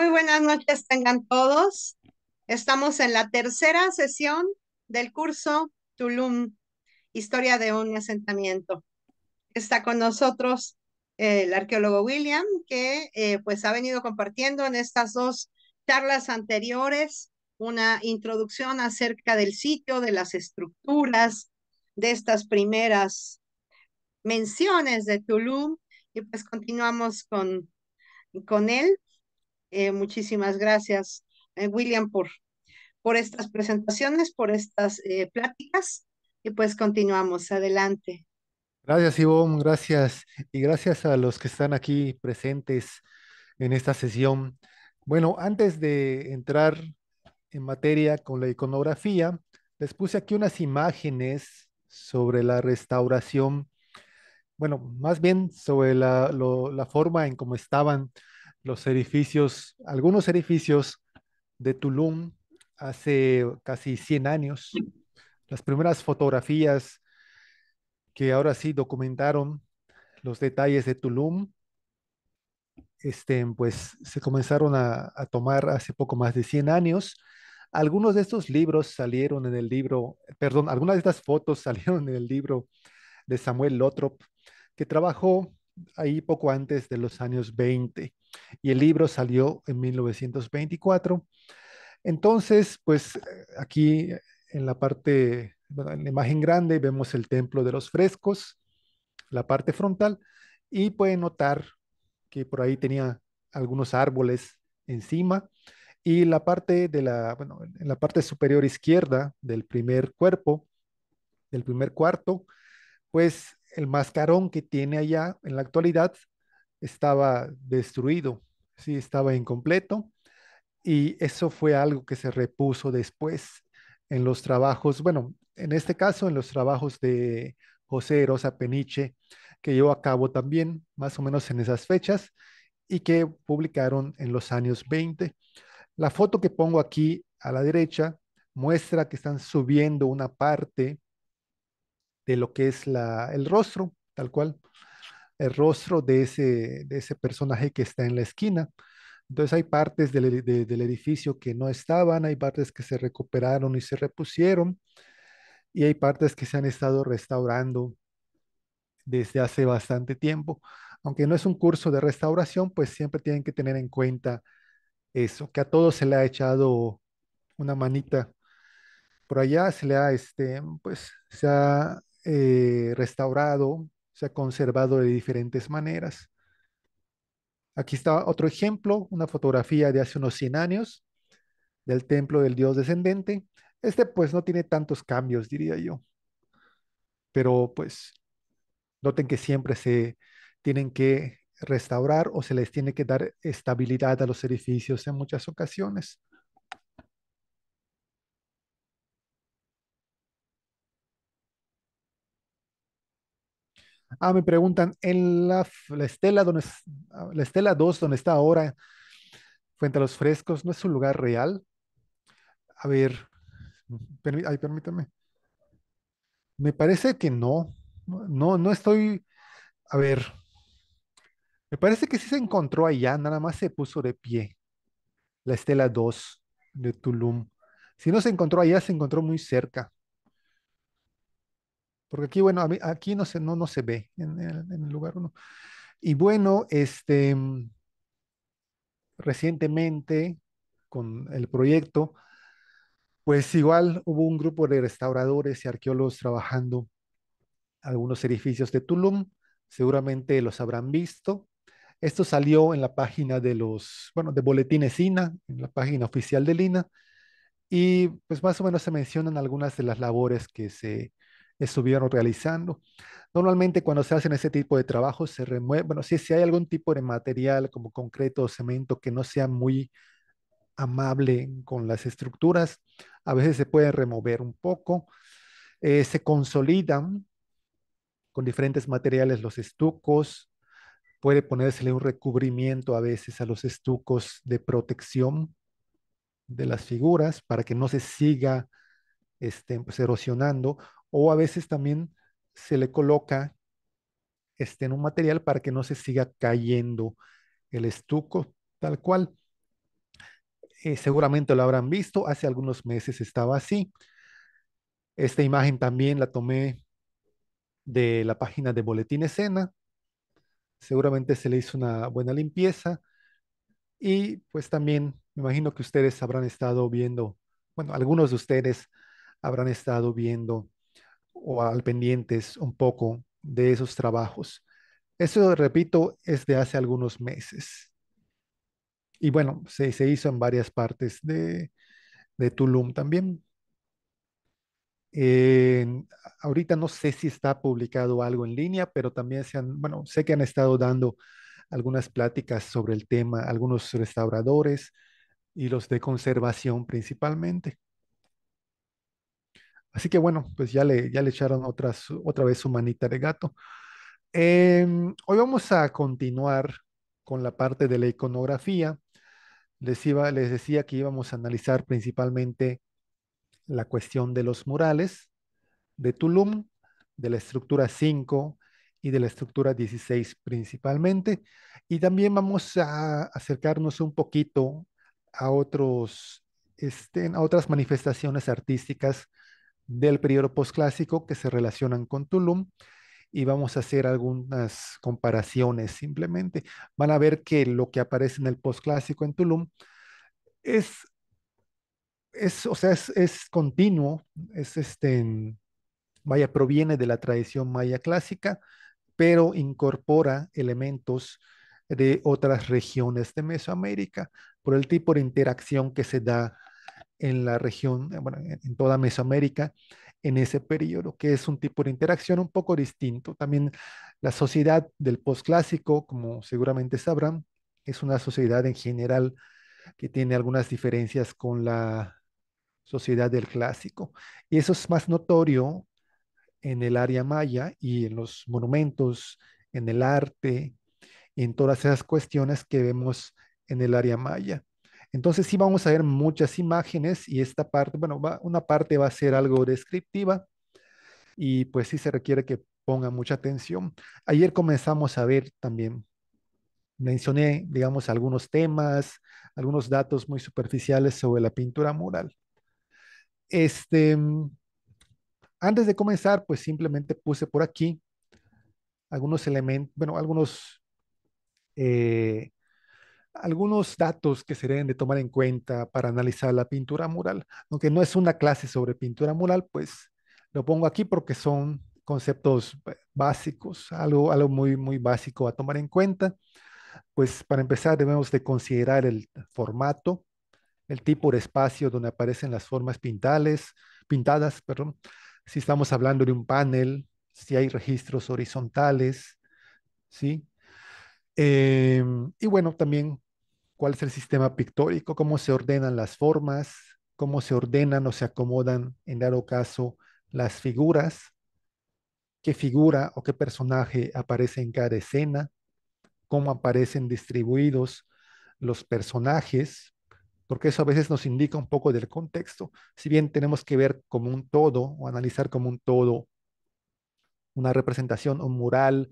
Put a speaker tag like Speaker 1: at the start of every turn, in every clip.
Speaker 1: Muy buenas noches tengan todos. Estamos en la tercera sesión del curso Tulum, Historia de un asentamiento. Está con nosotros eh, el arqueólogo William, que eh, pues ha venido compartiendo en estas dos charlas anteriores una introducción acerca del sitio, de las estructuras, de estas primeras menciones de Tulum. Y pues continuamos con, con él eh, muchísimas gracias, eh, William, por, por estas presentaciones, por estas eh, pláticas y pues continuamos. Adelante.
Speaker 2: Gracias, Ivonne, gracias. Y gracias a los que están aquí presentes en esta sesión. Bueno, antes de entrar en materia con la iconografía, les puse aquí unas imágenes sobre la restauración, bueno, más bien sobre la, la forma en cómo estaban los edificios, algunos edificios de Tulum hace casi 100 años. Las primeras fotografías que ahora sí documentaron los detalles de Tulum, este, pues se comenzaron a, a tomar hace poco más de 100 años. Algunos de estos libros salieron en el libro, perdón, algunas de estas fotos salieron en el libro de Samuel Lothrop, que trabajó ahí poco antes de los años 20 y el libro salió en 1924. Entonces, pues eh, aquí en la parte, en la imagen grande vemos el templo de los frescos, la parte frontal, y pueden notar que por ahí tenía algunos árboles encima y la parte de la, bueno, en la parte superior izquierda del primer cuerpo, del primer cuarto, pues el mascarón que tiene allá en la actualidad estaba destruido, sí, estaba incompleto y eso fue algo que se repuso después en los trabajos, bueno, en este caso en los trabajos de José Rosa Peniche, que llevó a cabo también más o menos en esas fechas y que publicaron en los años 20. La foto que pongo aquí a la derecha muestra que están subiendo una parte de lo que es la, el rostro, tal cual el rostro de ese, de ese personaje que está en la esquina. Entonces hay partes del, edificio que no estaban, hay partes que se recuperaron y se repusieron, y hay partes que se han estado restaurando desde hace bastante tiempo. Aunque no es un curso de restauración, pues siempre tienen que tener en cuenta eso, que a todos se le ha echado una manita por allá, se le ha, este, pues, se ha eh, restaurado, se ha conservado de diferentes maneras. Aquí está otro ejemplo, una fotografía de hace unos 100 años del templo del dios descendente. Este pues no tiene tantos cambios, diría yo. Pero pues noten que siempre se tienen que restaurar o se les tiene que dar estabilidad a los edificios en muchas ocasiones. Ah, me preguntan, en la, estela donde, la estela 2, donde está ahora, frente a los frescos, ¿no es un lugar real? A ver, ay, permítame. Me parece que no, no, no estoy, a ver, me parece que sí se encontró allá, nada más se puso de pie, la estela 2 de Tulum. Si no se encontró allá, se encontró muy cerca. Porque aquí, bueno, aquí no se, no, no se ve en el, lugar uno. Y bueno, este, mm, recientemente con el proyecto, pues igual hubo un grupo de restauradores y arqueólogos trabajando algunos edificios de Tulum, seguramente los habrán visto. Esto salió en la página de los, bueno, de boletines INA, en la página oficial del INA, y pues más o menos se mencionan algunas de las labores que se estuvieron realizando. Normalmente cuando se hacen ese tipo de trabajos se remueve, bueno, si, si hay algún tipo de material como concreto o cemento que no sea muy amable con las estructuras, a veces se puede remover un poco, eh, se consolidan con diferentes materiales los estucos, puede ponérsele un recubrimiento a veces a los estucos de protección de las figuras para que no se siga este, pues, erosionando o a veces también se le coloca este, en un material para que no se siga cayendo el estuco tal cual. Eh, seguramente lo habrán visto, hace algunos meses estaba así. Esta imagen también la tomé de la página de Boletín Escena. Seguramente se le hizo una buena limpieza. Y pues también me imagino que ustedes habrán estado viendo, bueno, algunos de ustedes habrán estado viendo o al pendientes un poco de esos trabajos. Eso, repito, es de hace algunos meses. Y bueno, se, se hizo en varias partes de, de Tulum también. ahorita no sé si está publicado algo en línea, pero también se han, bueno, sé que han estado dando algunas pláticas sobre el tema, algunos restauradores y los de conservación principalmente. Así que bueno, pues ya le, ya le echaron otra vez su manita de gato. Em, hoy vamos a continuar con la parte de la iconografía. Les, iba, les decía que íbamos a analizar principalmente la cuestión de los murales de Tulum, de la estructura 5 y de la estructura 16 principalmente. Y también vamos a acercarnos un poquito a, otros, este, a otras manifestaciones artísticas del periodo postclásico que se relacionan con Tulum y vamos a hacer algunas comparaciones simplemente. Van a ver que lo que aparece en el posclásico en Tulum es, o sea, es, es continuo, es este, vaya, proviene de la tradición maya clásica, pero incorpora elementos de otras regiones de Mesoamérica por el tipo de interacción que se da en la región, eh, en toda Mesoamérica en ese periodo, que es un tipo de interacción un poco distinto. También la sociedad del posclásico, como seguramente sabrán, es una sociedad en general que tiene algunas diferencias con la sociedad del clásico. Y eso es más notorio en el área maya y en los monumentos, en el arte, en todas esas cuestiones que vemos en el área maya. Entonces sí vamos a ver muchas imágenes y esta parte, bueno, una parte va a ser algo descriptiva y pues sí se requiere que ponga mucha atención. Ayer comenzamos a ver también, mencioné, digamos, algunos temas, algunos datos muy superficiales sobre la pintura mural. Este, antes de comenzar, pues simplemente puse por aquí algunos elementos, bueno, algunos eh, algunos datos que se deben de tomar en cuenta para analizar la pintura mural. Aunque no es una clase sobre pintura mural, pues lo pongo aquí porque son conceptos eh, básicos, algo, algo muy, muy básico a tomar en cuenta. Pues para empezar debemos de considerar el formato, el tipo de espacio donde aparecen las formas pintales, pintadas, perdón. si estamos hablando de un panel, si hay registros horizontales, ¿sí? Em, y bueno, también cuál es el sistema pictórico, cómo se ordenan las formas, cómo se ordenan o se acomodan, en dado caso, las figuras, qué figura o qué personaje aparece en cada escena, cómo aparecen distribuidos los personajes, porque eso a veces nos indica un poco del contexto. Si bien tenemos que ver como un todo o analizar como un todo una representación, o mural,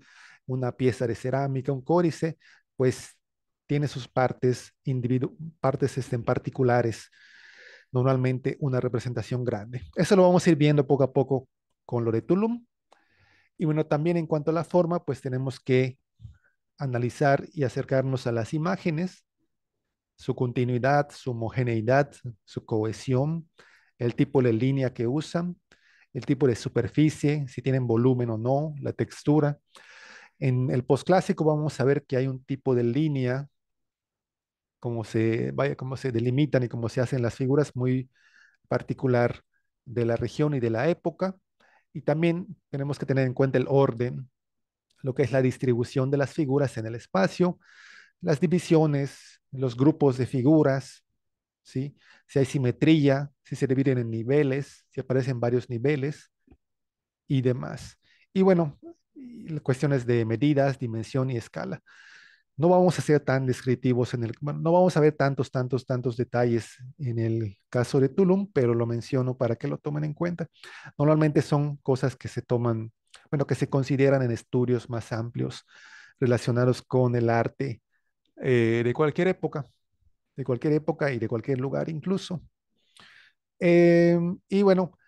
Speaker 2: una pieza de cerámica, un códice, pues tiene sus partes, individu partes estén particulares, normalmente una representación grande. Eso lo vamos a ir viendo poco a poco con lo de Tulum. Y bueno, también en cuanto a la forma, pues tenemos que analizar y acercarnos a las imágenes, su continuidad, su homogeneidad, su cohesión, el tipo de línea que usan, el tipo de superficie, si tienen volumen o no, la textura. En el posclásico vamos a ver que hay un tipo de línea, como se, vaya, cómo se delimitan y cómo se hacen las figuras muy particular de la región y de la época. Y también tenemos que tener en cuenta el orden, lo que es la distribución de las figuras en el espacio, las divisiones, los grupos de figuras, ¿sí? si hay simetría, si se dividen en niveles, si aparecen varios niveles y demás. Y bueno, cuestiones de medidas, dimensión y escala. No vamos a ser tan descriptivos en el, no vamos a ver tantos, tantos, tantos detalles en el caso de Tulum, pero lo menciono para que lo tomen en cuenta. Normalmente son cosas que se toman, bueno, que se consideran en estudios más amplios relacionados con el arte eh, de cualquier época, de cualquier época y de cualquier lugar incluso. Em, y bueno,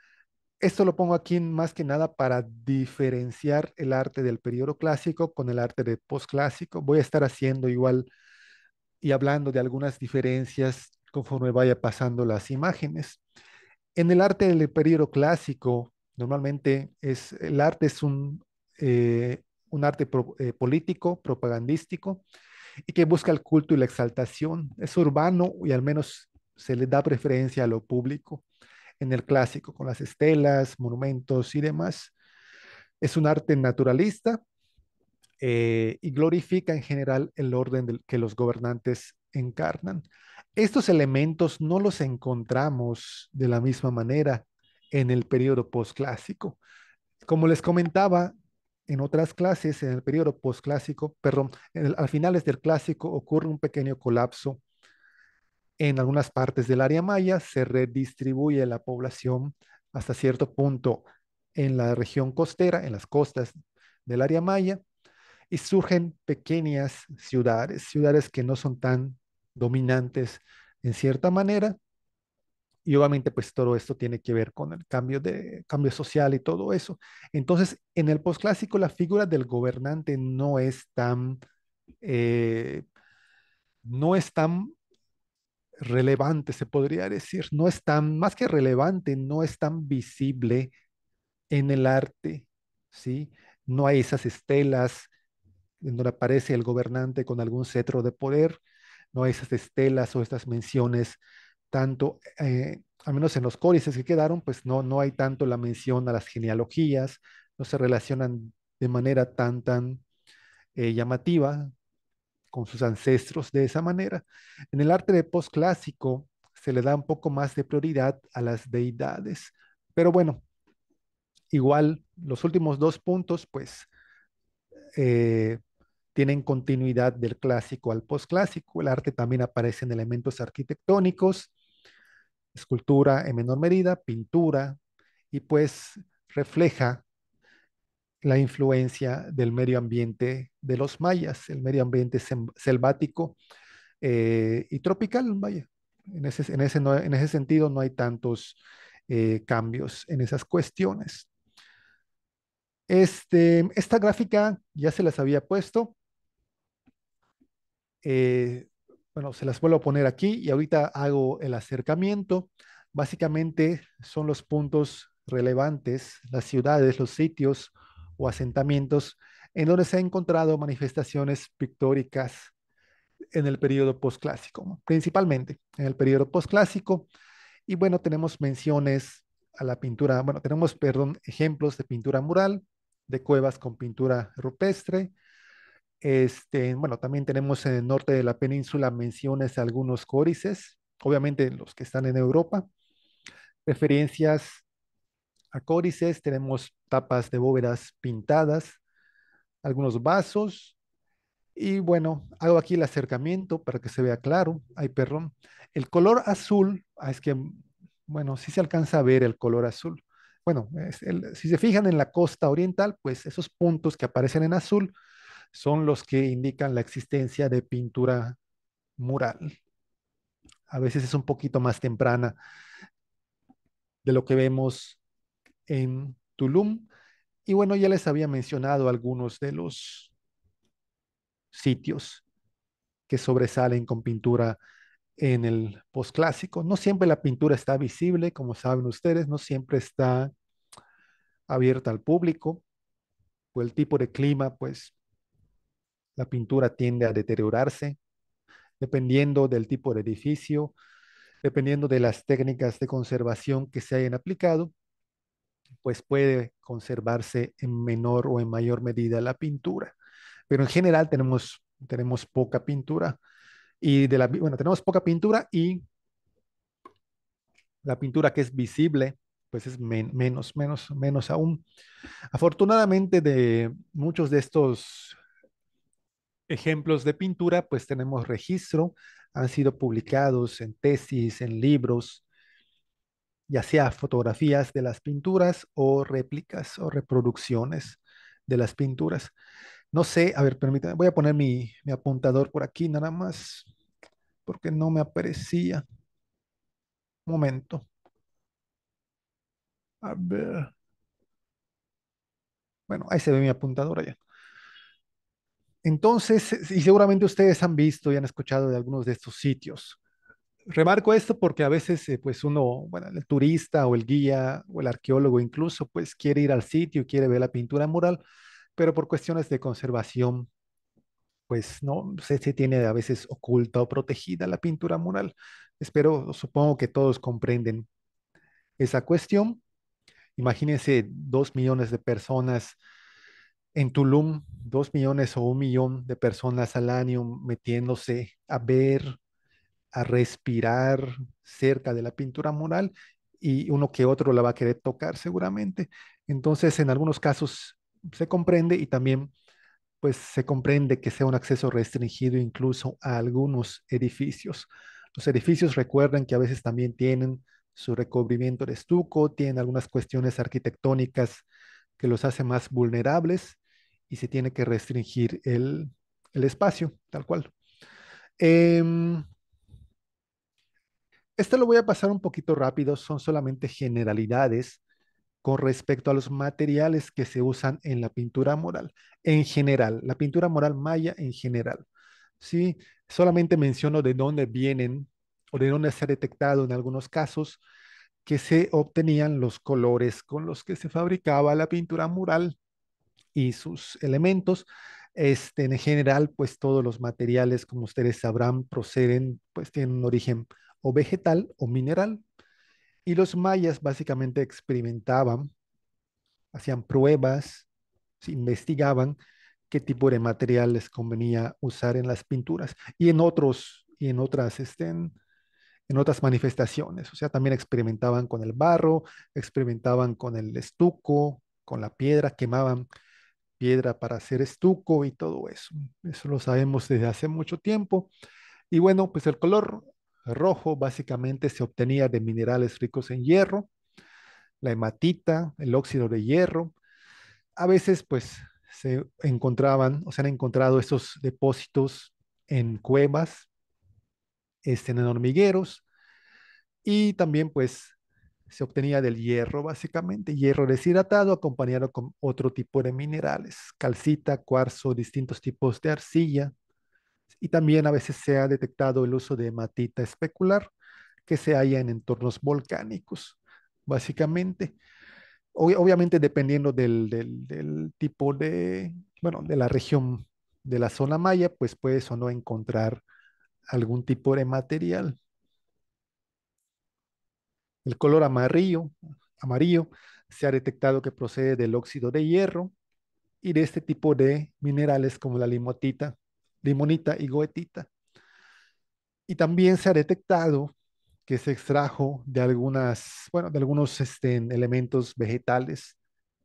Speaker 2: esto lo pongo aquí más que nada para diferenciar el arte del periodo clásico con el arte del postclásico. Voy a estar haciendo igual y hablando de algunas diferencias conforme vaya pasando las imágenes. En el arte del periodo clásico, normalmente es, el arte es un, eh, arte eh, político, propagandístico, y que busca el culto y la exaltación. Es urbano y al menos se le da preferencia a lo público en el clásico, con las estelas, monumentos y demás. Es un arte naturalista eh, y glorifica en general el orden que los gobernantes encarnan. Estos elementos no los encontramos de la misma manera en el periodo posclásico. Como les comentaba en otras clases, en el periodo posclásico, perdón, al finales del clásico ocurre un pequeño colapso en algunas partes del área maya se redistribuye la población hasta cierto punto en la región costera, en las costas del área maya, y surgen pequeñas ciudades, ciudades que no son tan dominantes en cierta manera. Y obviamente pues todo esto tiene que ver con el cambio, de, cambio social y todo eso. Entonces, en el posclásico la figura del gobernante no es tan, eh, no es tan relevante, se podría decir, no es tan, más que relevante, no es tan visible en el arte, ¿sí? No hay esas estelas donde aparece el gobernante con algún cetro de poder, no hay esas estelas o estas menciones, tanto, eh, al menos en los códices que quedaron, pues no, no hay tanto la mención a las genealogías, no se relacionan de manera tan, tan eh, llamativa con sus ancestros de esa manera. En el arte de postclásico se le da un poco más de prioridad a las deidades, pero bueno, igual los últimos dos puntos pues eh, tienen continuidad del clásico al postclásico. El arte también aparece en elementos arquitectónicos, escultura en menor medida, pintura, y pues refleja la influencia del medio ambiente de los mayas, el medio ambiente selvático eh, y tropical, vaya. En ese, en, ese, en ese sentido no hay tantos eh, cambios en esas cuestiones. Este, esta gráfica ya se las había puesto. Eh, bueno, se las vuelvo a poner aquí y ahorita hago el acercamiento. Básicamente son los puntos relevantes, las ciudades, los sitios, o asentamientos en donde se han encontrado manifestaciones pictóricas en el periodo postclásico, principalmente en el periodo postclásico. Y bueno, tenemos menciones a la pintura, bueno, tenemos, perdón, ejemplos de pintura mural, de cuevas con pintura rupestre. Este, bueno, también tenemos en el norte de la península menciones a algunos córices, obviamente los que están en Europa, referencias códices tenemos tapas de bóvedas pintadas, algunos vasos. Y bueno, hago aquí el acercamiento para que se vea claro. hay perrón. El color azul, ah, es que, bueno, sí se alcanza a ver el color azul. Bueno, si se fijan en la costa oriental, pues esos puntos que aparecen en azul son los que indican la existencia de pintura mural. A veces es un poquito más temprana de lo que vemos en Tulum. Y bueno, ya les había mencionado algunos de los sitios que sobresalen con pintura en el posclásico. No siempre la pintura está visible, como saben ustedes, no siempre está abierta al público. Por el tipo de clima, pues la pintura tiende a deteriorarse, dependiendo del tipo de edificio, dependiendo de las técnicas de conservación que se hayan aplicado pues puede conservarse en menor o en mayor medida la pintura. Pero en general tenemos, tenemos poca pintura y de la, bueno, tenemos poca pintura y la pintura que es visible, pues es menos, menos, menos aún. Afortunadamente de muchos de estos ejemplos de pintura, pues tenemos registro, han sido publicados en tesis, en libros, ya sea fotografías de las pinturas o réplicas o reproducciones de las pinturas. No sé, a ver, permítanme, voy a poner mi, apuntador por aquí nada más, porque no me aparecía. Un momento. A ver. Bueno, ahí se ve mi apuntador allá. Entonces, y seguramente ustedes han visto y han escuchado de algunos de estos sitios remarco esto porque a veces, eh, pues uno, bueno, el turista o el guía o el arqueólogo incluso, pues quiere ir al sitio, quiere ver la pintura mural, pero por cuestiones de conservación, pues no sé se tiene a veces oculta o protegida la pintura mural. Espero, supongo que todos comprenden esa cuestión. Imagínense dos millones de personas en Tulum, dos millones o un millón de personas al año metiéndose a ver, a respirar cerca de la pintura mural y uno que otro la va a querer tocar seguramente. Entonces, en algunos casos se comprende y también pues se comprende que sea un acceso restringido incluso a algunos edificios. Los edificios recuerden que a veces también tienen su recubrimiento de estuco, tienen algunas cuestiones arquitectónicas que los hace más vulnerables y se tiene que restringir el, espacio, tal cual. Em, esto lo voy a pasar un poquito rápido, son solamente generalidades con respecto a los materiales que se usan en la pintura mural, en general, la pintura mural maya en general. ¿sí? Solamente menciono de dónde vienen o de dónde se ha detectado en algunos casos que se obtenían los colores con los que se fabricaba la pintura mural y sus elementos. Este, en general, pues todos los materiales, como ustedes sabrán, proceden, pues tienen un origen o vegetal o mineral. Y los mayas básicamente experimentaban, hacían pruebas, investigaban qué tipo de material les convenía usar en las pinturas y en otros y en otras este, en otras manifestaciones. O sea, también experimentaban con el barro, experimentaban con el estuco, con la piedra, quemaban piedra para hacer estuco y todo eso. Eso lo sabemos desde hace mucho tiempo. Y bueno, pues el color rojo básicamente se obtenía de minerales ricos en hierro, la hematita, el óxido de hierro. A veces pues se encontraban o se han encontrado estos depósitos en cuevas, este, en hormigueros y también pues se obtenía del hierro básicamente, hierro deshidratado acompañado con otro tipo de minerales, calcita, cuarzo, distintos tipos de arcilla, y también a veces se ha detectado el uso de matita especular que se halla en entornos volcánicos, básicamente. obviamente dependiendo del, tipo de, bueno, de la región de la zona maya, pues puedes o no encontrar algún tipo de material. El color amarillo, amarillo se ha detectado que procede del óxido de hierro y de este tipo de minerales como la limotita limonita y goetita. Y también se ha detectado que se extrajo de algunas, bueno, de algunos este, elementos vegetales,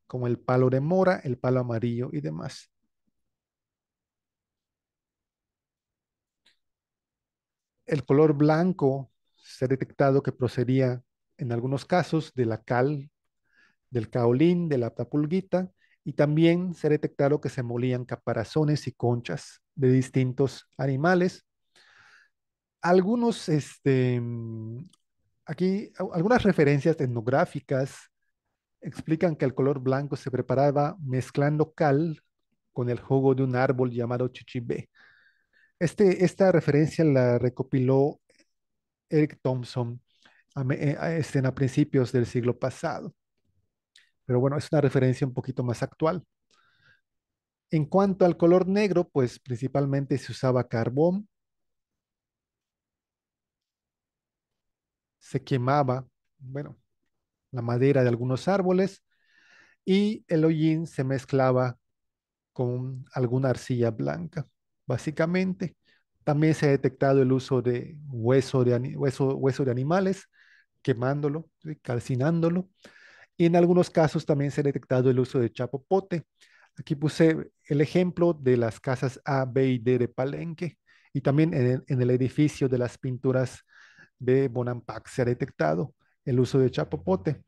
Speaker 2: como el palo de mora, el palo amarillo y demás. El color blanco se ha detectado que procedía en algunos casos de la cal, del caolín, de la tapulguita, y también se ha detectado que se molían caparazones y conchas de distintos animales. Algunos, este, mm, aquí, algunas referencias etnográficas explican que el color blanco se preparaba mezclando cal con el jugo de un árbol llamado chichibé. Este, esta referencia la recopiló Eric Thompson eh, este, a, principios del siglo pasado. Pero bueno, es una referencia un poquito más actual. En cuanto al color negro, pues principalmente se usaba carbón, se quemaba, bueno, la madera de algunos árboles y el hollín se mezclaba con alguna arcilla blanca, básicamente. También se ha detectado el uso de hueso de, hueso de animales, quemándolo, eh, calcinándolo. Y en algunos casos también se ha detectado el uso de chapopote, Aquí puse el ejemplo de las casas A, B y D de Palenque y también en, el edificio de las pinturas de Bonampak se ha detectado el uso de chapopote.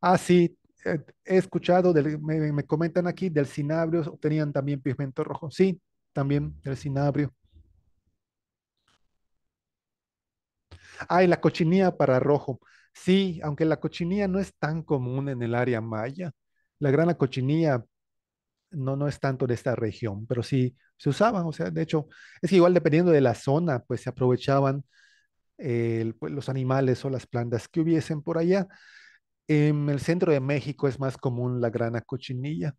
Speaker 2: Ah, sí, eh, he escuchado, me, comentan aquí, del cinabrio obtenían también pigmento rojo. Sí, también del cinabrio. Ay, la cochinilla para rojo. Sí, aunque la cochinilla no es tan común en el área maya, la grana cochinilla no, no es tanto de esta región, pero sí se usaban, o sea, de hecho, es que igual dependiendo de la zona, pues se aprovechaban eh, pues, los animales o las plantas que hubiesen por allá. En el centro de México es más común la grana cochinilla,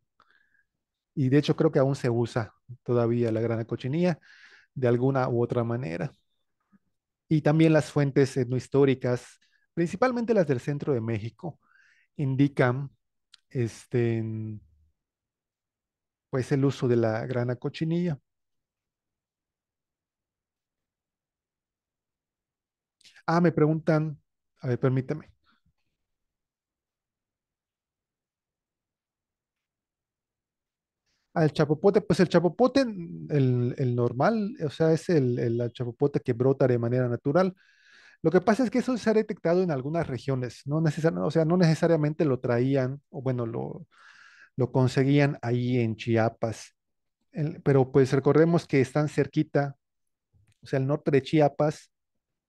Speaker 2: y de hecho creo que aún se usa todavía la grana cochinilla de alguna u otra manera y también las fuentes etnohistóricas, principalmente las del centro de México, indican este, pues el uso de la grana cochinilla. Ah, me preguntan, a ver, permítame. al chapopote, pues el chapopote, mm, el, normal, o sea, es el, chapopote que brota de manera natural. Lo que pasa es que eso se ha detectado en algunas regiones, no o sea, no necesariamente lo traían, o bueno, lo, conseguían ahí en Chiapas, pero pues recordemos que están cerquita, o sea, el norte de Chiapas,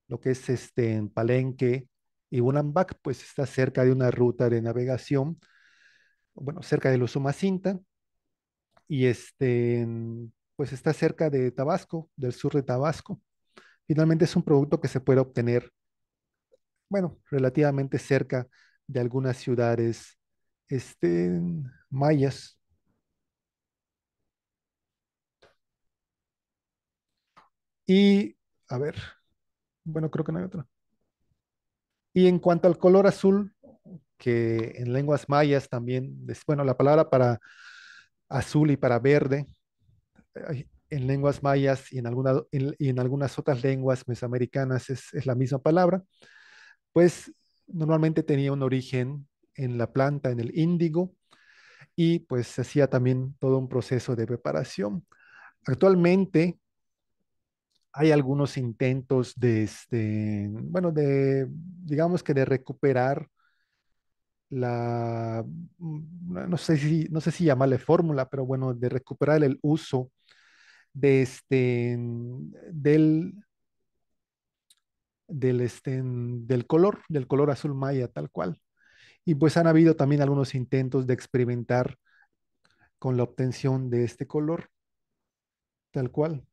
Speaker 2: lo que es este en Palenque y Bulambac, pues está cerca de una ruta de navegación, bueno, cerca de los Sumacinta, y este, mm, pues está cerca de Tabasco, del sur de Tabasco. Finalmente es un producto que se puede obtener, bueno, relativamente cerca de algunas ciudades este, mayas. Y, a ver, bueno, creo que no hay otra. Y en cuanto al color azul, que en lenguas mayas también, bueno, la palabra para azul y para verde. En lenguas mayas y en, y en algunas otras lenguas mesoamericanas es, la misma palabra, pues normalmente tenía un origen en la planta, en el índigo, y pues se hacía también todo un proceso de preparación. Actualmente hay algunos intentos de, este, bueno, de, digamos que de recuperar la, mm, no sé si, no sé si llamarle fórmula, pero bueno, de recuperar el uso de este, mm, del, del, este, mm, del color, del color azul maya tal cual. Y pues han habido también algunos intentos de experimentar con la obtención de este color tal cual.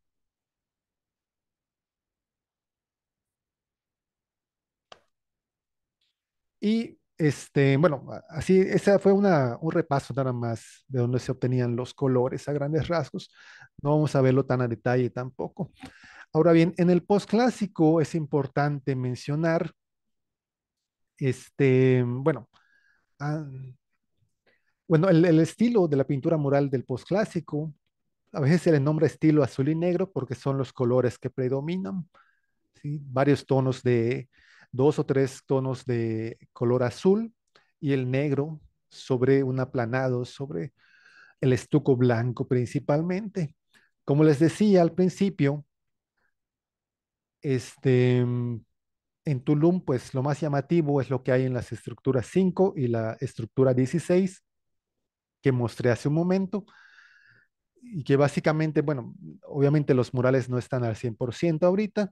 Speaker 2: Y este, bueno, así, esa fue una, un repaso nada más de dónde se obtenían los colores a grandes rasgos. No vamos a verlo tan a detalle tampoco. Ahora bien, en el postclásico es importante mencionar, este, bueno, ah, bueno, el, estilo de la pintura mural del postclásico, a veces se le nombra estilo azul y negro porque son los colores que predominan, varios tonos de, dos o tres tonos de color azul y el negro sobre un aplanado, sobre el estuco blanco principalmente. Como les decía al principio, este, mm, en Tulum, pues lo más llamativo es lo que hay en las estructuras 5 y la estructura 16 que mostré hace un momento y que básicamente, bueno, obviamente los murales no están al 100% ahorita,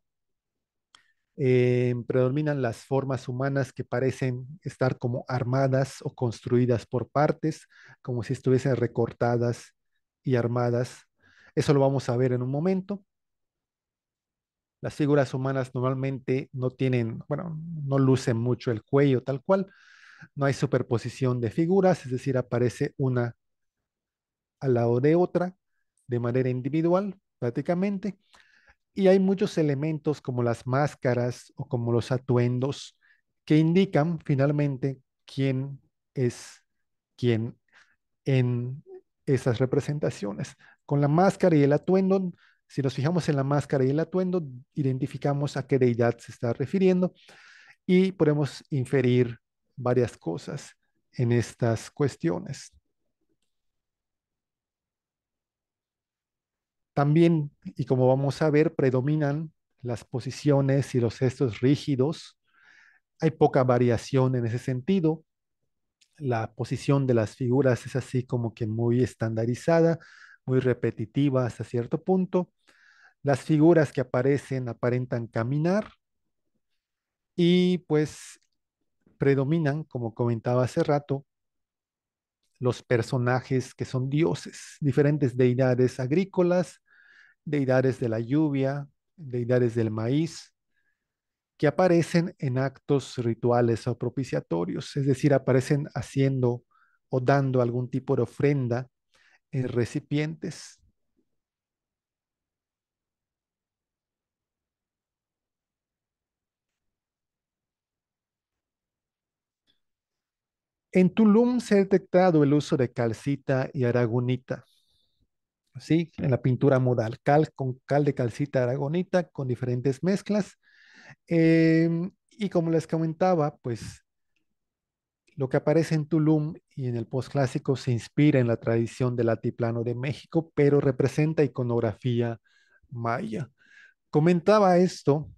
Speaker 2: eh, predominan las formas humanas que parecen estar como armadas o construidas por partes, como si estuviesen recortadas y armadas. Eso lo vamos a ver en un momento. Las figuras humanas normalmente no tienen, bueno, no lucen mucho el cuello tal cual. No hay superposición de figuras, es decir, aparece una al lado de otra de manera individual prácticamente. Y hay muchos elementos como las máscaras o como los atuendos que indican finalmente quién es quién en esas representaciones. Con la máscara y el atuendo, si nos fijamos en la máscara y el atuendo, identificamos a qué deidad se está refiriendo y podemos inferir varias cosas en estas cuestiones. También, y como vamos a ver, predominan las posiciones y los gestos rígidos. Hay poca variación en ese sentido. La posición de las figuras es así como que muy estandarizada, muy repetitiva hasta cierto punto. Las figuras que aparecen aparentan caminar y pues predominan, como comentaba hace rato, los personajes que son dioses, diferentes deidades agrícolas, deidades de la lluvia, deidades del maíz, que aparecen en actos rituales o propiciatorios, es decir, aparecen haciendo o dando algún tipo de ofrenda en recipientes. En Tulum se ha detectado el uso de calcita y aragonita. ¿sí? En la pintura modal, cal con cal de calcita aragonita con diferentes mezclas. Em, y como les comentaba, pues lo que aparece en Tulum y en el postclásico se inspira en la tradición del altiplano de México, pero representa iconografía maya. Comentaba esto,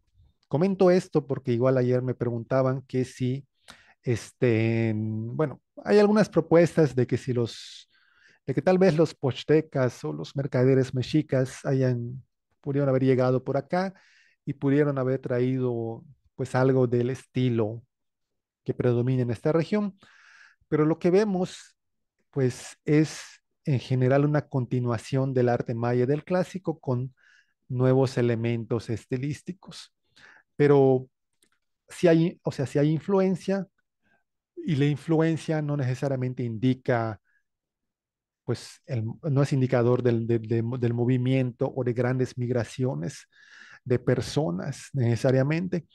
Speaker 2: comento esto porque igual ayer me preguntaban que si, este, bueno, hay algunas propuestas de que si los de que tal vez los pochtecas o los mercaderes mexicas hayan, pudieron haber llegado por acá y pudieron haber traído pues algo del estilo que predomina en esta región. Pero lo que vemos pues es en general una continuación del arte maya del clásico con nuevos elementos estilísticos. Pero si hay, o sea, si hay influencia y la influencia no necesariamente indica pues no es indicador del, movimiento o de grandes migraciones de personas necesariamente.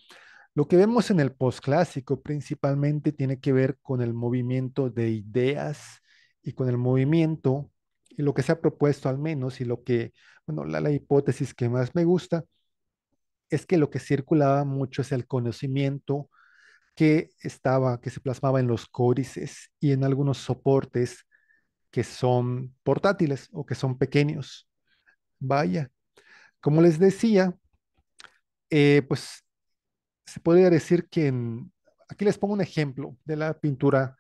Speaker 2: Lo que vemos en el posclásico principalmente tiene que ver con el movimiento de ideas y con el movimiento y lo que se ha propuesto al menos y lo que, bueno, la, la hipótesis que más me gusta es que lo que circulaba mucho es el conocimiento que estaba, que se plasmaba en los códices y en algunos soportes que son portátiles o que son pequeños. Vaya, como les decía, eh, pues se podría decir que aquí les pongo un ejemplo de la pintura,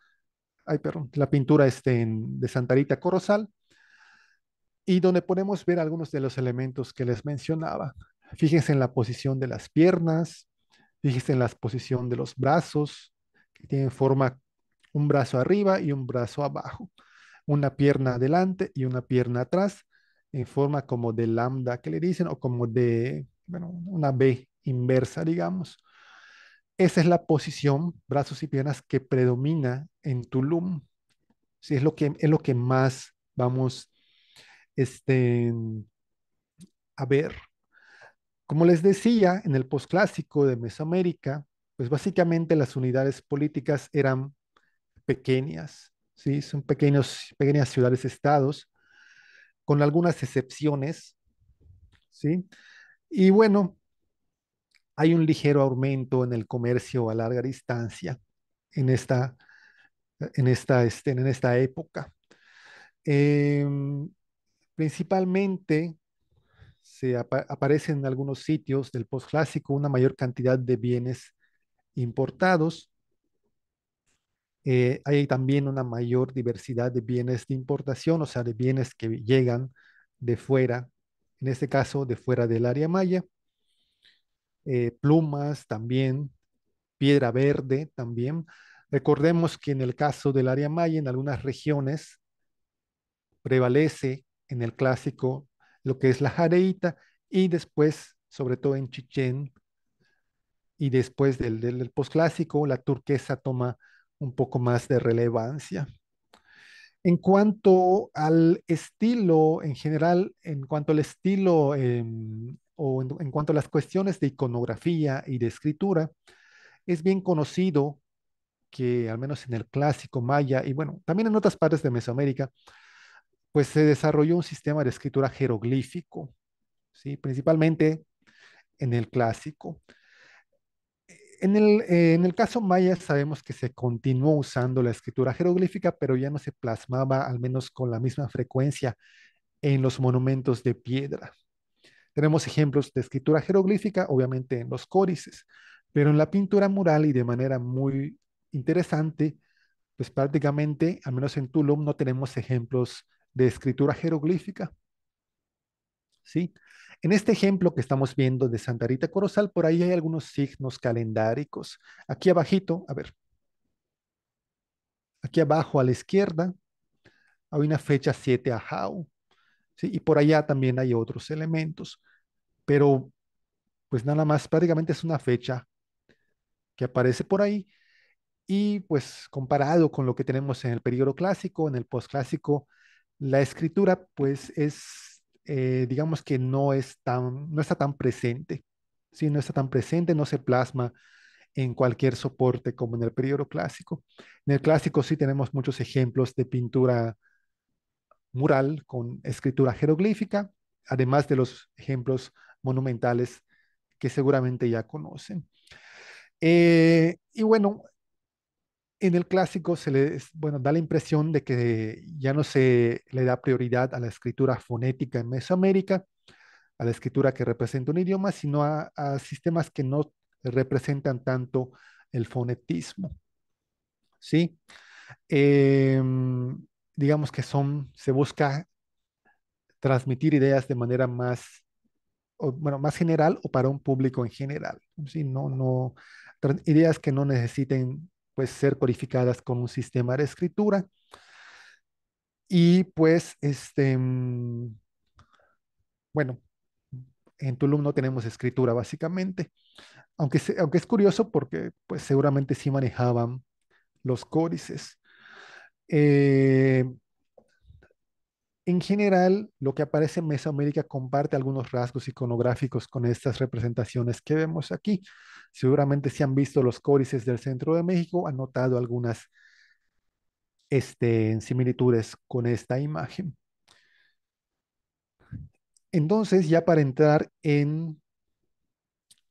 Speaker 2: ay, perdón, la pintura este de Santarita Corozal y donde podemos ver algunos de los elementos que les mencionaba. Fíjense en la posición de las piernas, fíjense en la posición de los brazos, que tienen forma un brazo arriba y un brazo abajo una pierna adelante y una pierna atrás en forma como de lambda que le dicen o como de una B inversa, digamos. Esa es la posición, brazos y piernas, que predomina en Tulum. si es, lo que, es lo que más vamos este, a ver. Como les decía, en el posclásico de Mesoamérica, pues básicamente las unidades políticas eran pequeñas, son pequeños, pequeñas ciudades-estados, con algunas excepciones, ¿sí? Y bueno, hay un ligero aumento en el comercio a larga distancia en esta, en este, en esta época. Em, principalmente se aparece en algunos sitios del postclásico una mayor cantidad de bienes importados, eh, hay también una mayor diversidad de bienes de importación, o sea, de bienes que llegan de fuera, en este caso, de fuera del área maya. Eh, plumas también, piedra verde también. Recordemos que en el caso del área maya, en algunas regiones, prevalece en el clásico lo que es la jareíta y después, sobre todo en Chichén, y después del, del, del posclásico, la turquesa toma un poco más de relevancia. En cuanto al estilo, en general, en cuanto al estilo em, o en, cuanto a las cuestiones de iconografía y de escritura, es bien conocido que al menos en el clásico maya y bueno, también en otras partes de Mesoamérica, pues se desarrolló un sistema de escritura jeroglífico, ¿sí? principalmente en el clásico. Eh, en el, caso maya sabemos que se continuó usando la escritura jeroglífica, pero ya no se plasmaba al menos con la misma frecuencia en los monumentos de piedra. Tenemos ejemplos de escritura jeroglífica, obviamente en los códices, pero en la pintura mural y de manera muy interesante, pues prácticamente, al menos en Tulum, no tenemos ejemplos de escritura jeroglífica, ¿sí? En este ejemplo que estamos viendo de Santa Rita Corozal, por ahí hay algunos signos calendáricos. Aquí abajito, a ver, aquí abajo a la izquierda, hay una fecha 7 a How, ¿sí? Y por allá también hay otros elementos, pero pues nada más, prácticamente es una fecha que aparece por ahí y pues comparado con lo que tenemos en el periodo clásico, en el postclásico, la escritura pues es eh, digamos que no, tan, no está tan presente, no está tan presente, no se plasma en cualquier soporte como en el periodo clásico. En el clásico sí tenemos muchos ejemplos de pintura mural con escritura jeroglífica, además de los ejemplos monumentales que seguramente ya conocen. Eh, y bueno, en el clásico se le, bueno, da la impresión de que ya no se le da prioridad a la escritura fonética en Mesoamérica, a la escritura que representa un idioma, sino a, sistemas que no representan tanto el fonetismo. ¿Sí? Em, digamos que son, se busca transmitir ideas de manera más, bueno, más general o para un público en general. ¿sí? No, no, ideas que no necesiten pues, ser codificadas con un sistema de escritura. Y pues, este, mm, bueno, en Tulum no tenemos escritura básicamente, aunque, aunque es curioso porque pues seguramente sí manejaban los códices. Eh, en general, lo que aparece en Mesoamérica comparte algunos rasgos iconográficos con estas representaciones que vemos aquí. Seguramente si han visto los códices del centro de México, han notado algunas este, similitudes con esta imagen. Entonces, ya para entrar en,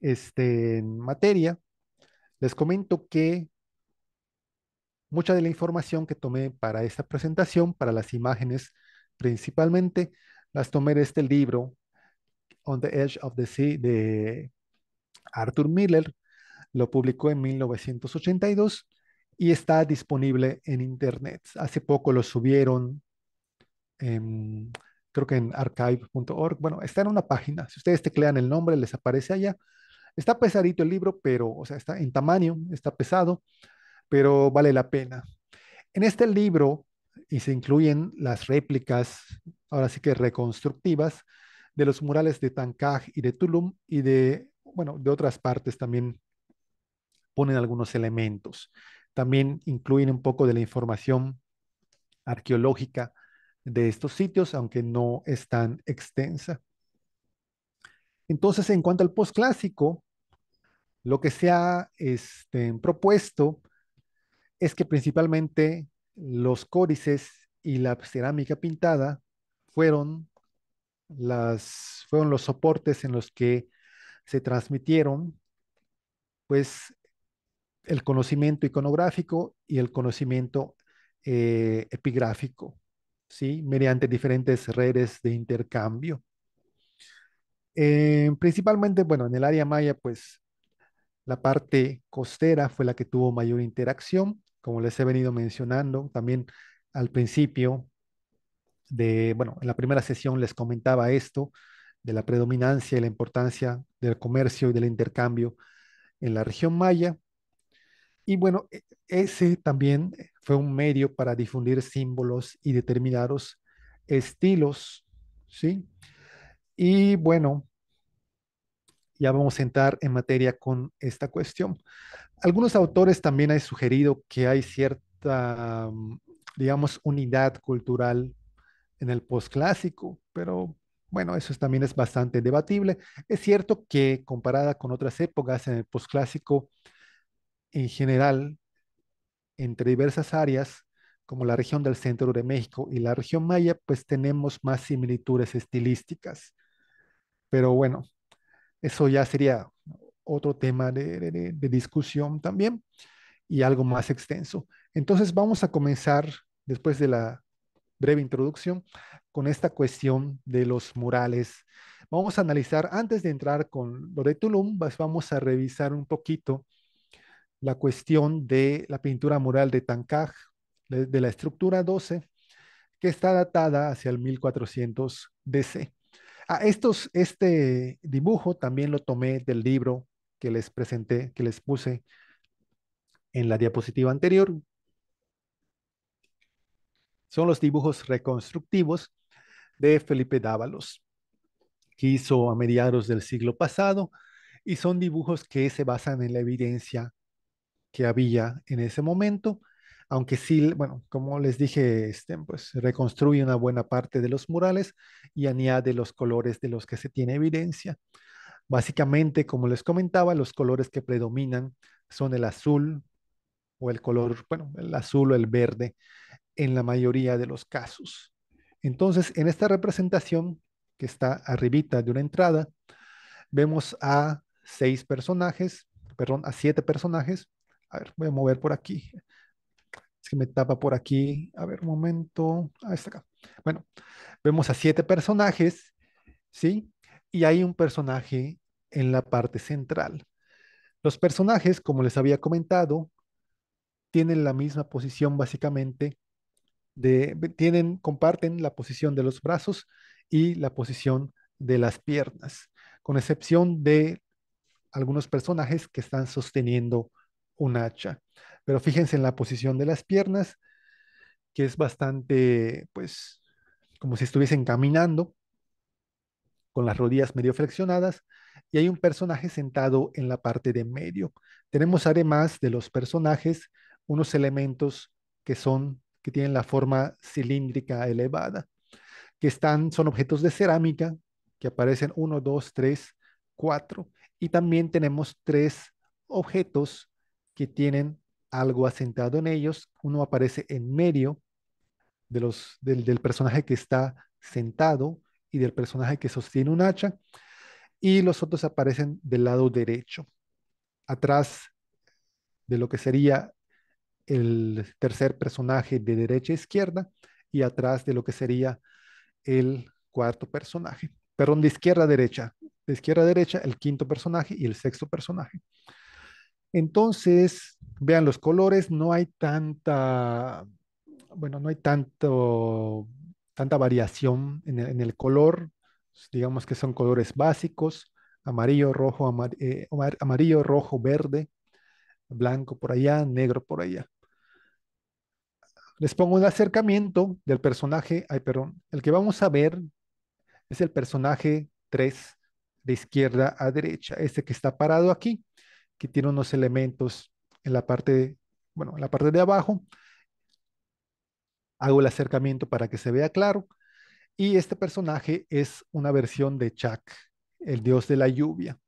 Speaker 2: este, en materia, les comento que mucha de la información que tomé para esta presentación, para las imágenes, principalmente las tomé de este libro, On the Edge of the Sea, de Arthur Miller. Lo publicó en 1982 y está disponible en Internet. Hace poco lo subieron, creo que en archive.org. Bueno, está en una página. Si ustedes teclean el nombre, les aparece allá. Está pesadito el libro, pero, o sea, está en tamaño, está pesado, pero vale la pena. En este libro y se incluyen las réplicas, ahora sí que reconstructivas, de los murales de Tancaj y de Tulum y de, bueno, de otras partes también ponen algunos elementos. También incluyen un poco de la información arqueológica de estos sitios, aunque no es tan extensa. Entonces, en cuanto al postclásico, lo que se ha este, propuesto es que principalmente los códices y la cerámica pintada fueron, las, fueron los soportes en los que se transmitieron pues el conocimiento iconográfico y el conocimiento eh, epigráfico, ¿sí? mediante diferentes redes de intercambio. Eh, principalmente, bueno, en el área maya, pues la parte costera fue la que tuvo mayor interacción, como les he venido mencionando. También al principio de, bueno, en la primera sesión les comentaba esto, de la predominancia y la importancia del comercio y del intercambio en la región maya. Y bueno, e, ese también fue un medio para difundir símbolos y determinados estilos, ¿sí? Y bueno, ya vamos a entrar en materia con esta cuestión. Algunos autores también han sugerido que hay cierta, mm, digamos, unidad cultural en el posclásico, pero bueno, eso también es bastante debatible. Es cierto que comparada con otras épocas en el posclásico, en general, entre diversas áreas, como la región del centro de México y la región maya, pues tenemos más similitudes estilísticas. Pero bueno, eso ya sería otro tema de, discusión también y algo más extenso. Entonces vamos a comenzar, después de la breve introducción, con esta cuestión de los murales. Vamos a analizar, antes de entrar con lo de Tulum, vamos a revisar un poquito la cuestión de la pintura mural de Tancaj, de, la estructura 12, que está datada hacia el 1400 DC. A ah, estos, este dibujo también lo tomé del libro que les presenté, que les puse en la diapositiva anterior. Son los dibujos reconstructivos de Felipe Dávalos, que hizo a mediados del siglo pasado, y son dibujos que se basan en la evidencia que había en ese momento aunque sí, bueno, como les dije, este, pues reconstruye una buena parte de los murales y añade los colores de los que se tiene evidencia. Básicamente, como les comentaba, los colores que predominan son el azul o el color, bueno, el azul o el verde en la mayoría de los casos. Entonces, en esta representación que está arribita de una entrada, vemos a seis personajes, perdón, a siete personajes. A ver, voy a mover por aquí me tapa por aquí. A ver, un momento. ahí está acá. Bueno, vemos a siete personajes, ¿sí? Y hay un personaje en la parte central. Los personajes, como les había comentado, tienen la misma posición básicamente de, tienen, comparten la posición de los brazos y la posición de las piernas, con excepción de algunos personajes que están sosteniendo un hacha. Pero fíjense en la posición de las piernas, que es bastante, pues, como si estuviesen caminando, con las rodillas medio flexionadas, y hay un personaje sentado en la parte de medio. Tenemos además de los personajes unos elementos que son, que tienen la forma cilíndrica elevada, que están, son objetos de cerámica, que aparecen uno, dos, tres, cuatro, Y también tenemos tres objetos que tienen algo asentado en ellos, uno aparece en medio de los, del, del personaje que está sentado y del personaje que sostiene un hacha, y los otros aparecen del lado derecho, atrás de lo que sería el tercer personaje de derecha a izquierda y atrás de lo que sería el cuarto personaje. Perdón, de izquierda a derecha. De izquierda a derecha, el quinto personaje y el sexto personaje. Entonces, vean los colores, no hay tanta, bueno, no hay tanto, tanta variación en el, color. Digamos que son colores básicos, amarillo, rojo, eh, amarillo, rojo, verde, blanco por allá, negro por allá. Les pongo un acercamiento del personaje, ay, perdón, el que vamos a ver es el personaje 3 de izquierda a derecha, este que está parado aquí que tiene unos elementos en la parte, bueno, en la parte de abajo. Hago el acercamiento para que se vea claro. Y este personaje es una versión de Chak, el dios de la lluvia,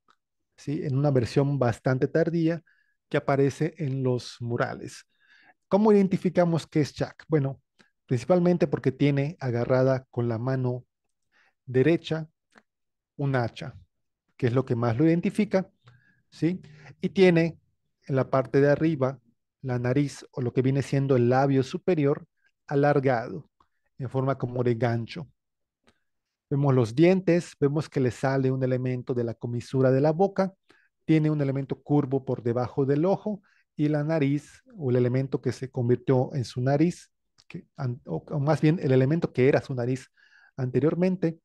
Speaker 2: ¿sí? en una versión bastante tardía que aparece en los murales. ¿Cómo identificamos que es Chak? Bueno, principalmente porque tiene agarrada con la mano derecha un hacha, que es lo que más lo identifica. ¿sí? Y tiene en la parte de arriba la nariz o lo que viene siendo el labio superior alargado en forma como de gancho. Vemos los dientes, vemos que le sale un elemento de la comisura de la boca, tiene un elemento curvo por debajo del ojo y la nariz o el elemento que se convirtió en su nariz, o más bien el elemento que era su nariz anteriormente,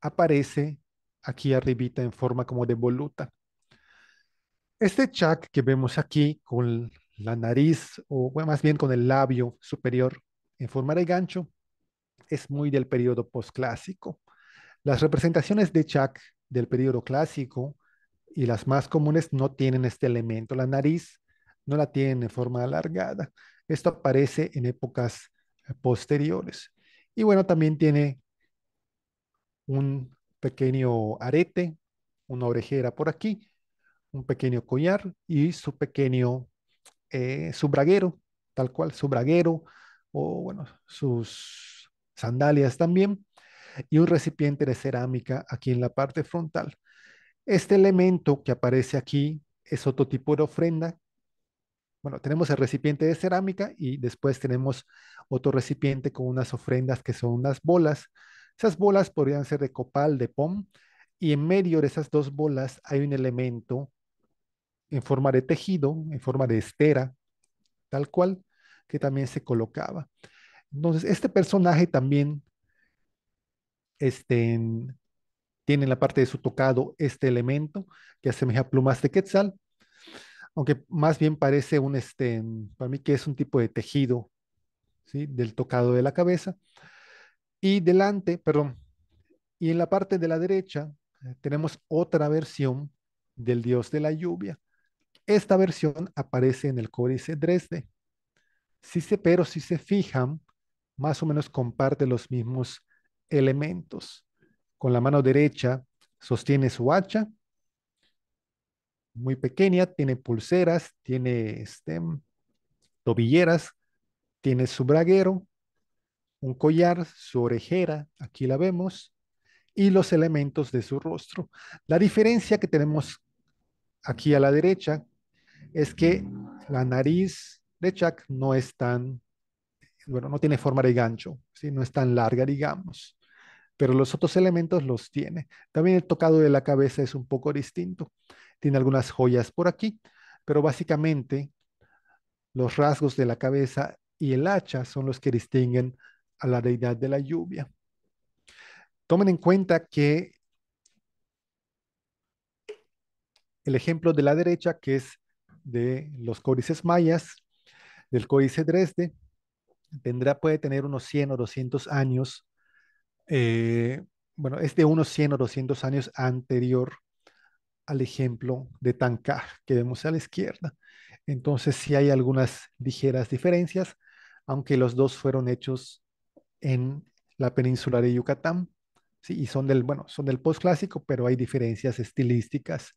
Speaker 2: aparece aquí arribita en forma como de voluta. Este chac que vemos aquí con la nariz o más bien con el labio superior en forma de gancho es muy del periodo postclásico. Las representaciones de chac del periodo clásico y las más comunes no tienen este elemento. La nariz no la tienen en forma alargada. Esto aparece en épocas eh, posteriores. Y bueno, también tiene un pequeño arete, una orejera por aquí, un pequeño collar y su pequeño subraguero, eh, su tal cual, su braguero o bueno, sus sandalias también y un recipiente de cerámica aquí en la parte frontal. Este elemento que aparece aquí es otro tipo de ofrenda. Bueno, tenemos el recipiente de cerámica y después tenemos otro recipiente con unas ofrendas que son unas bolas esas bolas podrían ser de copal, de pom, y en medio de esas dos bolas hay un elemento en forma de tejido, en forma de estera, tal cual, que también se colocaba. Entonces, este personaje también este, tiene en la parte de su tocado este elemento que asemeja plumas de quetzal, aunque más bien parece un, este, para mí que es un tipo de tejido del tocado de la cabeza. Y delante, perdón, y en la parte de la derecha eh, tenemos otra versión del dios de la lluvia. Esta versión aparece en el Códice Dresde. Si se, pero si se fijan, más o menos comparte los mismos elementos. Con la mano derecha sostiene su hacha, muy pequeña, tiene pulseras, tiene este, tobilleras, tiene su braguero, un collar, su orejera, aquí la vemos, y los elementos de su rostro. La diferencia que tenemos aquí a la derecha es que la nariz de Chuck no es tan, bueno, no tiene forma de gancho, no es tan larga, digamos, pero los otros elementos los tiene. También el tocado de la cabeza es un poco distinto. Tiene algunas joyas por aquí, pero básicamente los rasgos de la cabeza y el hacha son los que distinguen a la deidad de la lluvia. Tomen en cuenta que el ejemplo de la derecha, que es de los códices mayas, del códice Dresde, tendrá, puede tener unos 100 o 200 años, eh, bueno, es de unos 100 o 200 años anterior al ejemplo de Tancar que vemos a la izquierda. Entonces si hay algunas ligeras diferencias, aunque los dos fueron hechos en la península de Yucatán. Sí, y son del, bueno, son del postclásico, pero hay diferencias estilísticas.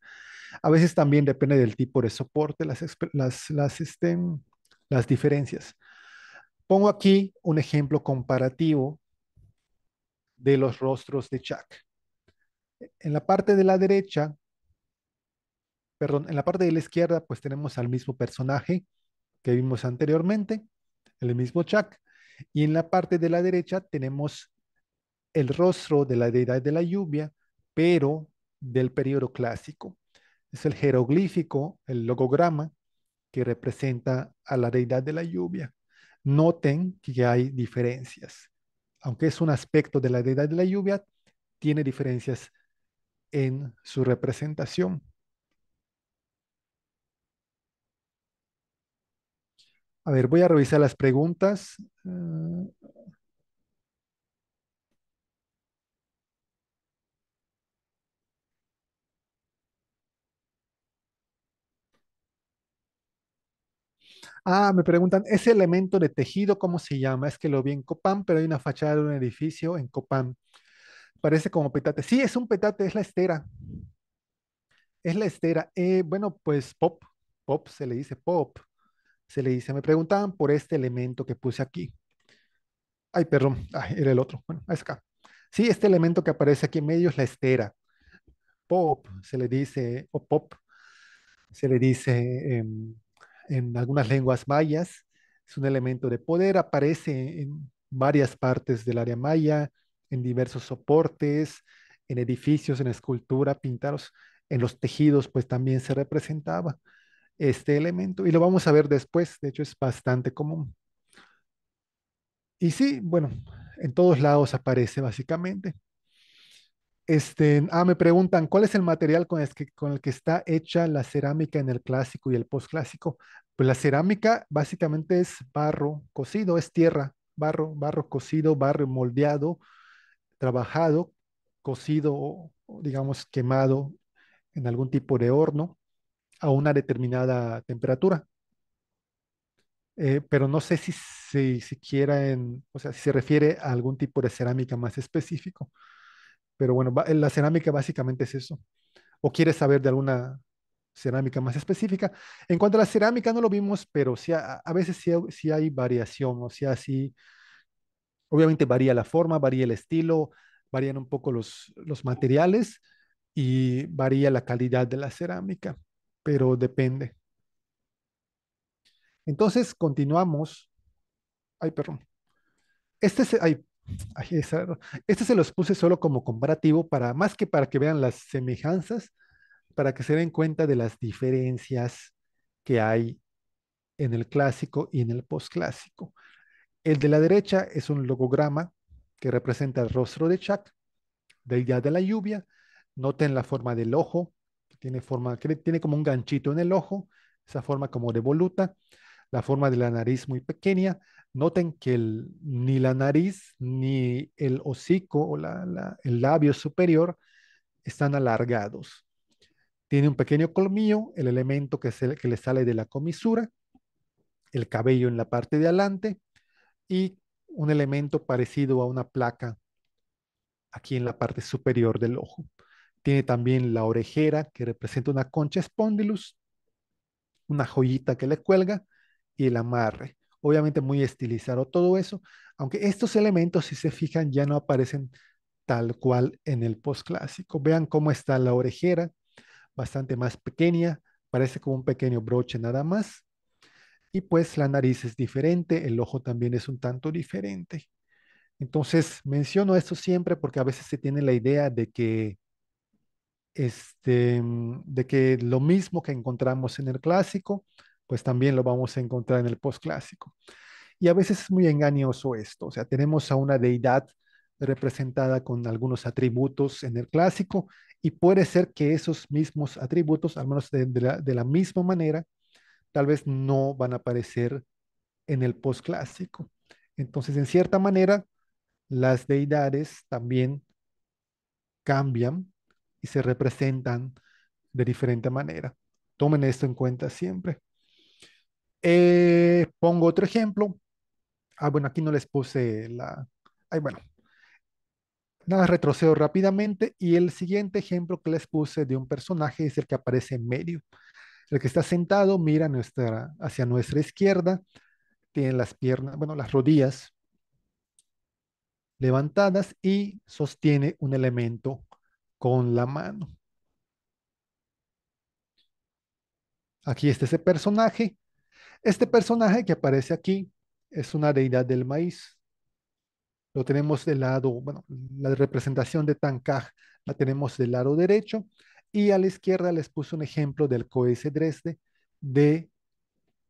Speaker 2: A veces también depende del tipo de soporte, las, las, este, las diferencias. Pongo aquí un ejemplo comparativo de los rostros de Chuck. En la parte de la derecha, perdón, en la parte de la izquierda, pues tenemos al mismo personaje que vimos anteriormente, el mismo Chuck. Y en la parte de la derecha tenemos el rostro de la deidad de la lluvia, pero del periodo clásico. Es el jeroglífico, el logograma, que representa a la deidad de la lluvia. Noten que hay diferencias. Aunque es un aspecto de la deidad de la lluvia, tiene diferencias en su representación. A ver, voy a revisar las preguntas.
Speaker 1: Ah,
Speaker 2: ah, me preguntan, ese elemento de tejido, ¿cómo se llama? Es que lo vi en Copán, pero hay una fachada de un edificio en Copán. Parece como petate. Sí, es un petate, es la estera. Es la estera. Eh, bueno, pues pop, pop se le dice pop se le dice, me preguntaban por este elemento que puse aquí. Ay, perdón, era el otro. Bueno, es acá. Sí, este elemento que aparece aquí en medio es la estera. Pop, se le dice, o pop, se le dice en, en algunas lenguas mayas. Es un elemento de poder, aparece en varias partes del área maya, en diversos soportes, en edificios, en escultura, pintaros en los tejidos, pues también se representaba este elemento y lo vamos a ver después, de hecho es bastante común. Y sí, bueno, en todos lados aparece básicamente. Este, ah, me preguntan, ¿cuál es el material con el, que, con el que está hecha la cerámica en el clásico y el postclásico? Pues la cerámica básicamente es barro cocido, es tierra, barro, barro cocido, barro moldeado, trabajado, cocido, digamos, quemado en algún tipo de horno a una determinada temperatura. Eh, pero no sé si, siquiera en, o sea, si se refiere a algún tipo de cerámica más específico. Pero bueno, la cerámica básicamente es eso. O quieres saber de alguna cerámica más específica. En cuanto a la cerámica no lo vimos, pero sí a, veces sí, hay variación, o sea, sí, obviamente varía la forma, varía el estilo, varían un poco los, los materiales y varía la calidad de la cerámica pero depende. Entonces, continuamos. Ay, perdón. Este se, este se los puse solo como comparativo, para, más que para que vean las semejanzas, para que se den cuenta de las diferencias que hay en el clásico y en el posclásico. El de la derecha es un logograma que representa el rostro de Chuck, del día de la lluvia. Noten la forma del ojo, tiene forma, tiene como un ganchito en el ojo, esa forma como de voluta, la forma de la nariz muy pequeña. Noten que ni la nariz ni el hocico o el labio superior están alargados. Tiene un pequeño colmillo, el elemento que, que le sale de la comisura, el cabello en la parte de adelante y un elemento parecido a una placa aquí en la parte superior del ojo. Tiene también la orejera que representa una concha spondylus, una joyita que le cuelga y el amarre. Obviamente muy estilizado todo eso, aunque estos elementos, si se fijan, ya no aparecen tal cual en el postclásico. Vean cómo está la orejera, bastante más pequeña, parece como un pequeño broche nada más. Y pues la nariz es diferente, el ojo también es un tanto diferente. Entonces, menciono esto siempre porque a veces se tiene la idea de que este, mm, de que lo mismo que encontramos en el clásico, pues también lo vamos a encontrar en el postclásico. Y a veces es muy engañoso esto, o sea, tenemos a una deidad representada con algunos atributos en el clásico y puede ser que esos mismos atributos, al menos de, la, de la, misma manera, tal vez no van a aparecer en el postclásico. Entonces, en cierta manera, las deidades también cambian y se representan de diferente manera. Tomen esto en cuenta siempre. Eh, pongo otro ejemplo. Ah, bueno, aquí no les puse la... Ay, bueno. Nada, retrocedo rápidamente y el siguiente ejemplo que les puse de un personaje es el que aparece en medio. El que está sentado mira nuestra, hacia nuestra izquierda, tiene las piernas, bueno, las rodillas levantadas y sostiene un elemento con la mano. Aquí está ese personaje. Este personaje que aparece aquí es una deidad del maíz. Lo tenemos del lado, bueno, la representación de Tancaj la tenemos del lado derecho y a la izquierda les puse un ejemplo del Coese Dresde de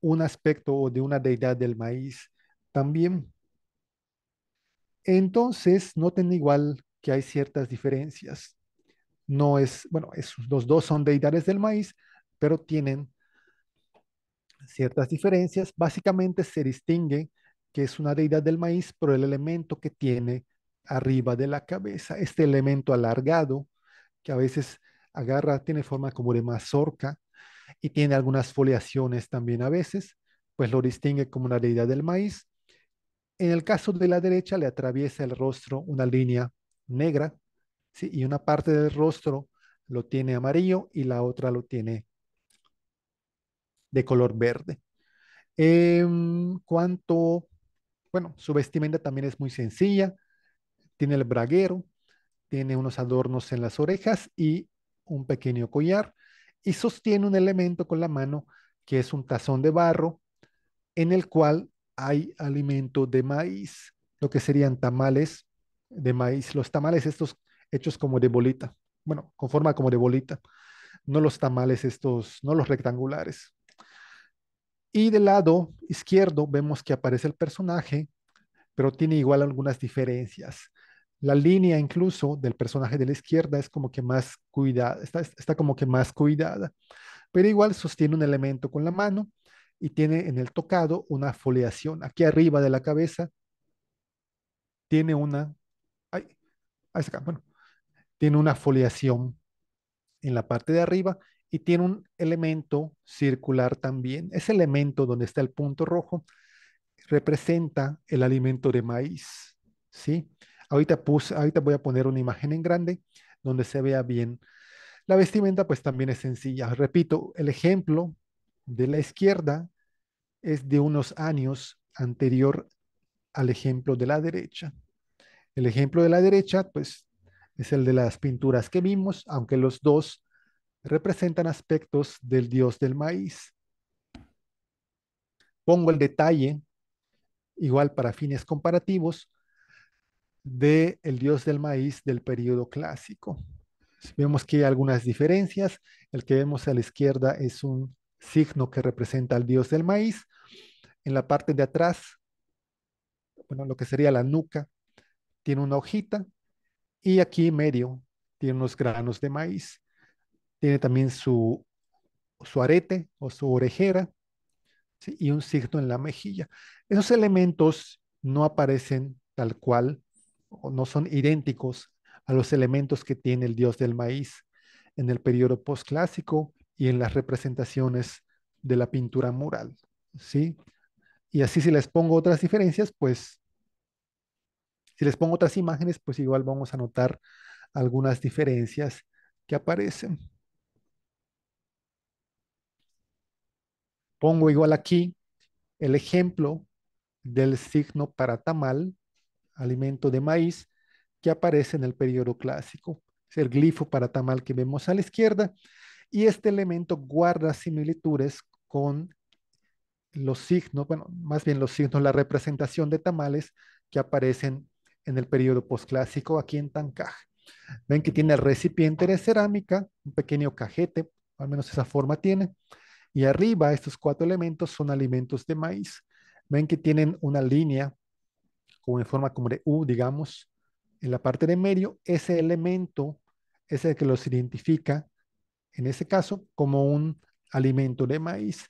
Speaker 2: un aspecto o de una deidad del maíz también. Entonces, noten igual que hay ciertas diferencias no es, bueno, los dos son deidades del maíz, pero tienen ciertas diferencias. Básicamente se distingue que es una deidad del maíz por el elemento que tiene arriba de la cabeza, este elemento alargado que a veces agarra, tiene forma como de mazorca y tiene algunas foliaciones también a veces, pues lo distingue como una deidad del maíz. En el caso de la derecha le atraviesa el rostro una línea negra y una parte del rostro lo tiene amarillo y la otra lo tiene de color verde. En em, cuanto, bueno, su vestimenta también es muy sencilla. Tiene el braguero, tiene unos adornos en las orejas y un pequeño collar y sostiene un elemento con la mano que es un tazón de barro en el cual hay alimento de maíz, lo que serían tamales de maíz. Los tamales estos hechos como de bolita, bueno, con forma como de bolita, no los tamales estos, no los rectangulares. Y del lado izquierdo vemos que aparece el personaje, pero tiene igual algunas diferencias. La línea incluso del personaje de la izquierda es como que más cuidada, está, como que más cuidada, pero igual sostiene un elemento con la mano y tiene en el tocado una foliación. Aquí arriba de la cabeza tiene una... Ay, ahí está, bueno, tiene una foliación en la parte de arriba y tiene un elemento circular también. Ese elemento donde está el punto rojo representa el alimento de maíz, ¿sí? Ahorita, ahorita voy a poner una imagen en grande donde se vea bien. La vestimenta pues también es sencilla. Repito, el ejemplo de la izquierda es de unos años anterior al ejemplo de la derecha. El ejemplo de la derecha pues es el de las pinturas que vimos, aunque los dos representan aspectos del dios del maíz. Pongo el detalle, igual para fines comparativos, del el dios del maíz del periodo clásico. Vemos que hay algunas diferencias. El que vemos a la izquierda es un signo que representa al dios del maíz. En la parte de atrás, bueno, lo que sería la nuca, tiene una hojita y aquí en medio tiene unos granos de maíz. Tiene también su, su arete o su orejera y un signo en la mejilla. Esos elementos no aparecen tal cual o no son idénticos a los elementos que tiene el dios del maíz en el periodo postclásico y en las representaciones de la pintura mural, ¿sí? Y así si les pongo otras diferencias, pues si les pongo otras imágenes, pues igual vamos a notar algunas diferencias que aparecen. Pongo igual aquí el ejemplo del signo para tamal, alimento de maíz, que aparece en el periodo clásico. Es el glifo para tamal que vemos a la izquierda. Y este elemento guarda similitudes con los signos, bueno, más bien los signos, la representación de tamales que aparecen en el periodo posclásico aquí en Tancaj. Ven que tiene el recipiente de cerámica, un pequeño cajete, al menos esa forma tiene. Y arriba estos cuatro elementos son alimentos de maíz. Ven que tienen una línea como en forma como de U, digamos, en la parte de medio. Ese elemento es el que los identifica, en ese caso, como un alimento de maíz.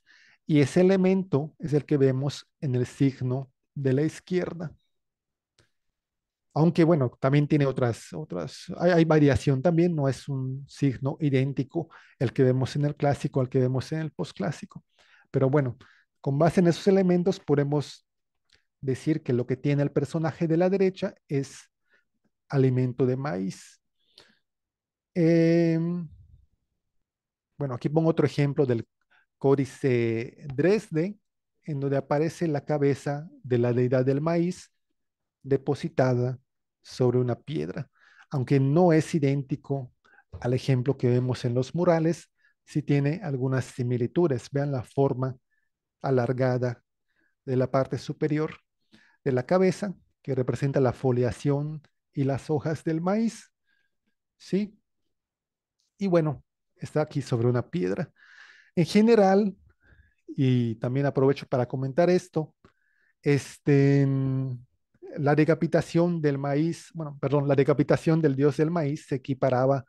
Speaker 2: Y ese elemento es el que vemos en el signo de la izquierda aunque bueno, también tiene otras, otras, hay, variación también, no es un signo idéntico el que vemos en el clásico al que vemos en el postclásico. Pero bueno, con base en esos elementos podemos decir que lo que tiene el personaje de la derecha es alimento de maíz. Em, bueno, aquí pongo otro ejemplo del códice Dresde, en donde aparece la cabeza de la deidad del maíz depositada sobre una piedra. Aunque no es idéntico al ejemplo que vemos en los murales, sí tiene algunas similitudes. Vean la forma alargada de la parte superior de la cabeza, que representa la foliación y las hojas del maíz. ¿Sí? Y bueno, está aquí sobre una piedra. En general, y también aprovecho para comentar esto, este, la decapitación del maíz, bueno, perdón, la decapitación del dios del maíz se equiparaba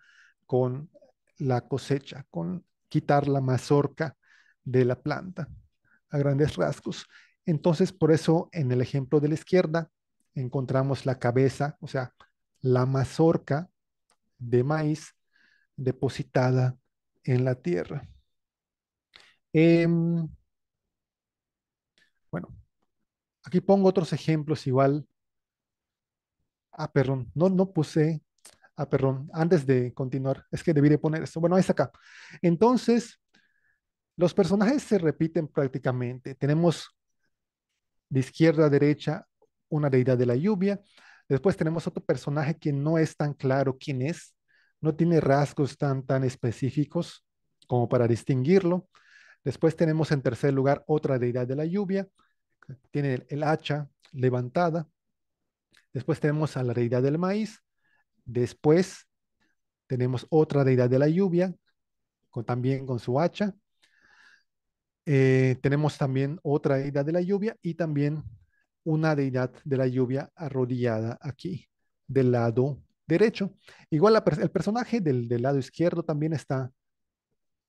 Speaker 2: con la cosecha, con quitar la mazorca de la planta, a grandes rasgos. Entonces, por eso en el ejemplo de la izquierda encontramos la cabeza, o sea, la mazorca de maíz depositada en la tierra. Em, Aquí pongo otros ejemplos igual. Ah, perdón, no, no puse. Ah, perdón, antes de continuar, es que debí de poner esto. Bueno, es acá. Entonces, los personajes se repiten prácticamente. Tenemos de izquierda a derecha una deidad de la lluvia. Después tenemos otro personaje que no es tan claro quién es. No tiene rasgos tan, tan específicos como para distinguirlo. Después tenemos en tercer lugar otra deidad de la lluvia tiene el, hacha levantada. Después tenemos a la deidad del maíz. Después tenemos otra deidad de la lluvia, también con su hacha. Eh, tenemos también otra deidad de la lluvia y también una deidad de la lluvia arrodillada aquí, del lado derecho. Igual el personaje del, del, lado izquierdo también está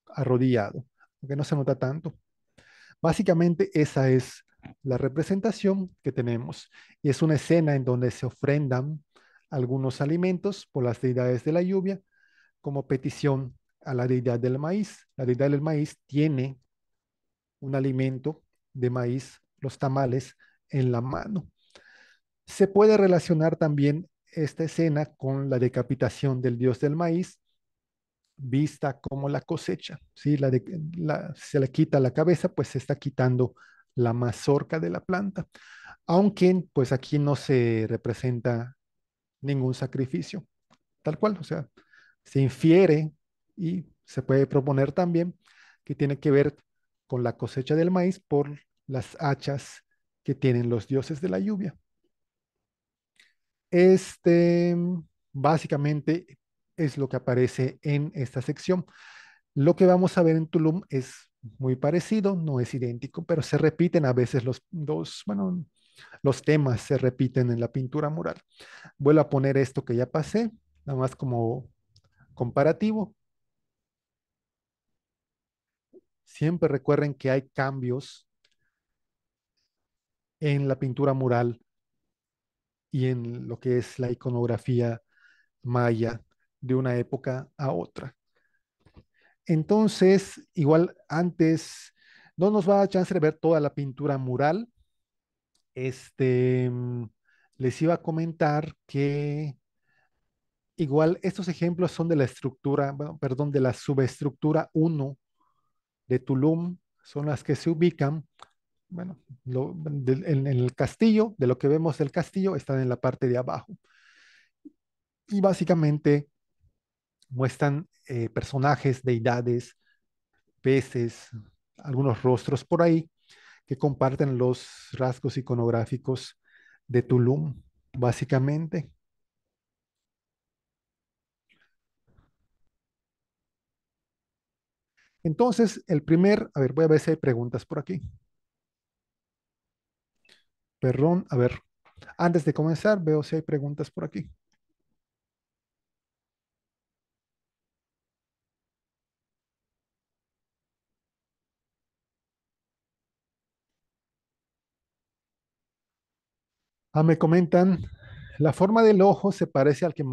Speaker 2: arrodillado, aunque no se nota tanto. Básicamente esa es la representación que tenemos. Y es una escena en donde se ofrendan algunos alimentos por las deidades de la lluvia como petición a la deidad del maíz. La deidad del maíz tiene un alimento de maíz, los tamales, en la mano. Se puede relacionar también esta escena con la decapitación del dios del maíz, vista como la cosecha. Si la se le quita la cabeza, pues se está quitando la mazorca de la planta, aunque pues aquí no se representa ningún sacrificio, tal cual, o sea, se infiere y se puede proponer también que tiene que ver con la cosecha del maíz por las hachas que tienen los dioses de la lluvia. Este básicamente es lo que aparece en esta sección. Lo que vamos a ver en Tulum es muy parecido, no es idéntico, pero se repiten a veces los dos, bueno, los temas se repiten en la pintura mural. Vuelvo a poner esto que ya pasé, nada más como comparativo. Siempre recuerden que hay cambios en la pintura mural y en lo que es la iconografía maya de una época a otra. Entonces, igual antes, no nos va a dar chance de ver toda la pintura mural. Este, mm, les iba a comentar que igual estos ejemplos son de la estructura, perdón, de la subestructura 1 de Tulum, son las que se ubican. Bueno, en, el castillo, de lo que vemos del castillo, están en la parte de abajo. Y básicamente muestran eh, personajes, deidades, peces, algunos rostros por ahí que comparten los rasgos iconográficos de Tulum, básicamente. Entonces, el primer, a ver, voy a ver si hay preguntas por aquí. Perdón, a ver, antes de comenzar, veo si hay preguntas por aquí. Ah, me comentan, la forma del ojo se parece al que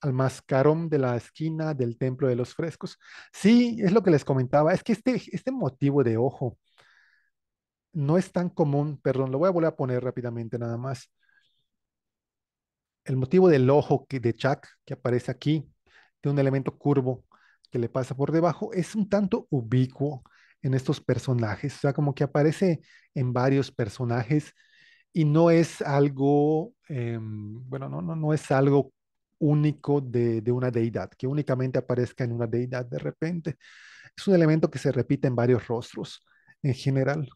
Speaker 2: al mascarón de la esquina del templo de los frescos. Sí, es lo que les comentaba. Es que este, este motivo de ojo no es tan común. Perdón, lo voy a volver a poner rápidamente nada más. El motivo del ojo de Chuck que aparece aquí, de un elemento curvo que le pasa por debajo, es un tanto ubicuo en estos personajes. O sea, como que aparece en varios personajes y no es algo, em, bueno, no, no, no es algo único de, una deidad, que únicamente aparezca en una deidad de repente. Es un elemento que se repite en varios rostros en general.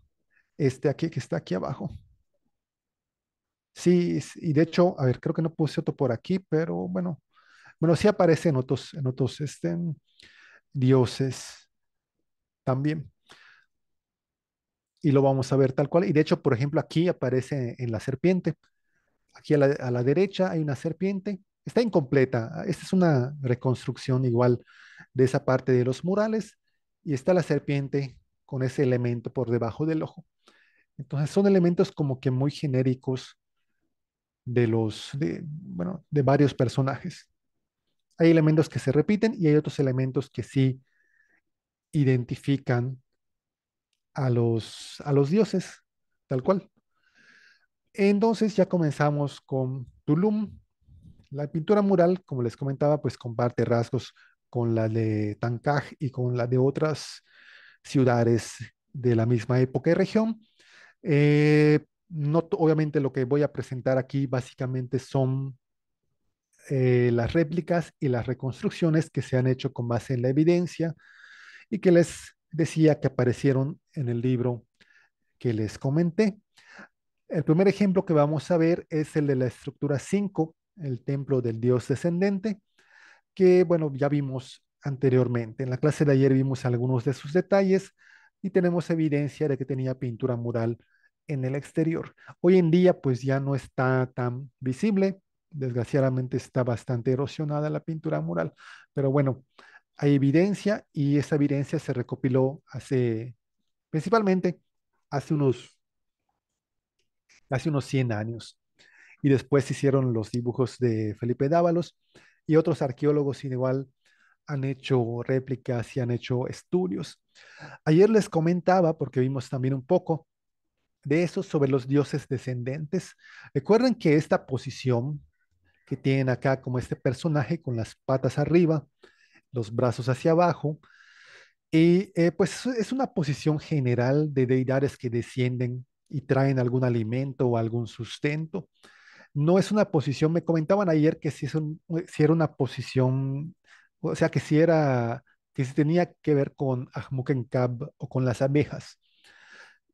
Speaker 2: Este aquí que está aquí abajo. Sí, y de hecho, a ver, creo que no puse otro por aquí, pero bueno, bueno, sí aparece en otros, en otros este, dioses también y lo vamos a ver tal cual. Y de hecho, por ejemplo, aquí aparece en la serpiente. Aquí a la, derecha hay una serpiente. Está incompleta. Esta es una reconstrucción igual de esa parte de los murales. Y está la serpiente con ese elemento por debajo del ojo. Entonces son elementos como que muy genéricos de los, bueno, de varios personajes. Hay elementos que se repiten y hay otros elementos que sí identifican a los, a los dioses, tal cual. Entonces ya comenzamos con Tulum. La pintura mural, como les comentaba, pues comparte rasgos con la de Tancaj y con la de otras ciudades de la misma época y región. Eh, no, obviamente lo que voy a presentar aquí básicamente son eh, las réplicas y las reconstrucciones que se han hecho con base en la evidencia y que les decía que aparecieron en el libro que les comenté. El primer ejemplo que vamos a ver es el de la estructura 5, el templo del dios descendente, que bueno, ya vimos anteriormente. En la clase de ayer vimos algunos de sus detalles y tenemos evidencia de que tenía pintura mural en el exterior. Hoy en día pues ya no está tan visible, desgraciadamente está bastante erosionada la pintura mural, pero bueno, hay evidencia y esa evidencia se recopiló hace, principalmente hace unos, hace unos 100 años. Y después se hicieron los dibujos de Felipe Dávalos y otros arqueólogos sin igual han hecho réplicas y han hecho estudios. Ayer les comentaba, porque vimos también un poco de eso sobre los dioses descendentes. Recuerden que esta posición que tienen acá como este personaje con las patas arriba, los brazos hacia abajo. Y eh, pues es una posición general de deidades que descienden y traen algún alimento o algún sustento. No es una posición, me comentaban ayer que si, es eh, si era una posición, o sea, que si era, que si tenía que ver con kab o con las abejas.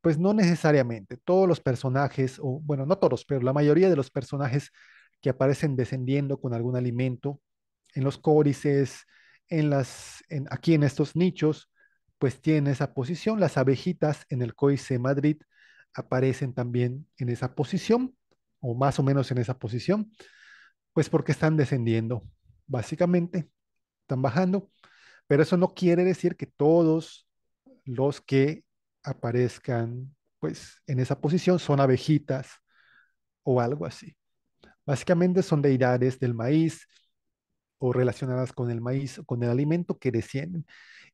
Speaker 2: Pues no necesariamente. Todos los personajes, o bueno, no todos, pero la mayoría de los personajes que aparecen descendiendo con algún alimento en los códices, en las, aquí en estos nichos, pues tiene esa posición. Las abejitas en el Coice Madrid aparecen también en esa posición, o más o menos en esa posición, pues porque están descendiendo, básicamente, están bajando, pero eso no quiere decir que todos los que aparezcan, pues, en esa posición son abejitas o algo así. Básicamente son deidades del maíz, relacionadas con el maíz o con el alimento que descienden.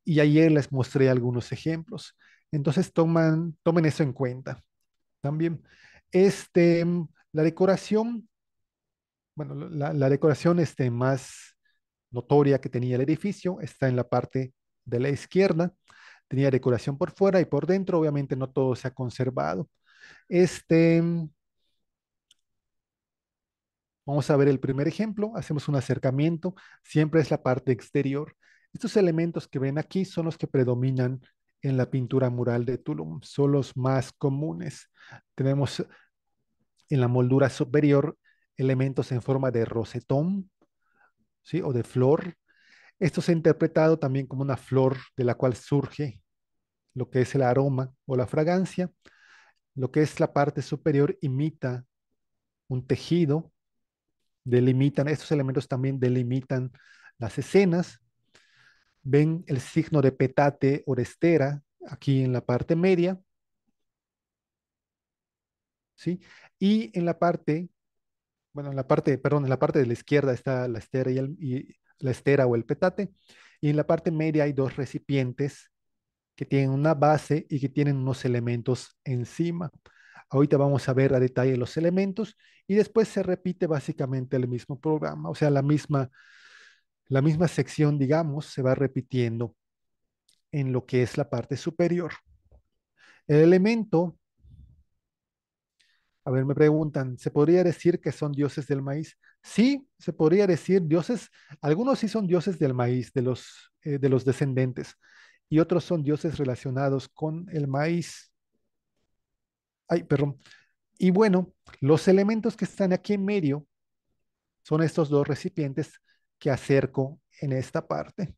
Speaker 2: Y ayer les mostré algunos ejemplos. Entonces toman, tomen eso en cuenta. También este, la decoración, bueno, la, decoración este, más notoria que tenía el edificio está en la parte de la izquierda. Tenía decoración por fuera y por dentro, obviamente no todo se ha conservado. Este, Vamos a ver el primer ejemplo, hacemos un acercamiento, siempre es la parte exterior. Estos elementos que ven aquí son los que predominan en la pintura mural de Tulum, son los más comunes. Tenemos en la moldura superior elementos en forma de rosetón o de flor. Esto se ha interpretado también como una flor de la cual surge lo que es el aroma o la fragancia. Lo que es la parte superior imita un tejido delimitan, estos elementos también delimitan las escenas. Ven el signo de petate o de estera aquí en la parte media. ¿Sí? Y en la parte, bueno, en la parte, perdón, en la parte de la izquierda está la estera, y la estera o el petate. Y en la parte media hay dos recipientes que tienen una base y que tienen unos elementos encima. Ahorita vamos a ver a detalle los elementos y después se repite básicamente el mismo programa, o sea, la misma, la misma sección, digamos, se va repitiendo en lo que es la parte superior. El elemento, a ver, me preguntan, ¿se podría decir que son dioses del maíz? Sí, se podría decir dioses, algunos sí son dioses del maíz, de los, eh, de los descendentes, y otros son dioses relacionados con el maíz. Ay, perdón. Y bueno, los elementos que están aquí en medio son estos dos recipientes que acerco en esta parte.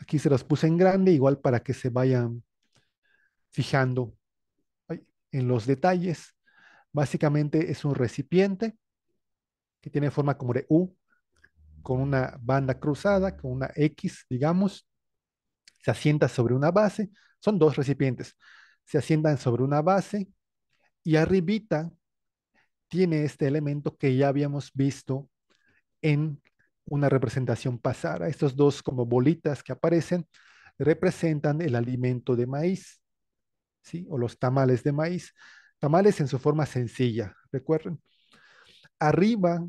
Speaker 2: Aquí se los puse en grande, igual para que se vayan fijando en los detalles. Básicamente es un recipiente que tiene forma como de U, con una banda cruzada, con una X, digamos. Se asienta sobre una base. Son dos recipientes. Se asientan sobre una base y arribita tiene este elemento que ya habíamos visto en una representación pasada. Estos dos como bolitas que aparecen representan el alimento de maíz, ¿sí? O los tamales de maíz. Tamales en su forma sencilla, recuerden. Arriba,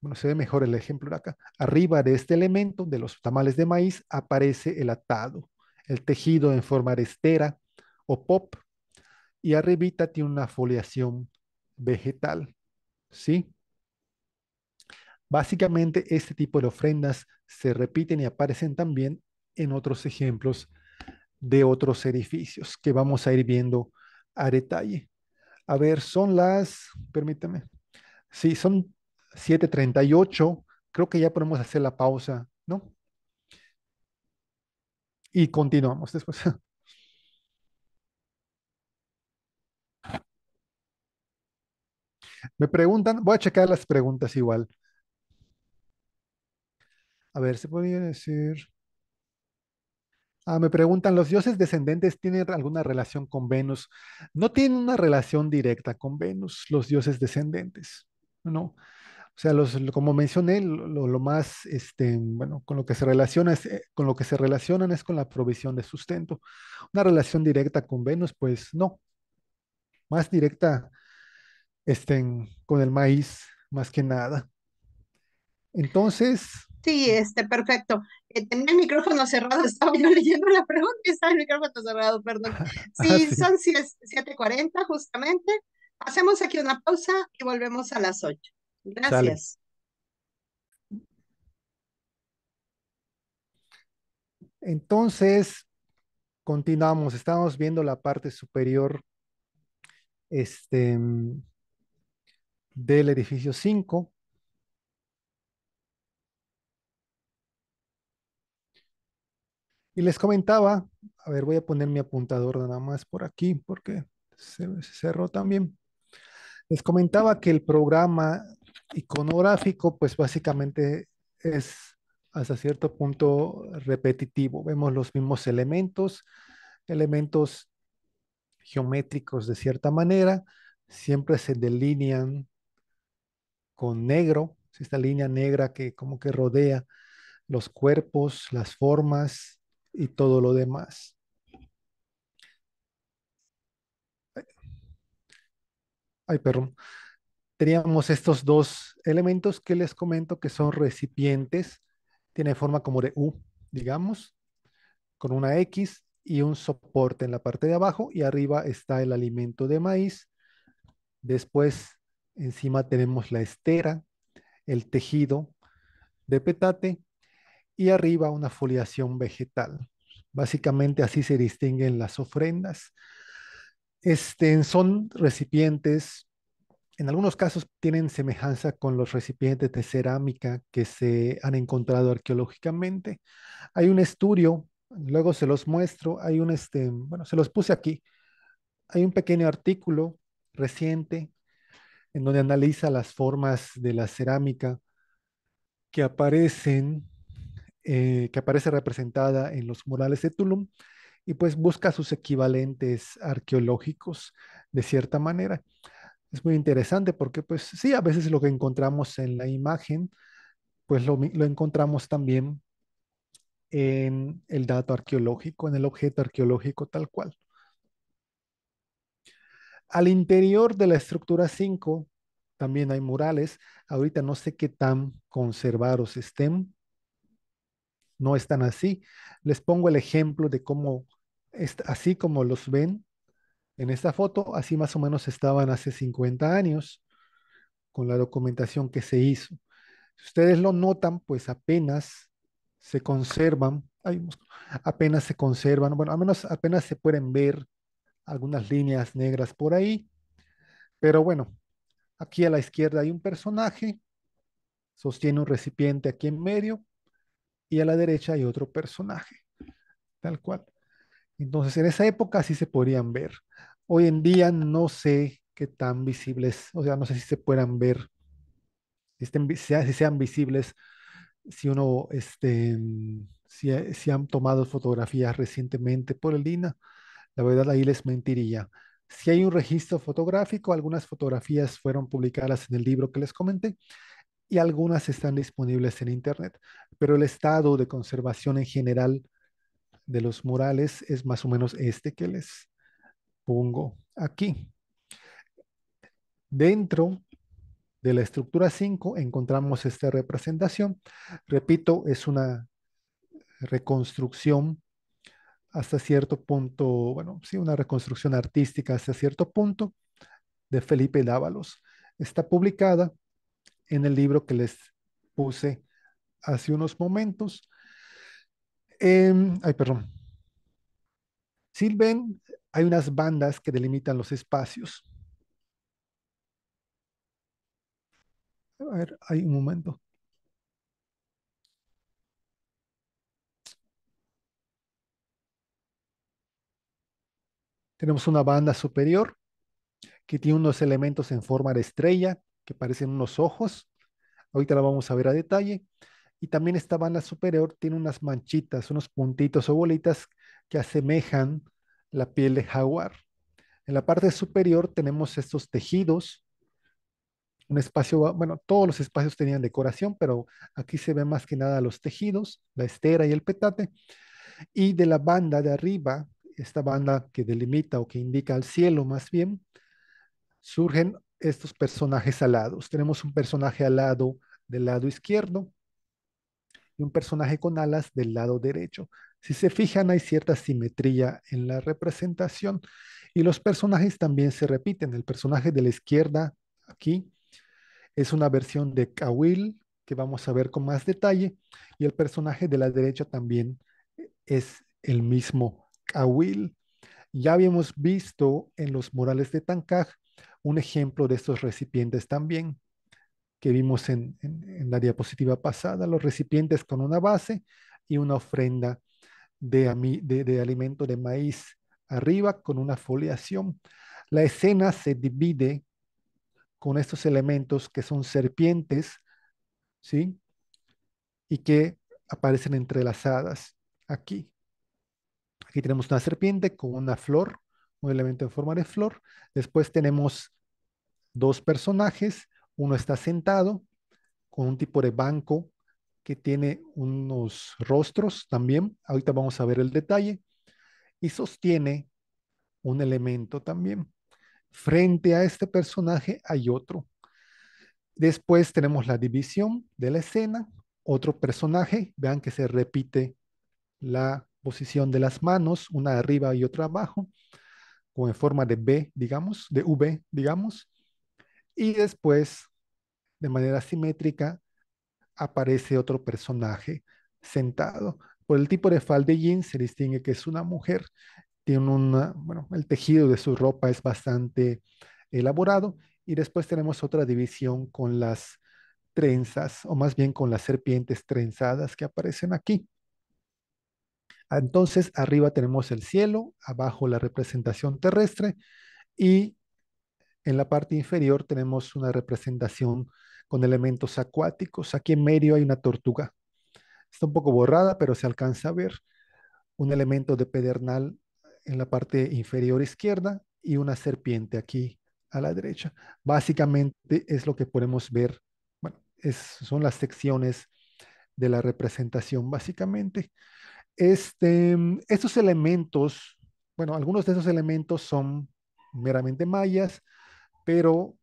Speaker 2: bueno, se ve mejor el ejemplo de acá. Arriba de este elemento, de los tamales de maíz, aparece el atado, el tejido en forma de estera o pop, y arribita tiene una foliación vegetal. ¿Sí? Básicamente, este tipo de ofrendas se repiten y aparecen también en otros ejemplos de otros edificios que vamos a ir viendo a detalle. A ver, son las, permítame, sí, son 7.38, creo que ya podemos hacer la pausa, ¿no? Y continuamos después. Me preguntan, voy a checar las preguntas igual. A ver, se podría decir. Ah, me preguntan, ¿los dioses descendentes tienen alguna relación con Venus? No tienen una relación directa con Venus, los dioses descendentes. No. O sea, los, como mencioné, lo, más, este, bueno, con lo que se relaciona eh, con lo que se relacionan es con la provisión de sustento. Una relación directa con Venus, pues no. Más directa, estén con el maíz más que nada. Entonces.
Speaker 1: Sí, eh este, perfecto. Eh, tenía el micrófono cerrado, estaba yo leyendo la pregunta y estaba el micrófono cerrado, perdón. Ah, sí, son 7.40 justamente. Hacemos aquí una pausa y volvemos a las 8. Gracias.
Speaker 2: Entonces, continuamos. Estamos viendo la parte superior. Este, del edificio 5. Y les comentaba, a ver, voy a poner mi apuntador nada más por aquí porque se, cerró también. Les comentaba que el programa iconográfico, pues básicamente es hasta cierto punto repetitivo. Vemos los mismos elementos, elementos geométricos de cierta manera, siempre se delinean con negro, esta línea negra que como que rodea los cuerpos, las formas y todo lo demás. Ay, perdón. Teníamos estos dos elementos que les comento que son recipientes. Tiene forma como de U, digamos, con una X y un soporte en la parte de abajo y arriba está el alimento de maíz. Después Encima tenemos la estera, el tejido de petate y arriba una foliación vegetal. Básicamente así se distinguen las ofrendas. Este, son recipientes, en algunos casos tienen semejanza con los recipientes de cerámica que se han encontrado arqueológicamente. Hay un estudio, luego se los muestro, hay un, este, bueno, se los puse aquí. Hay un pequeño artículo reciente en donde analiza las formas de la cerámica que aparecen, eh, que aparece representada en los murales de Tulum, y pues busca sus equivalentes arqueológicos de cierta manera. Es muy interesante porque pues sí, a veces lo que encontramos en la imagen, pues lo encontramos también en el dato arqueológico, en el objeto arqueológico tal cual. Al interior de la estructura 5 también hay murales. Ahorita no sé qué tan conservados estén. No están así. Les pongo el ejemplo de cómo, así como los ven en esta foto, así más o menos estaban hace 50 años con la documentación que se hizo. Si ustedes lo notan, pues apenas se conservan, apenas se conservan, bueno, al menos apenas se pueden ver algunas líneas negras por ahí. Pero bueno, aquí a la izquierda hay un personaje, sostiene un recipiente aquí en medio y a la derecha hay otro personaje, tal cual. Entonces, en esa época sí se podrían ver. Hoy en día no sé qué tan visibles, o sea, no sé si se puedan ver, si, sean visibles, si uno, este, si, si han tomado fotografías recientemente por el DINA. La verdad ahí les mentiría. Si hay un registro fotográfico, algunas fotografías fueron publicadas en el libro que les comenté y algunas están disponibles en Internet, pero el estado de conservación en general de los murales es más o menos este que les pongo aquí. Dentro de la estructura 5 encontramos esta representación. Repito, es una reconstrucción hasta cierto punto, bueno, sí, una reconstrucción artística hasta cierto punto de Felipe Dávalos. Está publicada en el libro que les puse hace unos momentos. Em, ay, perdón. Si ven, hay unas bandas que delimitan los espacios. A ver, hay un momento. Tenemos una banda superior que tiene unos elementos en forma de estrella que parecen unos ojos. Ahorita la vamos a ver a detalle. Y también esta banda superior tiene unas manchitas, unos puntitos o bolitas que asemejan la piel de jaguar. En la parte superior tenemos estos tejidos, un espacio, bueno, todos los espacios tenían decoración, pero aquí se ve más que nada los tejidos, la estera y el petate. Y de la banda de arriba esta banda que delimita o que indica al cielo más bien, surgen estos personajes alados. Tenemos un personaje alado del lado izquierdo y un personaje con alas del lado derecho. Si se fijan, hay cierta simetría en la representación y los personajes también se repiten. El personaje de la izquierda aquí es una versión de Kawil que vamos a ver con más detalle y el personaje de la derecha también eh, es el mismo a Will, ya habíamos visto en los murales de Tancaj un ejemplo de estos recipientes también, que vimos en, la diapositiva pasada, los recipientes con una base y una ofrenda de, de, de alimento de maíz arriba con una foliación. La escena se divide con estos elementos que son serpientes, ¿sí? Y que aparecen entrelazadas aquí. Aquí tenemos una serpiente con una flor, un elemento en forma de flor. Después tenemos dos personajes. Uno está sentado con un tipo de banco que tiene unos rostros también. Ahorita vamos a ver el detalle. Y sostiene un elemento también. Frente a este personaje hay otro. Después tenemos la división de la escena. Otro personaje, vean que se repite la posición de las manos, una arriba y otra abajo, con en forma de B, digamos, de V, digamos. Y después, de manera simétrica, aparece otro personaje sentado. Por el tipo de falde se distingue que es una mujer. Tiene una, bueno, el tejido de su ropa es bastante elaborado. Y después tenemos otra división con las trenzas, o más bien con las serpientes trenzadas que aparecen aquí. Entonces, arriba tenemos el cielo, abajo la representación terrestre y en la parte inferior tenemos una representación con elementos acuáticos. Aquí en medio hay una tortuga. Está un poco borrada, pero se alcanza a ver un elemento de pedernal en la parte inferior izquierda y una serpiente aquí a la derecha. Básicamente es lo que podemos ver. Bueno, son las secciones de la representación, básicamente. Este, mm, estos elementos, bueno, algunos de esos elementos son meramente mayas, pero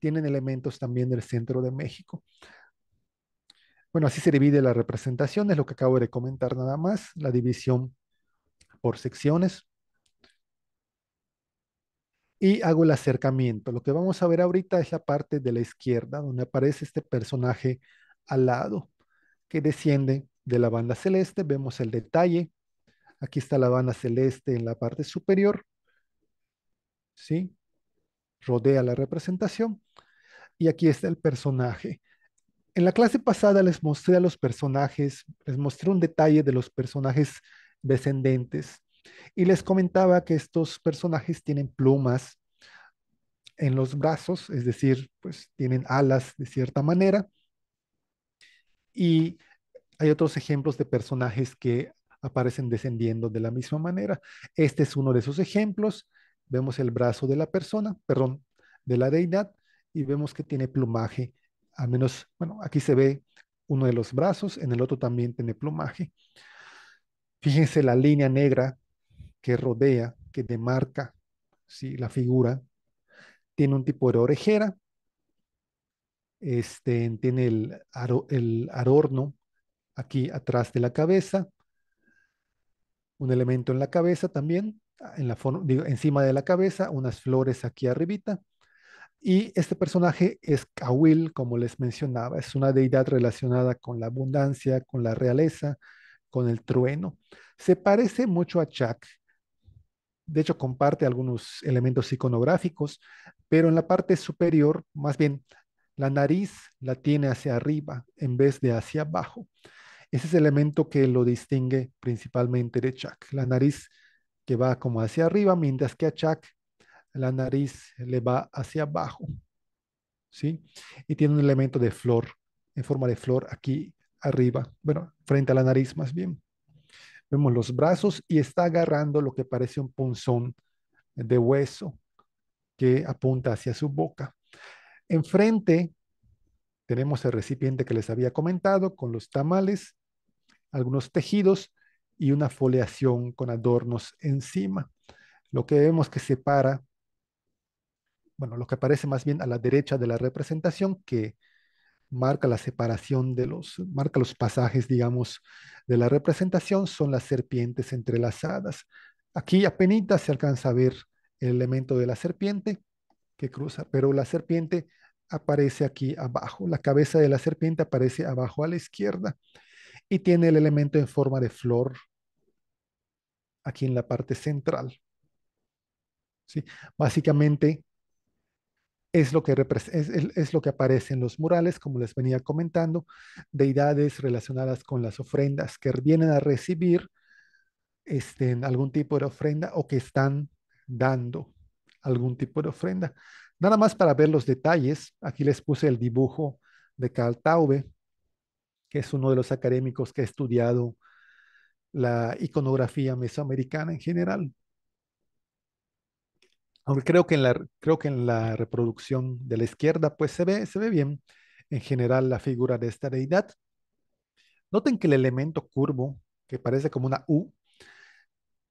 Speaker 2: tienen elementos también del centro de México. Bueno, así se divide la representación, es lo que acabo de comentar nada más, la división por secciones. Y hago el acercamiento. Lo que vamos a ver ahorita es la parte de la izquierda, donde aparece este personaje alado, que desciende de la banda celeste, vemos el detalle. Aquí está la banda celeste en la parte superior. ¿Sí? Rodea la representación. Y aquí está el personaje. En la clase pasada les mostré a los personajes, les mostré un detalle de los personajes descendentes y les comentaba que estos personajes tienen plumas en los brazos, es decir, pues tienen alas de cierta manera y hay otros ejemplos de personajes que aparecen descendiendo de la misma manera. Este es uno de esos ejemplos. Vemos el brazo de la persona, perdón, de la deidad, y vemos que tiene plumaje. Al menos, bueno, aquí se ve uno de los brazos, en el otro también tiene plumaje. Fíjense la línea negra que rodea, que demarca ¿sí? la figura. Tiene un tipo de orejera, este, tiene el, el adorno aquí atrás de la cabeza, un elemento en la cabeza también, en la digo, encima de la cabeza, unas flores aquí arribita. Y este personaje es Kawil, como les mencionaba, es una deidad relacionada con la abundancia, con la realeza, con el trueno. Se parece mucho a Chuck, de hecho comparte algunos elementos iconográficos, pero en la parte superior, más bien, la nariz la tiene hacia arriba en vez de hacia abajo. Ese es el elemento que lo distingue principalmente de Chuck. La nariz que va como hacia arriba, mientras que a Chuck la nariz le va hacia abajo. ¿Sí? Y tiene un elemento de flor, en forma de flor aquí arriba, bueno, frente a la nariz más bien. Vemos los brazos y está agarrando lo que parece un punzón de hueso que apunta hacia su boca. Enfrente tenemos el recipiente que les había comentado con los tamales algunos tejidos y una foliación con adornos encima. Lo que vemos que separa, bueno, lo que aparece más bien a la derecha de la representación que marca la separación de los, marca los pasajes, digamos, de la representación son las serpientes entrelazadas. Aquí apenas se alcanza a ver el elemento de la serpiente que cruza, pero la serpiente aparece aquí abajo, la cabeza de la serpiente aparece abajo a la izquierda y tiene el elemento en forma de flor aquí en la parte central. ¿Sí? Básicamente es lo, que es, lo que aparece en los murales, como les venía comentando, deidades relacionadas con las ofrendas que vienen a recibir este, algún tipo de ofrenda o que están dando algún tipo de ofrenda. Nada más para ver los detalles, aquí les puse el dibujo de Carl Taube, que es uno de los académicos que ha estudiado la iconografía mesoamericana en general. Aunque creo que en la, creo que en la reproducción de la izquierda pues se ve, se ve bien en general la figura de esta deidad. Noten que el elemento curvo, que parece como una U,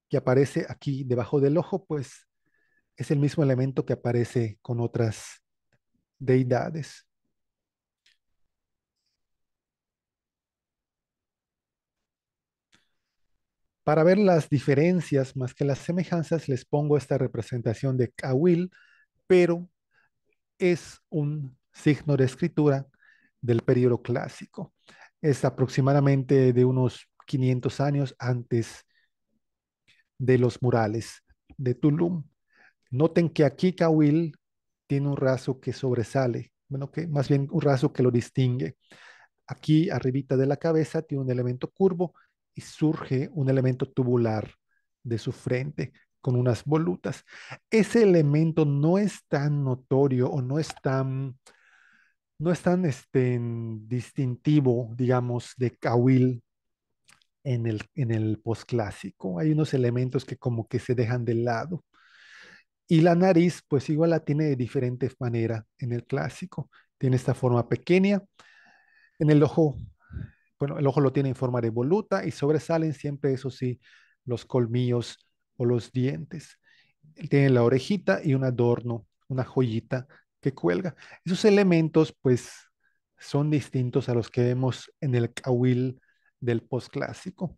Speaker 2: que aparece aquí debajo del ojo, pues es el mismo elemento que aparece con otras deidades. Para ver las diferencias más que las semejanzas, les pongo esta representación de Cahuil, pero es un signo de escritura del periodo clásico. Es aproximadamente de unos 500 años antes de los murales de Tulum. Noten que aquí Kawil tiene un raso que sobresale, bueno, que más bien un raso que lo distingue. Aquí, arribita de la cabeza, tiene un elemento curvo y surge un elemento tubular de su frente con unas volutas. Ese elemento no es tan notorio o no es tan, no es tan este, distintivo, digamos, de Kawil en el, en el postclásico. Hay unos elementos que como que se dejan de lado. Y la nariz, pues igual la tiene de diferente manera en el clásico. Tiene esta forma pequeña. En el ojo bueno, el ojo lo tiene en forma de voluta y sobresalen siempre, eso sí, los colmillos o los dientes. tiene la orejita y un adorno, una joyita que cuelga. Esos elementos, pues, son distintos a los que vemos en el cahuil del posclásico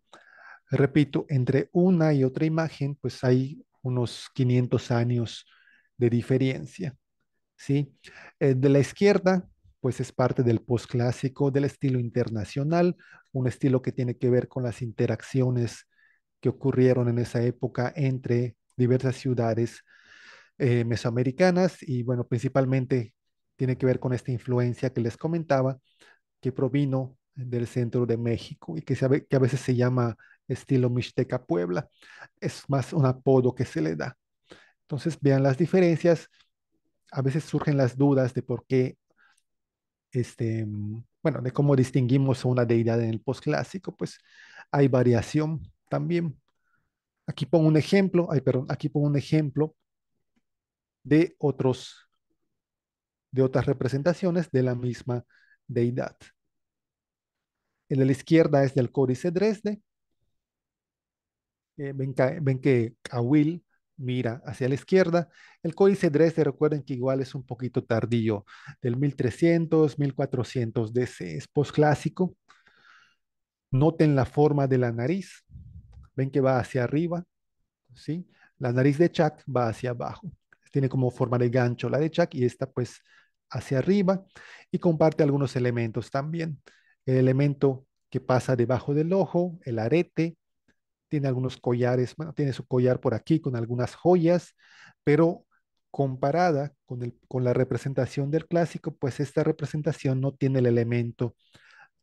Speaker 2: Repito, entre una y otra imagen, pues hay unos 500 años de diferencia. ¿sí? Eh, de la izquierda pues es parte del postclásico del estilo internacional, un estilo que tiene que ver con las interacciones que ocurrieron en esa época entre diversas ciudades eh, mesoamericanas y bueno, principalmente tiene que ver con esta influencia que les comentaba que provino del centro de México y que, se, que a veces se llama estilo Mixteca Puebla. Es más un apodo que se le da. Entonces vean las diferencias. A veces surgen las dudas de por qué este, bueno, de cómo distinguimos a una deidad en el posclásico, pues hay variación también. Aquí pongo un ejemplo, perdón, aquí pongo un ejemplo de otros, de otras representaciones de la misma deidad. en la izquierda es del Códice Dresde. Eh, ven, que, a que mira hacia la izquierda. El códice Dresde, recuerden que igual es un poquito tardío, del 1300, 1400 DC, es posclásico. Noten la forma de la nariz, ven que va hacia arriba, ¿sí? La nariz de Chuck va hacia abajo, tiene como forma de gancho la de Chuck y esta pues hacia arriba y comparte algunos elementos también. El elemento que pasa debajo del ojo, el arete, tiene algunos collares, tiene su collar por aquí con algunas joyas, pero comparada con, la representación del clásico, pues esta representación no tiene el elemento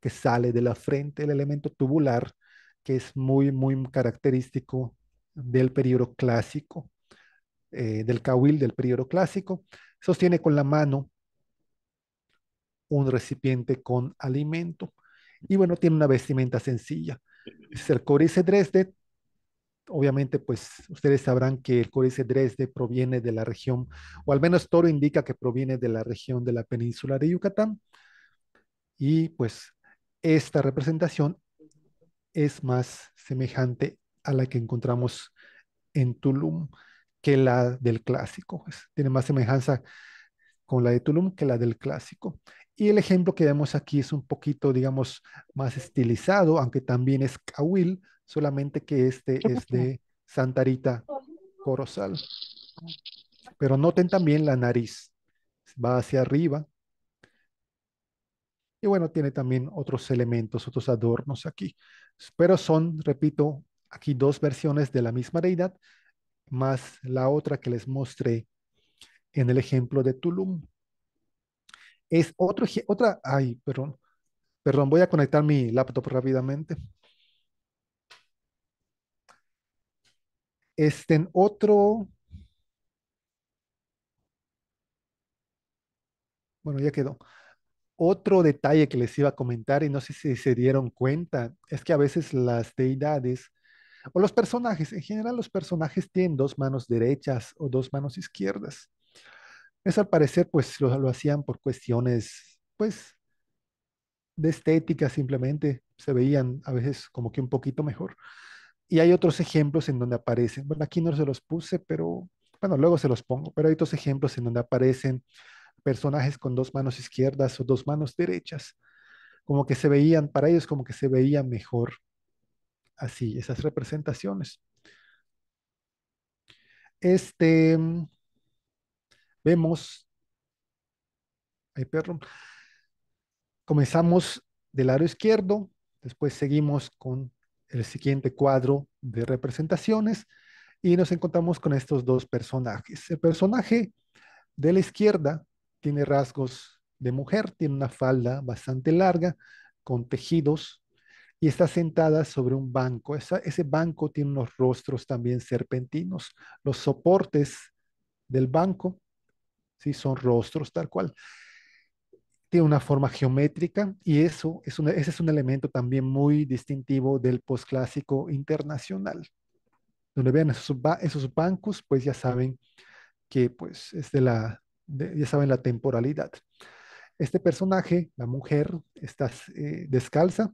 Speaker 2: que sale de la frente, el elemento tubular, que es muy, muy característico del periodo clásico, eh, del cahuil del periodo clásico. Sostiene con la mano un recipiente con alimento y bueno, tiene una vestimenta sencilla. Es el códice Dresde. Obviamente, pues ustedes sabrán que el códice Dresde proviene de la región, o al menos Toro indica que proviene de la región de la península de Yucatán. Y pues esta representación es más semejante a la que encontramos en Tulum que la del clásico. Pues, tiene más semejanza con la de Tulum que la del clásico. Y el ejemplo que vemos aquí es un poquito, digamos, más estilizado, aunque también es will, solamente que este es de santarita Corozal. Pero noten también la nariz, va hacia arriba. Y bueno, tiene también otros elementos, otros adornos aquí. Pero son, repito, aquí dos versiones de la misma deidad, más la otra que les mostré en el ejemplo de Tulum es otro, otra, ay, perdón, perdón, voy a conectar mi laptop rápidamente. Este, en otro, bueno, ya quedó. Otro detalle que les iba a comentar, y no sé si se dieron cuenta, es que a veces las deidades o los personajes, en general los personajes tienen dos manos derechas o dos manos izquierdas es al parecer pues lo, lo hacían por cuestiones pues de estética simplemente, se veían a veces como que un poquito mejor. Y hay otros ejemplos en donde aparecen, bueno, aquí no se los puse, pero bueno, luego se los pongo, pero hay otros ejemplos en donde aparecen personajes con dos manos izquierdas o dos manos derechas, como que se veían, para ellos como que se veían mejor así esas representaciones. Este, Vemos, ahí perro, comenzamos del lado izquierdo, después seguimos con el siguiente cuadro de representaciones y nos encontramos con estos dos personajes. El personaje de la izquierda tiene rasgos de mujer, tiene una falda bastante larga con tejidos y está sentada sobre un banco. ese banco tiene unos rostros también serpentinos. Los soportes del banco son rostros tal cual. Tiene una forma geométrica y eso es ese es un elemento también muy distintivo del posclásico internacional. Donde vean esos, bancos, pues ya saben que pues es de la, ya saben la temporalidad. Este personaje, la mujer, está eh, descalza,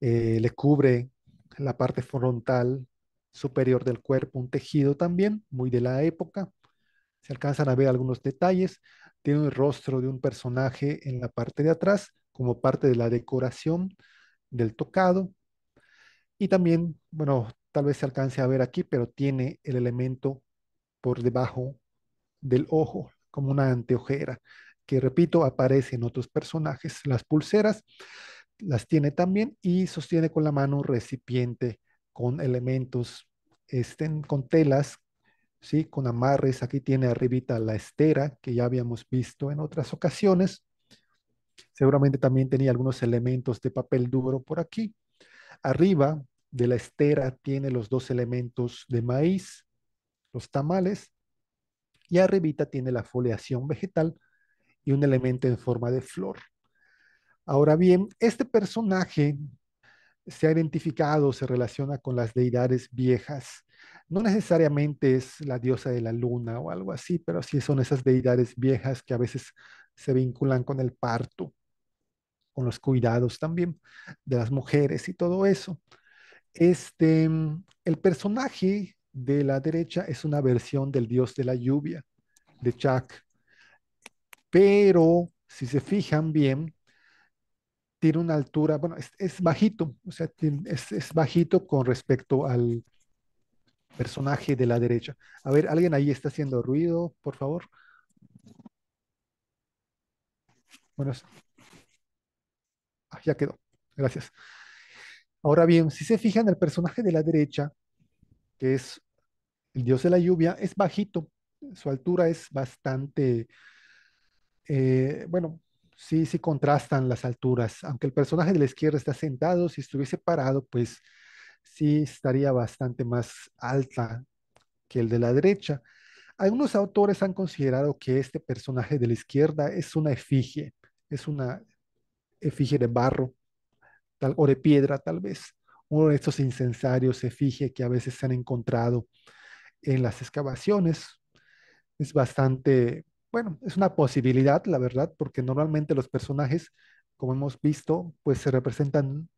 Speaker 2: eh, le cubre la parte frontal superior del cuerpo, un tejido también, muy de la época, se alcanzan a ver algunos detalles. Tiene un rostro de un personaje en la parte de atrás como parte de la decoración del tocado. Y también, bueno, tal vez se alcance a ver aquí, pero tiene el elemento por debajo del ojo, como una anteojera, que repito, aparece en otros personajes. Las pulseras las tiene también y sostiene con la mano un recipiente con elementos, estén con telas con amarres, aquí tiene arribita la estera que ya habíamos visto en otras ocasiones. Seguramente también tenía algunos elementos de papel duro por aquí. Arriba de la estera tiene los dos elementos de maíz, los tamales, y arribita tiene la foliación vegetal y un elemento en forma de flor. Ahora bien, este personaje se ha identificado, se relaciona con las deidades viejas no necesariamente es la diosa de la luna o algo así, pero sí son esas deidades viejas que a veces se vinculan con el parto, con los cuidados también de las mujeres y todo eso. Este, el personaje de la derecha es una versión del dios de la lluvia, de Chuck. Pero si se fijan bien, tiene una altura, bueno, es, bajito, o sea, es, bajito con respecto al, personaje de la derecha. A ver, alguien ahí está haciendo ruido, por favor. Bueno, ah, ya quedó. Gracias. Ahora bien, si se fijan, el personaje de la derecha, que es el dios de la lluvia, es bajito. Su altura es bastante, eh, bueno, sí, sí contrastan las alturas. Aunque el personaje de la izquierda está sentado, si estuviese parado, pues sí estaría bastante más alta que el de la derecha. Algunos autores han considerado que este personaje de la izquierda es una efigie, es una efigie de barro o de piedra tal vez, uno de estos incensarios efigie que a veces se han encontrado en las excavaciones. Es bastante, bueno, es una posibilidad, la verdad, porque normalmente los personajes, como hemos visto, pues se representan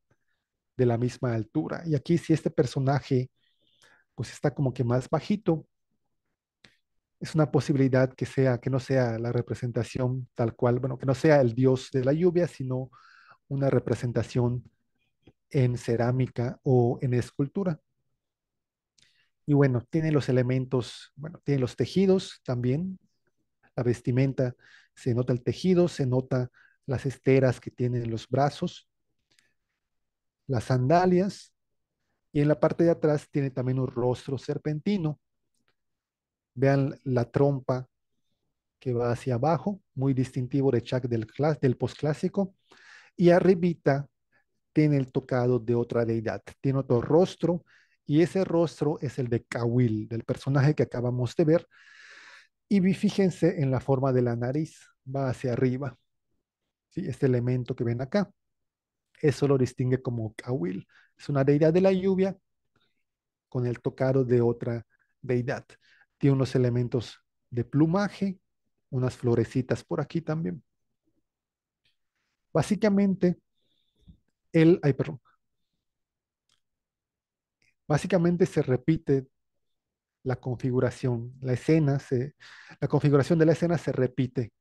Speaker 2: de la misma altura. Y aquí si este personaje pues está como que más bajito, es una posibilidad que sea que no sea la representación tal cual, bueno, que no sea el dios de la lluvia, sino una representación en cerámica o en escultura. Y bueno, tiene los elementos, bueno, tiene los tejidos también, la vestimenta, se nota el tejido, se nota las esteras que tienen los brazos, las sandalias y en la parte de atrás tiene también un rostro serpentino. Vean la trompa que va hacia abajo, muy distintivo de Chuck del, del posclásico. Y arribita tiene el tocado de otra deidad, tiene otro rostro y ese rostro es el de Kawil, del personaje que acabamos de ver. Y fíjense en la forma de la nariz, va hacia arriba, ¿sí? este elemento que ven acá. Eso lo distingue como Kawil. Es una deidad de la lluvia con el tocado de otra deidad. Tiene unos elementos de plumaje, unas florecitas por aquí también. Básicamente, él, ay, perdón. Básicamente se repite la configuración, la escena, se, la configuración de la escena se repite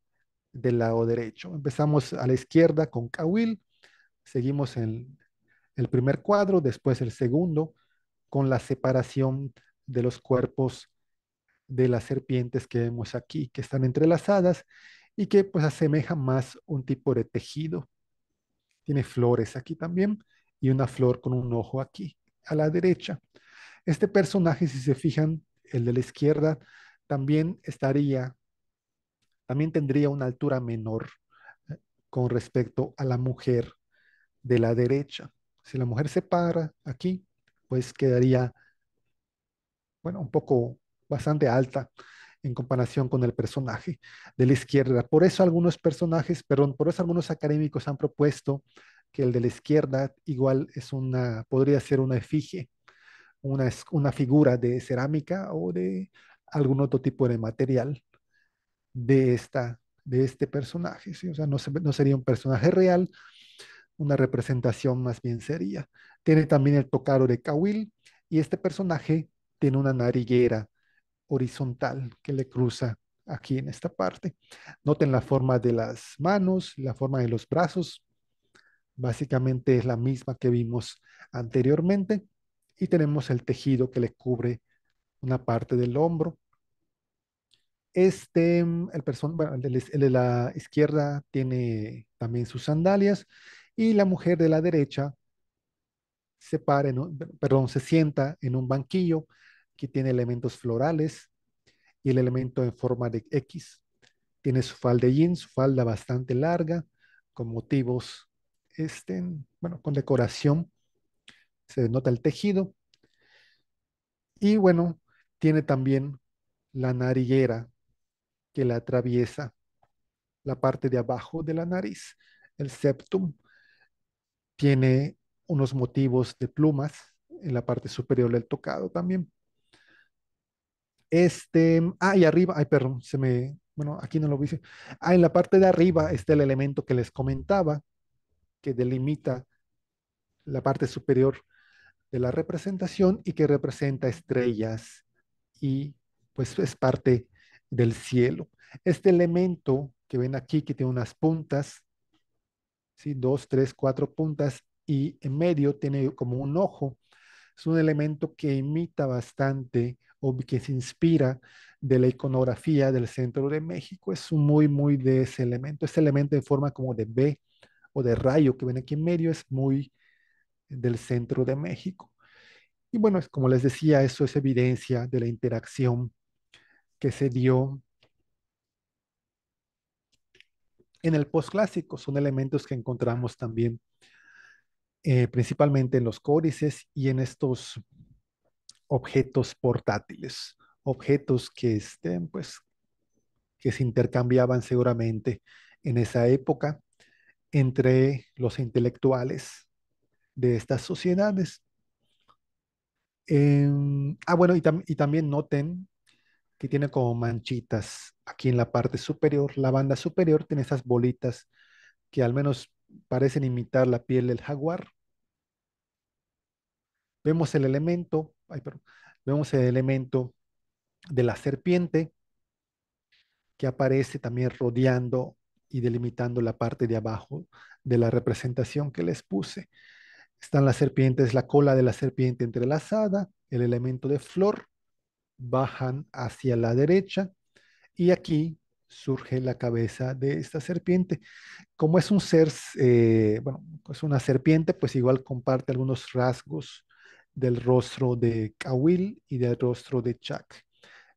Speaker 2: del lado derecho. Empezamos a la izquierda con Kawil, seguimos en el primer cuadro, después el segundo, con la separación de los cuerpos de las serpientes que vemos aquí, que están entrelazadas y que pues asemeja más un tipo de tejido. Tiene flores aquí también y una flor con un ojo aquí, a la derecha. Este personaje, si se fijan, el de la izquierda, también estaría, también tendría una altura menor eh, con respecto a la mujer de la derecha. Si la mujer se para aquí, pues quedaría, bueno, un poco bastante alta en comparación con el personaje de la izquierda. Por eso algunos personajes, perdón, por eso algunos académicos han propuesto que el de la izquierda igual es una, podría ser una efigie, una, una figura de cerámica o de algún otro tipo de material de, esta, de este personaje. ¿sí? O sea, no, no sería un personaje real, una representación más bien seria. Tiene también el tocado de Kawil y este personaje tiene una nariguera horizontal que le cruza aquí en esta parte. Noten la forma de las manos, la forma de los brazos. Básicamente es la misma que vimos anteriormente. Y tenemos el tejido que le cubre una parte del hombro. Este, el, person, el, de la izquierda tiene también sus sandalias y la mujer de la derecha se perdón, se sienta en un banquillo que tiene elementos florales y el elemento en forma de X. Tiene su falda jean, su falda bastante larga, con motivos, este, bueno, con decoración. Se nota el tejido. Y bueno, tiene también la nariguera que la atraviesa la parte de abajo de la nariz, el septum, tiene unos motivos de plumas en la parte superior del tocado también. Este, ah, y arriba, ay, perdón, se me, bueno, aquí no lo vi. Ah, en la parte de arriba está el elemento que les comentaba, que delimita la parte superior de la representación y que representa estrellas y pues es parte del cielo. Este elemento que ven aquí, que tiene unas puntas, ¿sí? Dos, tres, cuatro puntas y en medio tiene como un ojo. Es un elemento que imita bastante o que se inspira de la iconografía del centro de México. Es muy, muy de ese elemento. Ese elemento en forma como de B o de rayo que ven aquí en medio es muy del centro de México. Y bueno, como les decía, eso es evidencia de la interacción que se dio en el postclásico. Son elementos que encontramos también eh, principalmente en los códices y en estos objetos portátiles, objetos que estén, pues, que se intercambiaban seguramente en esa época entre los intelectuales de estas sociedades. Em, ah, bueno, y, y, también noten que tiene como manchitas aquí en la parte superior, la banda superior tiene esas bolitas que al menos parecen imitar la piel del jaguar. Vemos el elemento, vemos el elemento de la serpiente que aparece también rodeando y delimitando la parte de abajo de la representación que les puse. Están las serpientes, la cola de la serpiente entrelazada, el elemento de flor, bajan hacia la derecha, y aquí surge la cabeza de esta serpiente. Como es un ser, eh, bueno, es una serpiente, pues igual comparte algunos rasgos del rostro de Kawil y del rostro de Chuck.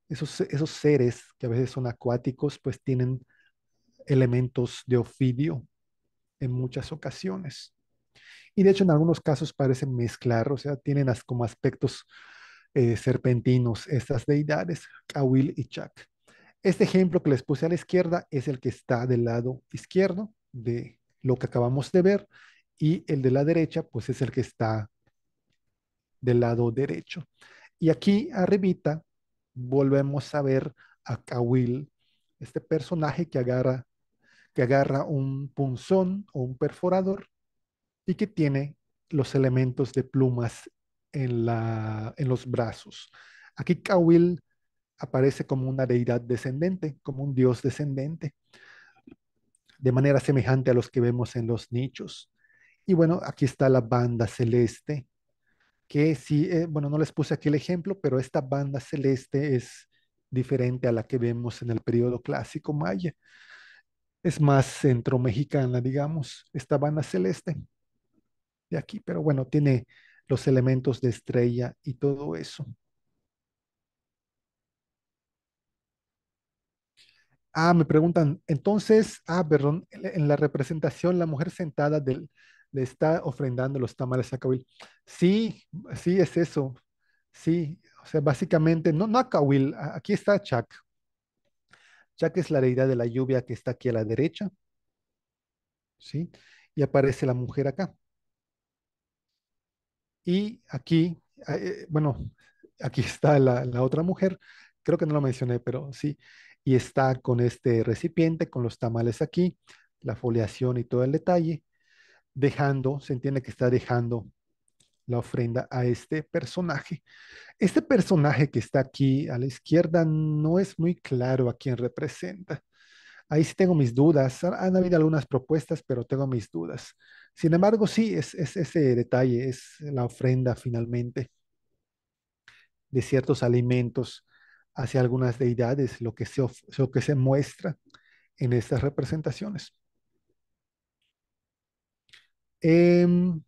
Speaker 2: Esos, esos seres que a veces son acuáticos, pues tienen elementos de ofidio en muchas ocasiones. Y de hecho en algunos casos parecen mezclar, o sea, tienen como aspectos eh, serpentinos estas deidades, Kawil y Chuck. Este ejemplo que les puse a la izquierda es el que está del lado izquierdo de lo que acabamos de ver y el de la derecha pues es el que está del lado derecho. Y aquí arribita volvemos a ver a Kawil, este personaje que agarra, que agarra un punzón o un perforador y que tiene los elementos de plumas en, la, en los brazos. Aquí Kawil aparece como una deidad descendente, como un dios descendente, de manera semejante a los que vemos en los nichos. Y bueno, aquí está la banda celeste, que sí, eh, bueno, no les puse aquí el ejemplo, pero esta banda celeste es diferente a la que vemos en el periodo clásico maya. Es más centro mexicana, digamos, esta banda celeste de aquí, pero bueno, tiene los elementos de estrella y todo eso. Ah, me preguntan, entonces, ah, perdón, en la representación la mujer sentada del, le está ofrendando los tamales a Cahuil. Sí, sí es eso. Sí, o sea, básicamente, no, no a Cahuil, aquí está Chak. Chak es la deidad de la lluvia que está aquí a la derecha. ¿Sí? Y aparece la mujer acá. Y aquí, eh, bueno, aquí está la, la otra mujer. Creo que no lo mencioné, pero sí y está con este recipiente, con los tamales aquí, la foliación y todo el detalle, dejando, se entiende que está dejando la ofrenda a este personaje. Este personaje que está aquí a la izquierda no es muy claro a quién representa. Ahí sí tengo mis dudas. Han habido algunas propuestas, pero tengo mis dudas. Sin embargo, sí, es, ese detalle, es la ofrenda finalmente de ciertos alimentos hacia algunas deidades, lo que se, lo que se muestra en estas representaciones. Em,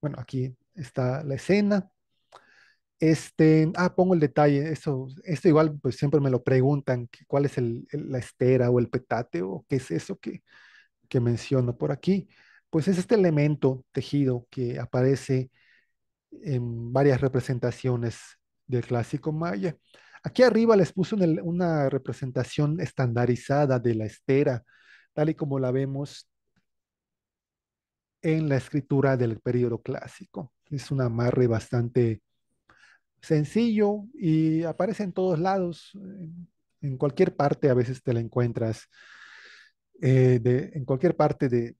Speaker 2: bueno, aquí está la escena. Este, ah, pongo el detalle, esto igual pues siempre me lo preguntan, cuál es la estera o el petate o qué es eso que, que menciono por aquí. Pues es este elemento tejido que aparece en varias representaciones del clásico maya. Aquí arriba les puse una, representación estandarizada de la estera, tal y como la vemos en la escritura del periodo clásico. Es un amarre bastante sencillo y aparece en todos lados. En cualquier parte a veces te la encuentras, eh, en cualquier parte de,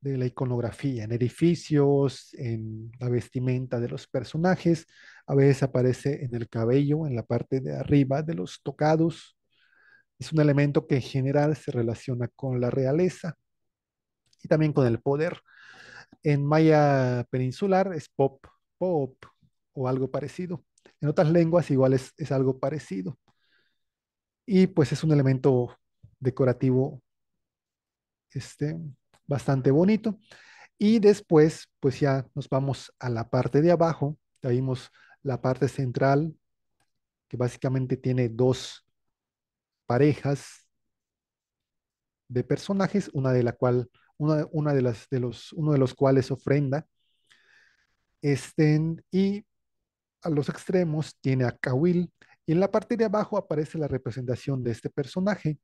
Speaker 2: de la iconografía, en edificios, en la vestimenta de los personajes, a veces aparece en el cabello, en la parte de arriba de los tocados. Es un elemento que en general se relaciona con la realeza y también con el poder. En maya peninsular es pop, pop o algo parecido. En otras lenguas igual es, es algo parecido. Y pues es un elemento decorativo este, bastante bonito. Y después, pues ya nos vamos a la parte de abajo. Ya vimos la parte central, que básicamente tiene dos parejas de personajes, una de la cual, una, de las, de los, uno de los cuales ofrenda. Estén, y a los extremos tiene a Kawil. Y en la parte de abajo aparece la representación de este personaje,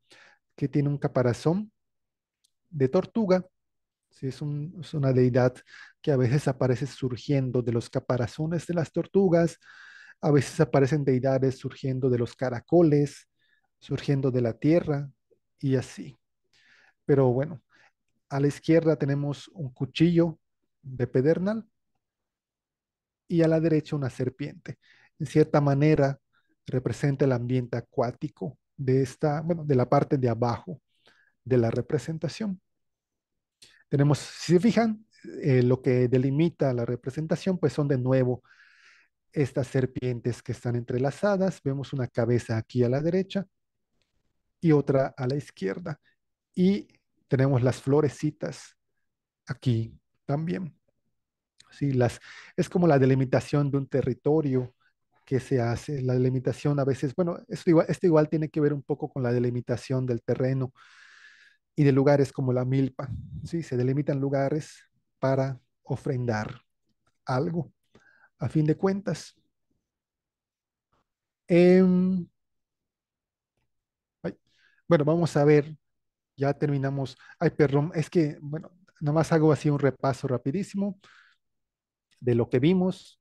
Speaker 2: que tiene un caparazón de tortuga es, una deidad que a veces aparece surgiendo de los caparazones de las tortugas, a veces aparecen deidades surgiendo de los caracoles, surgiendo de la tierra y así. Pero bueno, a la izquierda tenemos un cuchillo de pedernal y a la derecha una serpiente. En cierta manera representa el ambiente acuático de esta, bueno, de la parte de abajo de la representación. Tenemos, si se fijan, eh, lo que delimita la representación, pues son de nuevo estas serpientes que están entrelazadas. Vemos una cabeza aquí a la derecha y otra a la izquierda. Y tenemos las florecitas aquí también. Sí, las, es como la delimitación de un territorio que se hace. La delimitación a veces, bueno, esto esto igual tiene que ver un poco con la delimitación del terreno y de lugares como la milpa. ¿sí? Se delimitan lugares para ofrendar algo. A fin de cuentas, em, bueno, vamos a ver, ya terminamos. Ay, perdón, es que, bueno, nomás hago así un repaso rapidísimo de lo que vimos,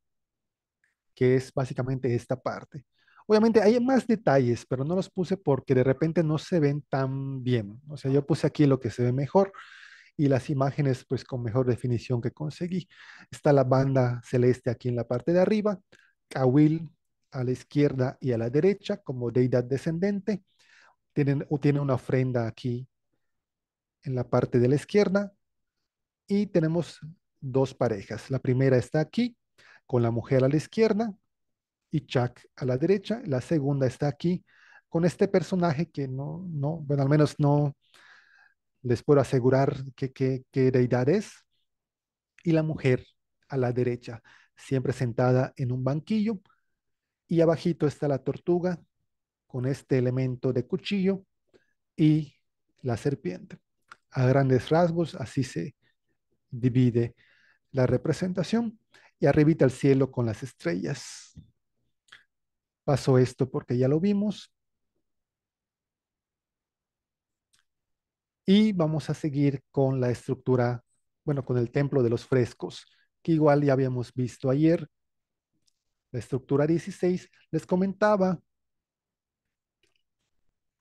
Speaker 2: que es básicamente esta parte. Obviamente hay más detalles, pero no los puse porque de repente no se ven tan bien. O sea, yo puse aquí lo que se ve mejor y las imágenes pues con mejor definición que conseguí. Está la banda celeste aquí en la parte de arriba, Kawil a la izquierda y a la derecha como deidad descendente. Tienen, tiene una ofrenda aquí en la parte de la izquierda y tenemos dos parejas. La primera está aquí con la mujer a la izquierda y Chuck a la derecha. La segunda está aquí con este personaje que no, no bueno, al menos no les puedo asegurar qué que, deidad es. Y la mujer a la derecha, siempre sentada en un banquillo. Y abajito está la tortuga con este elemento de cuchillo y la serpiente. A grandes rasgos, así se divide la representación. Y arribita el cielo con las estrellas pasó esto porque ya lo vimos. Y vamos a seguir con la estructura, bueno, con el templo de los frescos, que igual ya habíamos visto ayer. La estructura 16 les comentaba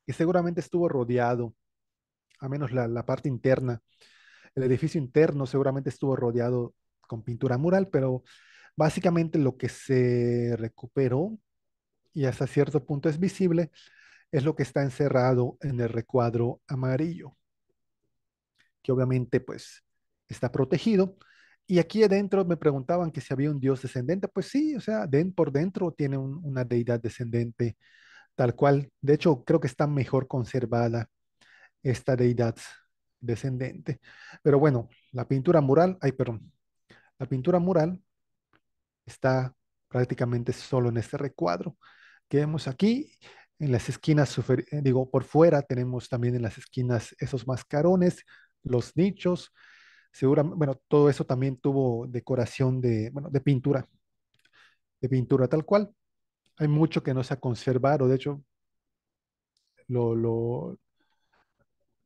Speaker 2: que seguramente estuvo rodeado, a menos la, la parte interna. El edificio interno seguramente estuvo rodeado con pintura mural, pero básicamente lo que se recuperó y hasta cierto punto es visible, es lo que está encerrado en el recuadro amarillo, que obviamente pues está protegido. Y aquí adentro me preguntaban que si había un dios descendente. Pues sí, o sea, den por dentro tiene una deidad descendente tal cual. De hecho, creo que está mejor conservada esta deidad descendente. Pero bueno, la pintura mural, ay, perdón, la pintura mural está prácticamente solo en este recuadro que vemos aquí. En las esquinas, eh, digo, por fuera tenemos también en las esquinas esos mascarones, los nichos, seguramente, bueno, todo eso también tuvo decoración de, pintura, de pintura tal cual. Hay mucho que no se ha conservado, de hecho, lo, lo,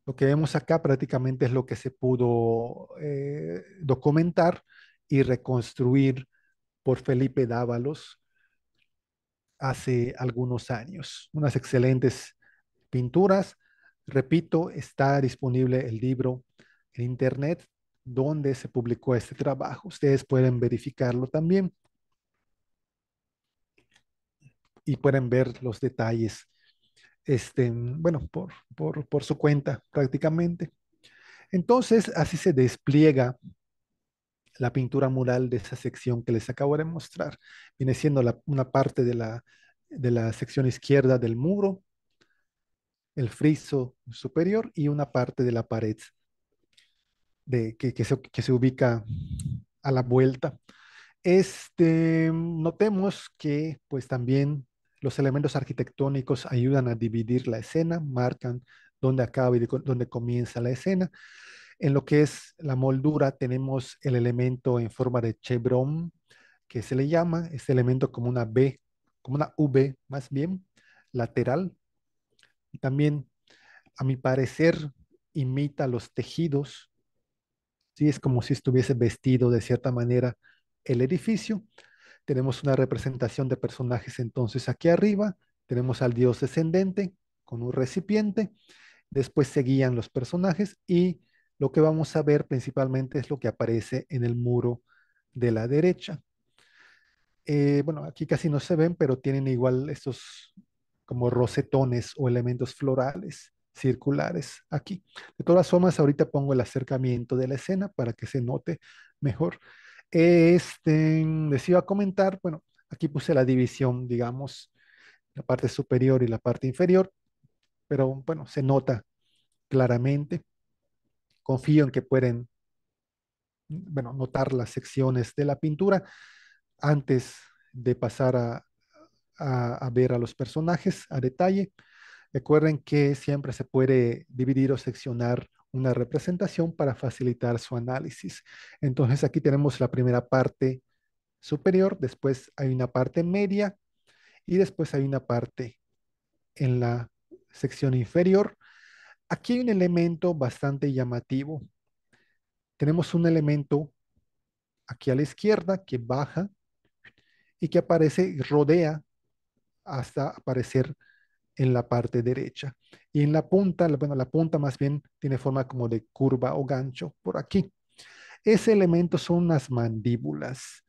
Speaker 2: lo que vemos acá prácticamente es lo que se pudo eh, documentar y reconstruir por Felipe Dávalos hace algunos años. Unas excelentes pinturas. Repito, está disponible el libro en Internet donde se publicó este trabajo. Ustedes pueden verificarlo también y pueden ver los detalles, este, bueno, por, por su cuenta prácticamente. Entonces, así se despliega la pintura mural de esa sección que les acabo de mostrar. Viene siendo una parte de la, de la sección izquierda del muro, el friso superior y una parte de la pared de, que, que, se, ubica a la vuelta. Este, notemos que pues también los elementos arquitectónicos ayudan a dividir la escena, marcan dónde acaba y dónde comienza la escena. En lo que es la moldura tenemos el elemento en forma de chevron, que se le llama este elemento como una B, como una V más bien, lateral. también, a mi parecer, imita los tejidos. Sí, es como si estuviese vestido de cierta manera el edificio. Tenemos una representación de personajes entonces aquí arriba. Tenemos al dios descendente con un recipiente. Después seguían los personajes y lo que vamos a ver principalmente es lo que aparece en el muro de la derecha. Eh, bueno, aquí casi no se ven, pero tienen igual estos como rosetones o elementos florales circulares aquí. De todas formas, ahorita pongo el acercamiento de la escena para que se note mejor. Este, les iba a comentar, bueno, aquí puse la división, digamos, la parte superior y la parte inferior, pero bueno, se nota claramente confío en que pueden, notar las secciones de la pintura antes de pasar a, a ver a los personajes a detalle. Recuerden que siempre se puede dividir o seccionar una representación para facilitar su análisis. Entonces aquí tenemos la primera parte superior, después hay una parte media y después hay una parte en la sección inferior Aquí hay un elemento bastante llamativo. Tenemos un elemento aquí a la izquierda que baja y que aparece, rodea hasta aparecer en la parte derecha. Y en la punta, bueno, la punta más bien tiene forma como de curva o gancho por aquí. Ese elemento son las mandíbulas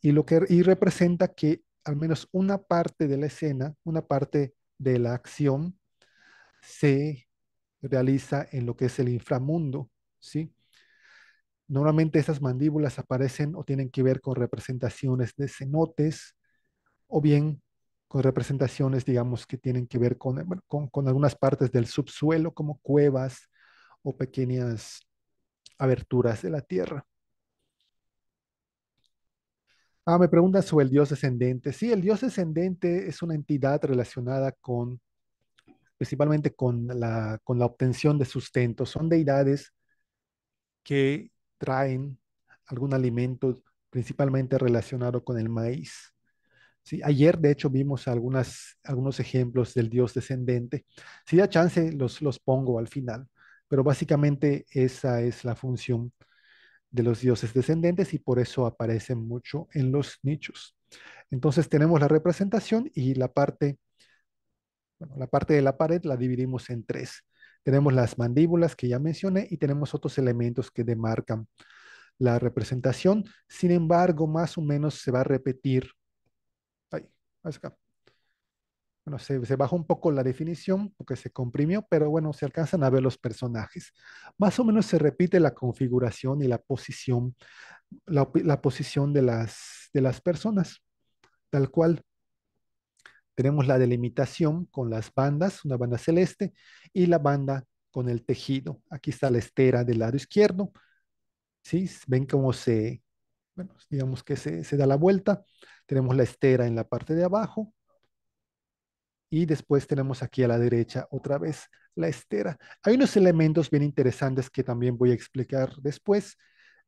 Speaker 2: y, lo que, y representa que al menos una parte de la escena, una parte de la acción, se realiza en lo que es el inframundo, ¿sí? Normalmente esas mandíbulas aparecen o tienen que ver con representaciones de cenotes o bien con representaciones, digamos, que tienen que ver con, con, algunas partes del subsuelo, como cuevas o pequeñas aberturas de la tierra. Ah, me preguntan sobre el dios descendente. Sí, el dios descendente es una entidad relacionada con principalmente con la, con la obtención de sustento. Son deidades que traen algún alimento principalmente relacionado con el maíz. Sí, ayer, de hecho, vimos algunas, algunos ejemplos del dios descendente. Si da chance, los, los pongo al final, pero básicamente esa es la función de los dioses descendentes y por eso aparecen mucho en los nichos. Entonces tenemos la representación y la parte bueno, la parte de la pared la dividimos en tres. Tenemos las mandíbulas que ya mencioné y tenemos otros elementos que demarcan la representación. Sin embargo, más o menos se va a repetir. Ahí, acá. Bueno, se, se bajó un poco la definición porque se comprimió, pero bueno, se alcanzan a ver los personajes. Más o menos se repite la configuración y la posición, la, posición de las, de las personas, tal cual. Tenemos la delimitación con las bandas, una banda celeste, y la banda con el tejido. Aquí está la estera del lado izquierdo. ¿Sí? Ven cómo se, bueno, digamos que se, se da la vuelta. Tenemos la estera en la parte de abajo, y después tenemos aquí a la derecha otra vez la estera. Hay unos elementos bien interesantes que también voy a explicar después.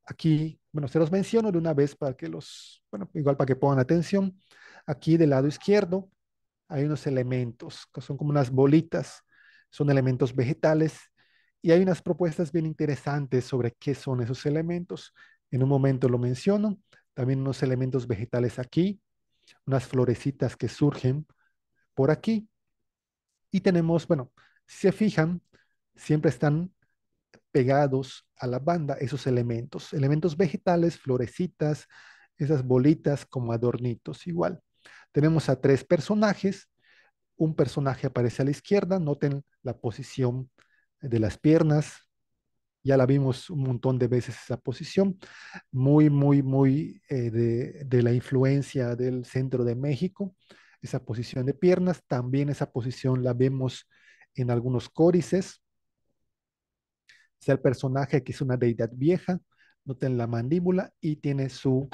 Speaker 2: Aquí, bueno, se los menciono de una vez para que los, bueno, igual para que pongan atención. Aquí del lado izquierdo hay unos elementos que son como unas bolitas, son elementos vegetales y hay unas propuestas bien interesantes sobre qué son esos elementos. En un momento lo menciono, también unos elementos vegetales aquí, unas florecitas que surgen por aquí. Y tenemos, bueno, si se fijan, siempre están pegados a la banda esos elementos, elementos vegetales, florecitas, esas bolitas como adornitos igual. Tenemos a tres personajes. Un personaje aparece a la izquierda. Noten la posición de las piernas. Ya la vimos un montón de veces esa posición. Muy, muy, muy eh, de, la influencia del centro de México. Esa posición de piernas. También esa posición la vemos en algunos códices. Es el personaje que es una deidad vieja, noten la mandíbula y tiene su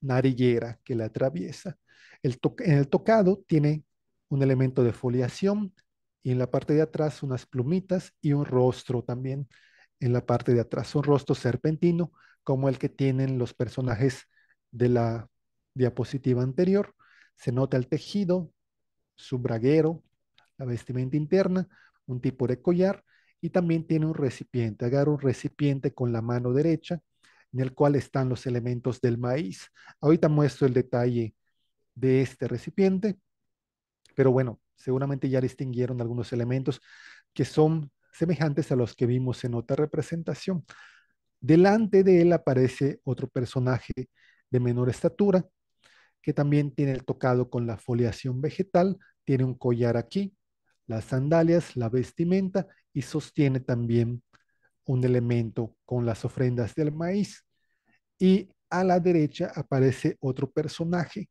Speaker 2: narillera que la atraviesa. El en el tocado tiene un elemento de foliación y en la parte de atrás unas plumitas y un rostro también en la parte de atrás, un rostro serpentino como el que tienen los personajes de la diapositiva anterior. Se nota el tejido, su braguero, la vestimenta interna, un tipo de collar y también tiene un recipiente. Agarra un recipiente con la mano derecha en el cual están los elementos del maíz. Ahorita muestro el detalle de este recipiente. Pero bueno, seguramente ya distinguieron algunos elementos que son semejantes a los que vimos en otra representación. Delante de él aparece otro personaje de menor estatura, que también tiene el tocado con la foliación vegetal, tiene un collar aquí, las sandalias, la vestimenta y sostiene también un elemento con las ofrendas del maíz. Y a la derecha aparece otro personaje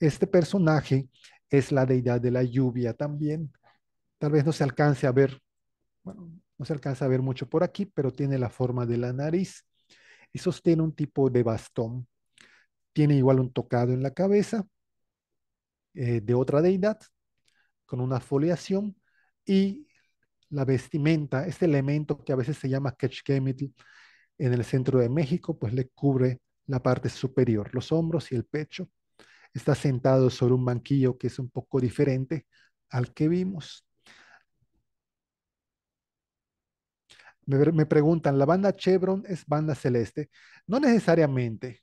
Speaker 2: este personaje es la deidad de la lluvia también. Tal vez no se alcance a ver, bueno, no se alcanza a ver mucho por aquí, pero tiene la forma de la nariz y sostiene un tipo de bastón. Tiene igual un tocado en la cabeza eh, de otra deidad con una foliación y la vestimenta, este elemento que a veces se llama quechquemitl en el centro de México, pues le cubre la parte superior, los hombros y el pecho está sentado sobre un banquillo que es un poco diferente al que vimos. Me, preguntan, ¿la banda Chevron es banda celeste? No necesariamente.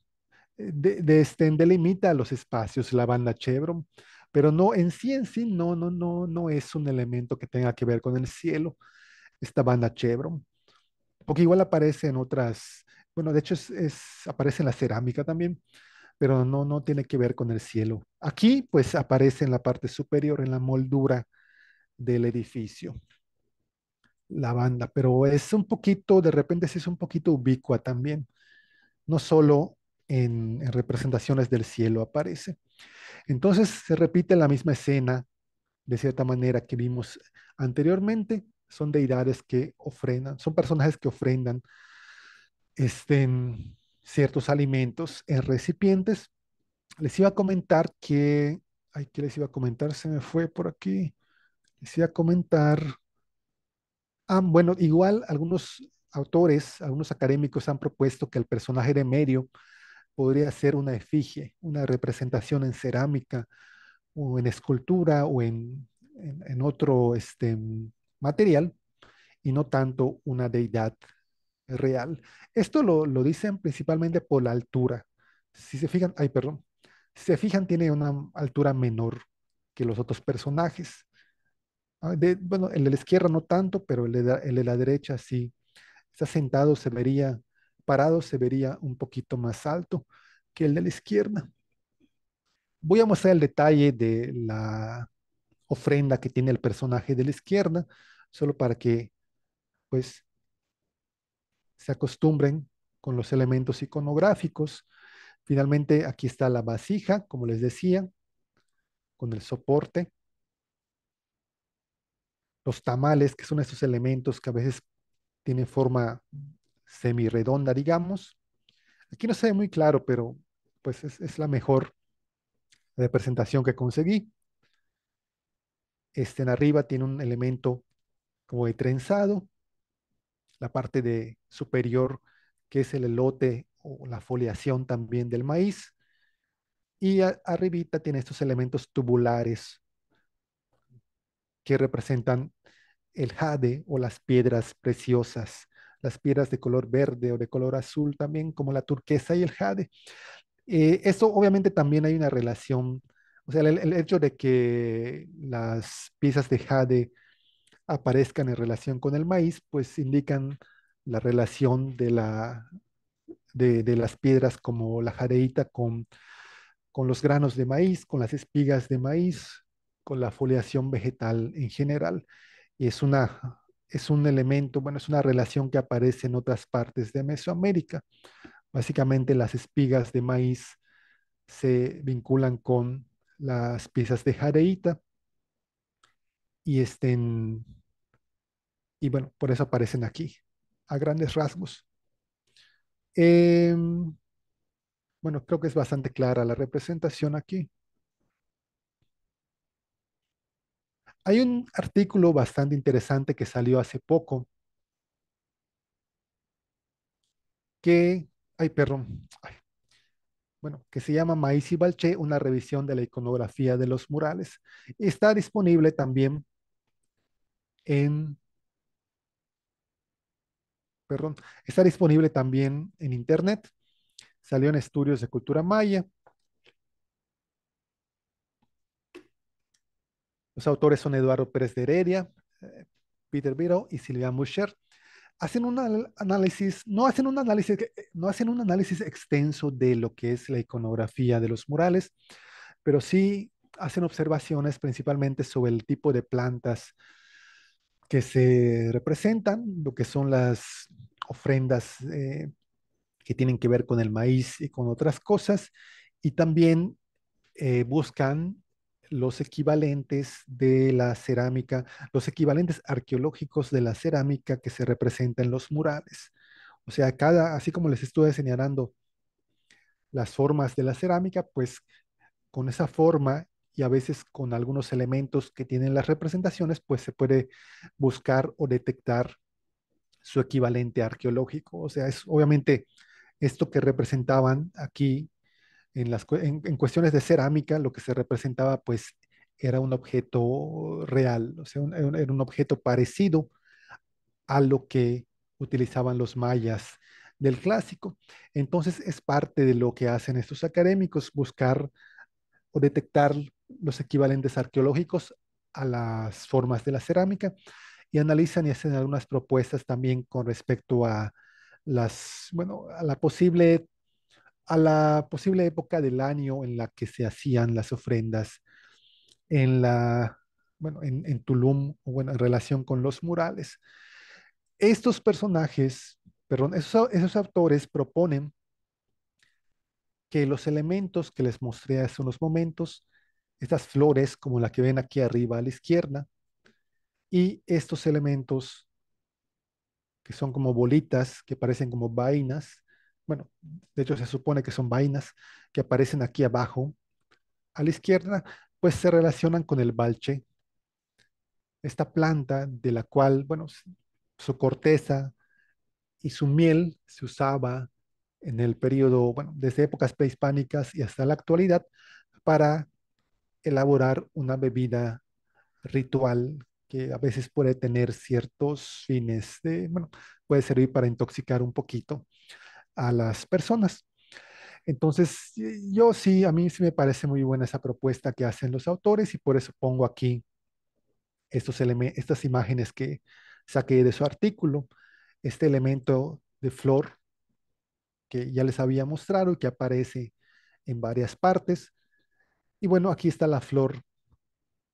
Speaker 2: Eh, de, este, delimita los espacios la banda Chevron, pero no en sí en sí no no no no es un elemento que tenga que ver con el cielo esta banda Chevron, porque igual aparece en otras, bueno de hecho es aparece en la cerámica también, pero no, no tiene que ver con el cielo. Aquí, pues, aparece en la parte superior, en la moldura del edificio, la banda, pero es un poquito, de repente es un poquito ubicua también, no solo en, representaciones del cielo aparece. Entonces se repite la misma escena, de cierta manera, que vimos anteriormente, son deidades que ofrendan, son personajes que ofrendan este, ciertos alimentos en recipientes. Les iba a comentar que, ay, ¿qué les iba a comentar? Se me fue por aquí. Les iba a comentar. Ah, bueno, igual algunos autores, algunos académicos han propuesto que el personaje de Medio podría ser una efigie, una representación en cerámica o en escultura o en, en otro este, material y no tanto una deidad real. Esto lo, dicen principalmente por la altura. Si se fijan, ay, perdón, si se fijan, tiene una altura menor que los otros personajes. Ah, bueno, el de la izquierda no tanto, pero el de, la, el de la derecha sí. Está sentado, se vería, parado se vería un poquito más alto que el de la izquierda. Voy a mostrar el detalle de la ofrenda que tiene el personaje de la izquierda, solo para que, pues, se acostumbren con los elementos iconográficos. Finalmente, aquí está la vasija, como les decía, con el soporte. Los tamales, que son esos elementos que a veces tienen forma semirredonda, digamos. Aquí no se ve muy claro, pero pues es, es la mejor representación que conseguí. Este en arriba tiene un elemento como de trenzado, la parte de superior, que es el elote o la foliación también del maíz. Y arribita tiene estos elementos tubulares que representan el jade o las piedras preciosas, las piedras de color verde o de color azul también, como la turquesa y el jade. Eh, eso obviamente también hay una relación, o sea, el hecho de que las piezas de jade aparezcan en relación con el maíz, pues indican la relación de, las piedras como la jareíta con, los granos de maíz, con las espigas de maíz, con la foliación vegetal en general. Y es, una, es un elemento, bueno, es una relación que aparece en otras partes de Mesoamérica. Básicamente las espigas de maíz se vinculan con las piezas de jareíta y estén, y bueno, por eso aparecen aquí, a grandes rasgos. Em, bueno, creo que es bastante clara la representación aquí. Hay un artículo bastante interesante que salió hace poco que, ay, perdón, bueno, que se llama Maíz y Balché, una revisión de la iconografía de los murales. Está disponible también en... Perdón, está disponible también en Internet. Salió en estudios de cultura maya. Los autores son Eduardo Pérez de Heredia, eh, Peter Biro y Silvia Musher. Hacen un análisis, no hacen un análisis, eh, no hacen un análisis extenso de lo que es la iconografía de los murales, pero sí hacen observaciones principalmente sobre el tipo de plantas que se representan, lo que son las ofrendas eh, que tienen que ver con el maíz y con otras cosas, y también eh, buscan los equivalentes de la cerámica, los equivalentes arqueológicos de la cerámica que se representa en los murales. O sea, cada, así como les estuve señalando las formas de la cerámica, pues con esa forma y a veces con algunos elementos que tienen las representaciones, pues se puede buscar o detectar su equivalente arqueológico. O sea, es obviamente esto que representaban aquí en, las, en, cuestiones de cerámica, lo que se representaba pues era un objeto real, o sea, era un objeto parecido a lo que utilizaban los mayas del clásico. Entonces es parte de lo que hacen estos académicos, buscar o detectar los equivalentes arqueológicos a las formas de la cerámica y analizan y hacen algunas propuestas también con respecto a las, bueno, a la posible, a la posible época del año en la que se hacían las ofrendas en la, bueno, en, Tulum, bueno, en relación con los murales. Estos personajes, perdón, esos, esos autores proponen que los elementos que les mostré hace unos momentos estas flores como la que ven aquí arriba a la izquierda, y estos elementos que son como bolitas, que parecen como vainas, bueno, de hecho se supone que son vainas que aparecen aquí abajo a la izquierda, pues se relacionan con el balche, esta planta de la cual, bueno, su corteza y su miel se usaba en el periodo, bueno, desde épocas prehispánicas y hasta la actualidad para elaborar una bebida ritual que a veces puede tener ciertos fines de, bueno, puede servir para intoxicar un poquito a las personas. Entonces, yo sí, a mí sí me parece muy buena esa propuesta que hacen los autores y por eso pongo aquí estos estas imágenes que saqué de su artículo, este elemento de flor que ya les había mostrado y que aparece en varias partes. Y bueno, aquí está la flor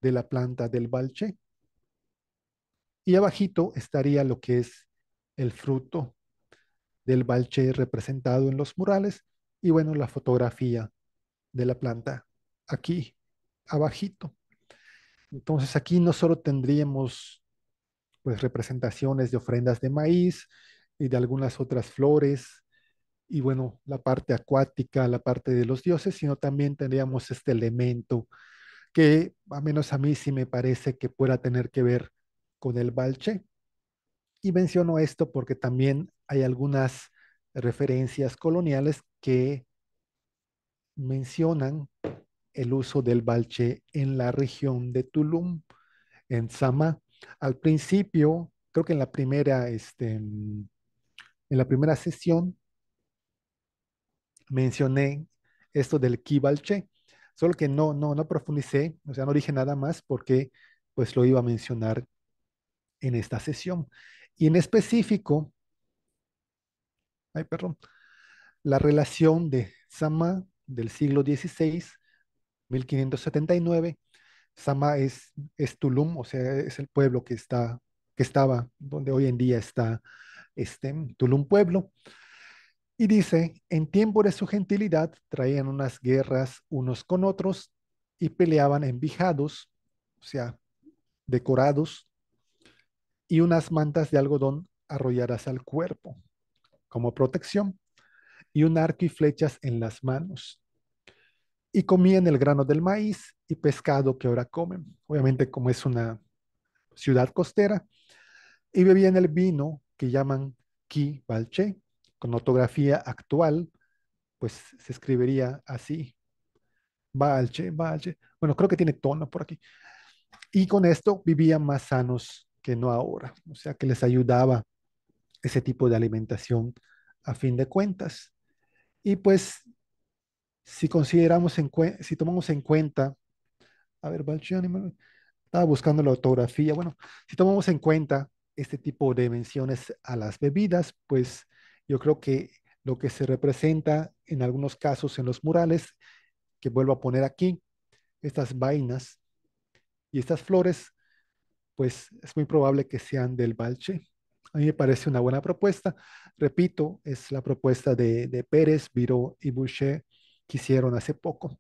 Speaker 2: de la planta del balche. Y abajito estaría lo que es el fruto del balche representado en los murales. Y bueno, la fotografía de la planta aquí abajito. Entonces aquí no tendríamos pues representaciones de ofrendas de maíz y de algunas otras flores y bueno, la parte acuática, la parte de los dioses, sino también tendríamos este elemento que a menos a mí sí me parece que pueda tener que ver con el balche. Y menciono esto porque también hay algunas referencias coloniales que mencionan el uso del balche en la región de Tulum, en Sama. Al principio, creo que en la primera, este, en la primera sesión, mencioné esto del kibalche, solo que no, no, no profundicé, o sea, no dije nada más porque pues lo iba a mencionar en esta sesión. Y en específico, ay, perdón, la relación de Sama del siglo XVI, 1579. Sama es, es Tulum, o sea, es el pueblo que está, que estaba, donde hoy en día está este Tulum pueblo. Y dice, en tiempo de su gentilidad traían unas guerras unos con otros y peleaban envijados, o sea, decorados, y unas mantas de algodón arrolladas al cuerpo como protección, y un arco y flechas en las manos. Y comían el grano del maíz y pescado que ahora comen. Obviamente como es una ciudad costera, y bebían el vino que llaman ki balche, con ortografía actual, pues se escribiría así. Valche, Valche. Bueno, creo que tiene tono por aquí. Y con esto vivían más sanos que no ahora. O sea, que les ayudaba ese tipo de alimentación a fin de cuentas. Y pues, si consideramos, en si tomamos en cuenta, a ver, Valche, estaba buscando la ortografía. Bueno, si tomamos en cuenta este tipo de menciones a las bebidas, pues yo creo que lo que se representa en algunos casos en los murales, que vuelvo a poner aquí, estas vainas y estas flores, pues es muy probable que sean del Balche. A mí me parece una buena propuesta. Repito, es la propuesta de, Pérez, Viró y Boucher que hicieron hace poco.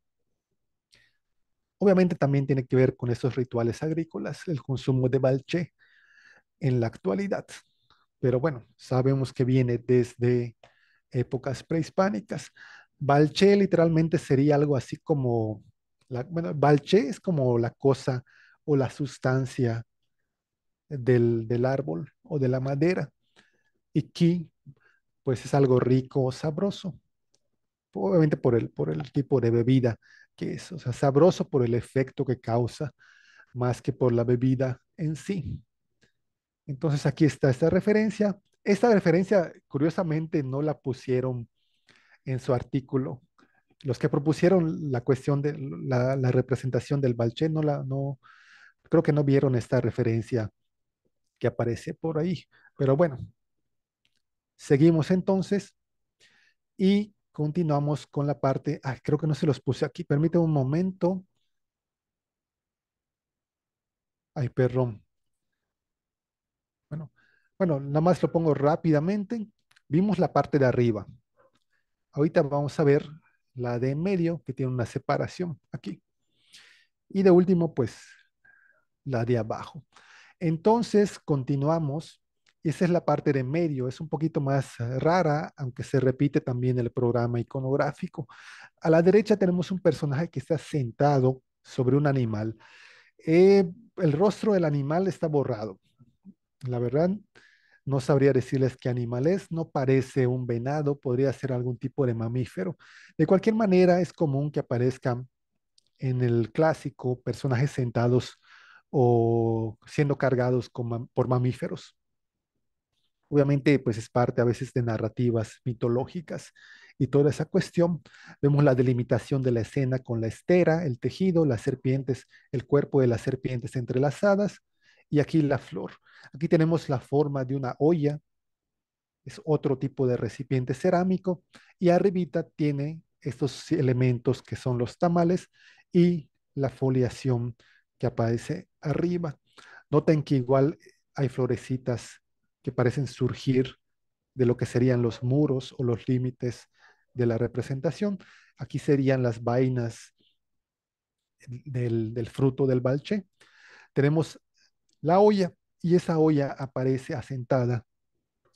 Speaker 2: Obviamente también tiene que ver con estos rituales agrícolas, el consumo de Balche en la actualidad pero bueno, sabemos que viene desde épocas prehispánicas. Balché literalmente sería algo así como, la, bueno, Balché es como la cosa o la sustancia del, árbol o de la madera. Y ki, pues es algo rico o sabroso. Obviamente por el, por el tipo de bebida que es, o sea, sabroso por el efecto que causa, más que por la bebida en sí. Entonces aquí está esta referencia. Esta referencia, curiosamente, no la pusieron en su artículo. Los que propusieron la cuestión de la, representación del balche no la, no, creo que no vieron esta referencia que aparece por ahí. Pero bueno, seguimos entonces y continuamos con la parte, ah, creo que no se los puse aquí, permíteme un momento. Ay, perdón. Bueno, nada más lo pongo rápidamente. Vimos la parte de arriba. Ahorita vamos a ver la de medio, que tiene una separación aquí. Y de último, pues, la de abajo. Entonces, continuamos. Esa es la parte de medio, es un poquito más rara, aunque se repite también el programa iconográfico. A la derecha tenemos un personaje que está sentado sobre un animal. Eh, el rostro del animal está borrado, la verdad, no sabría decirles qué animal es, no parece un venado, podría ser algún tipo de mamífero. De cualquier manera, es común que aparezcan en el clásico personajes sentados o siendo cargados por mamíferos. Obviamente, pues es parte a veces de narrativas mitológicas y toda esa cuestión. Vemos la delimitación de la escena con la estera, el tejido, las serpientes, el cuerpo de las serpientes entrelazadas, y aquí la flor. Aquí tenemos la forma de una olla. Es otro tipo de recipiente cerámico. Y arribita tiene estos elementos que son los tamales y la foliación que aparece arriba. Noten que igual hay florecitas que parecen surgir de lo que serían los muros o los límites de la representación. Aquí serían las vainas del, fruto del balche. Tenemos la olla y esa olla aparece asentada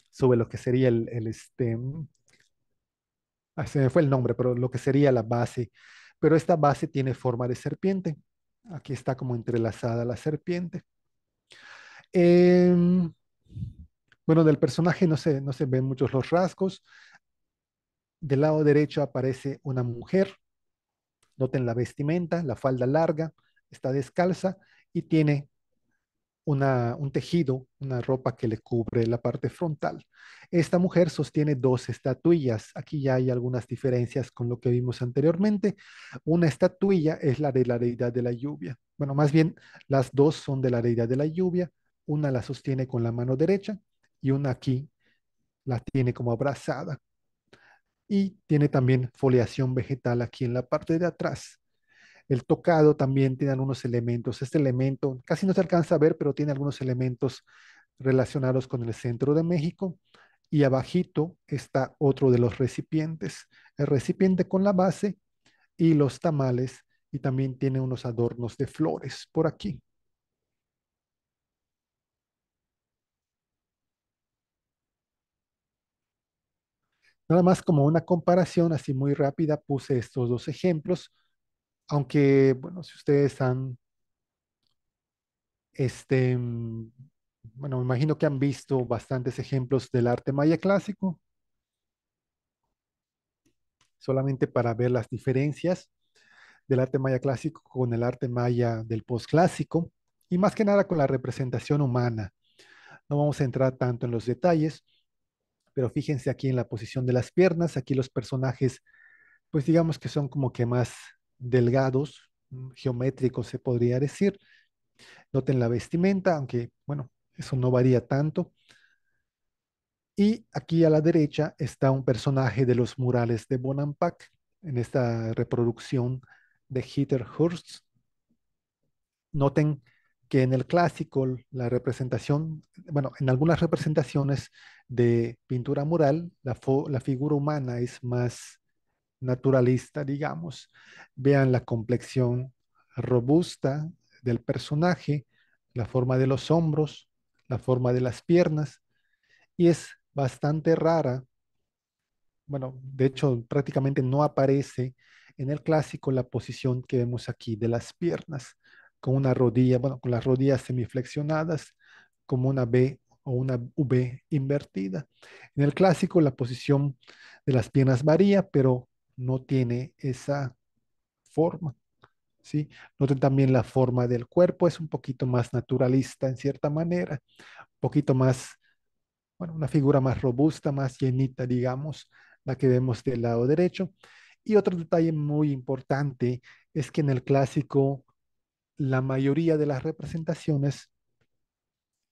Speaker 2: sobre lo que sería el, este, se me fue el nombre, pero lo que sería la base, pero esta base tiene forma de serpiente. Aquí está como entrelazada la serpiente. Em, bueno, del personaje no se, no se ven muchos los rasgos. Del lado derecho aparece una mujer. Noten la vestimenta, la falda larga, está descalza y tiene un tejido, una ropa que le cubre la parte frontal. Esta mujer sostiene dos estatuillas. Aquí ya hay algunas diferencias con lo que vimos anteriormente. Una estatuilla es la de la deidad de la lluvia. Bueno, más bien las dos son de la deidad de la lluvia. Una la sostiene con la mano derecha y una aquí la tiene como abrazada. Y tiene también foliación vegetal aquí en la parte de atrás. El tocado también tiene algunos elementos. Este elemento casi no se alcanza a ver, pero tiene algunos elementos relacionados con el centro de México. Y abajito está otro de los recipientes. El recipiente con la base y los tamales. Y también tiene unos adornos de flores por aquí. Nada más como una comparación así muy rápida puse estos dos ejemplos aunque, bueno, si ustedes han, este, mm, bueno, me imagino que han visto bastantes ejemplos del arte maya clásico, solamente para ver las diferencias del arte maya clásico con el arte maya del postclásico. y más que nada con la representación humana. No vamos a entrar tanto en los detalles, pero fíjense aquí en la posición de las piernas, aquí los personajes, pues digamos que son como que más delgados, mm, geométricos se podría decir. Noten la vestimenta, aunque bueno, eso no varía tanto. Y aquí a la derecha está un personaje de los murales de Bonampak, en esta reproducción de Heather Hurst. Noten que en el clásico la representación, bueno, en algunas representaciones de pintura mural, la, la figura humana es más naturalista, digamos. Vean la complexión robusta del personaje, la forma de los hombros, la forma de las piernas, y es bastante rara. Bueno, de hecho, prácticamente no aparece en el clásico la posición que vemos aquí de las piernas, con una rodilla, bueno, con las rodillas semiflexionadas, como una B o una V invertida. En el clásico la posición de las piernas varía, pero no tiene esa forma. ¿sí? Noten también la forma del cuerpo, es un poquito más naturalista en cierta manera, un poquito más, bueno, una figura más robusta, más llenita, digamos, la que vemos del lado derecho. Y otro detalle muy importante es que en el clásico la mayoría de las representaciones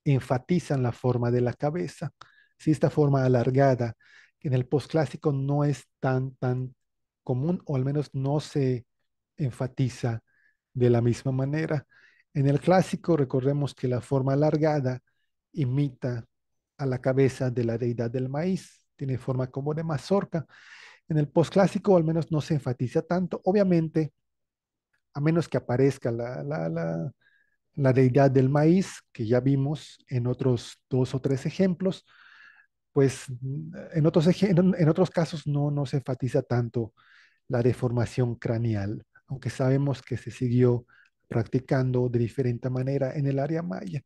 Speaker 2: enfatizan la forma de la cabeza, esta forma alargada, que en el postclásico no es tan, tan común, o al menos no se enfatiza de la misma manera. En el clásico, recordemos que la forma alargada imita a la cabeza de la deidad del maíz, tiene forma como de mazorca. En el postclásico, al menos no se enfatiza tanto, obviamente, a menos que aparezca la, la, la, la deidad del maíz, que ya vimos en otros dos o tres ejemplos, pues en otros, en otros casos no, no se enfatiza tanto la deformación craneal, aunque sabemos que se siguió practicando de diferente manera en el área maya.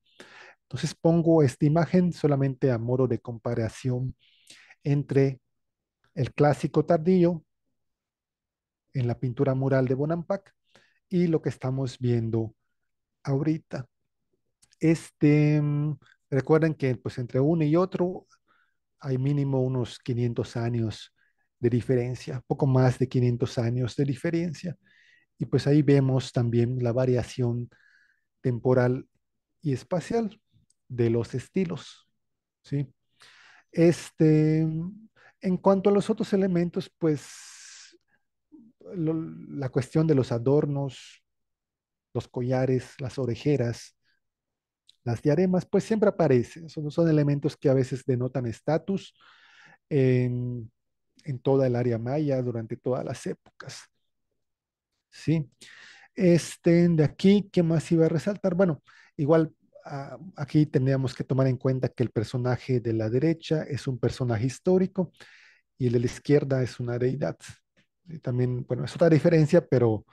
Speaker 2: Entonces pongo esta imagen solamente a modo de comparación entre el clásico tardío en la pintura mural de Bonampak y lo que estamos viendo ahorita. Este, mm, recuerden que pues, entre uno y otro hay mínimo unos 500 años de diferencia, poco más de 500 años de diferencia. Y pues ahí vemos también la variación temporal y espacial de los estilos. ¿sí? Este, en cuanto a los otros elementos, pues la cuestión de los adornos, los collares, las orejeras, las diaremas pues siempre aparecen, son, son elementos que a veces denotan estatus en, toda el área maya durante todas las épocas. ¿Sí? Este, de aquí, ¿qué más iba a resaltar? Bueno, igual ah, aquí tendríamos que tomar en cuenta que el personaje de la derecha es un personaje histórico y el de la izquierda es una deidad. también, bueno, es otra diferencia, pero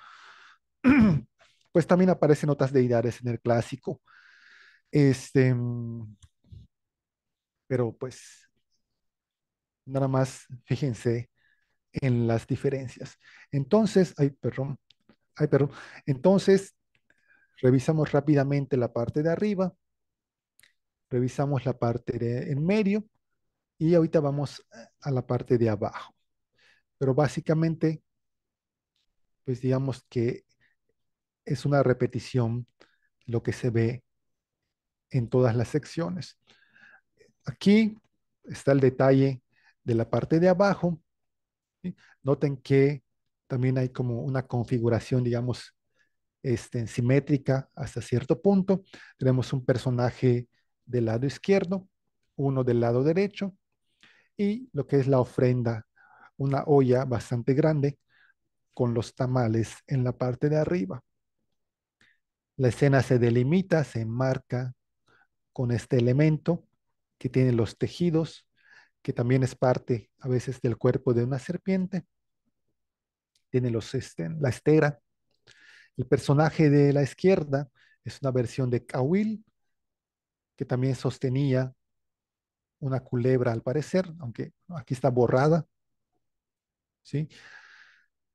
Speaker 2: pues también aparecen otras deidades en el clásico este, mm, pero pues, nada más fíjense en las diferencias. Entonces, ay, perdón, ay, perdón. Entonces, revisamos rápidamente la parte de arriba, revisamos la parte de en medio y ahorita vamos a la parte de abajo. Pero básicamente, pues digamos que es una repetición lo que se ve en todas las secciones. Aquí está el detalle de la parte de abajo. Noten que también hay como una configuración, digamos, este, simétrica hasta cierto punto. Tenemos un personaje del lado izquierdo, uno del lado derecho y lo que es la ofrenda, una olla bastante grande con los tamales en la parte de arriba. La escena se delimita, se enmarca con este elemento que tiene los tejidos, que también es parte a veces del cuerpo de una serpiente. Tiene los, este, la estera. El personaje de la izquierda es una versión de Kawil, que también sostenía una culebra al parecer, aunque aquí está borrada. ¿sí?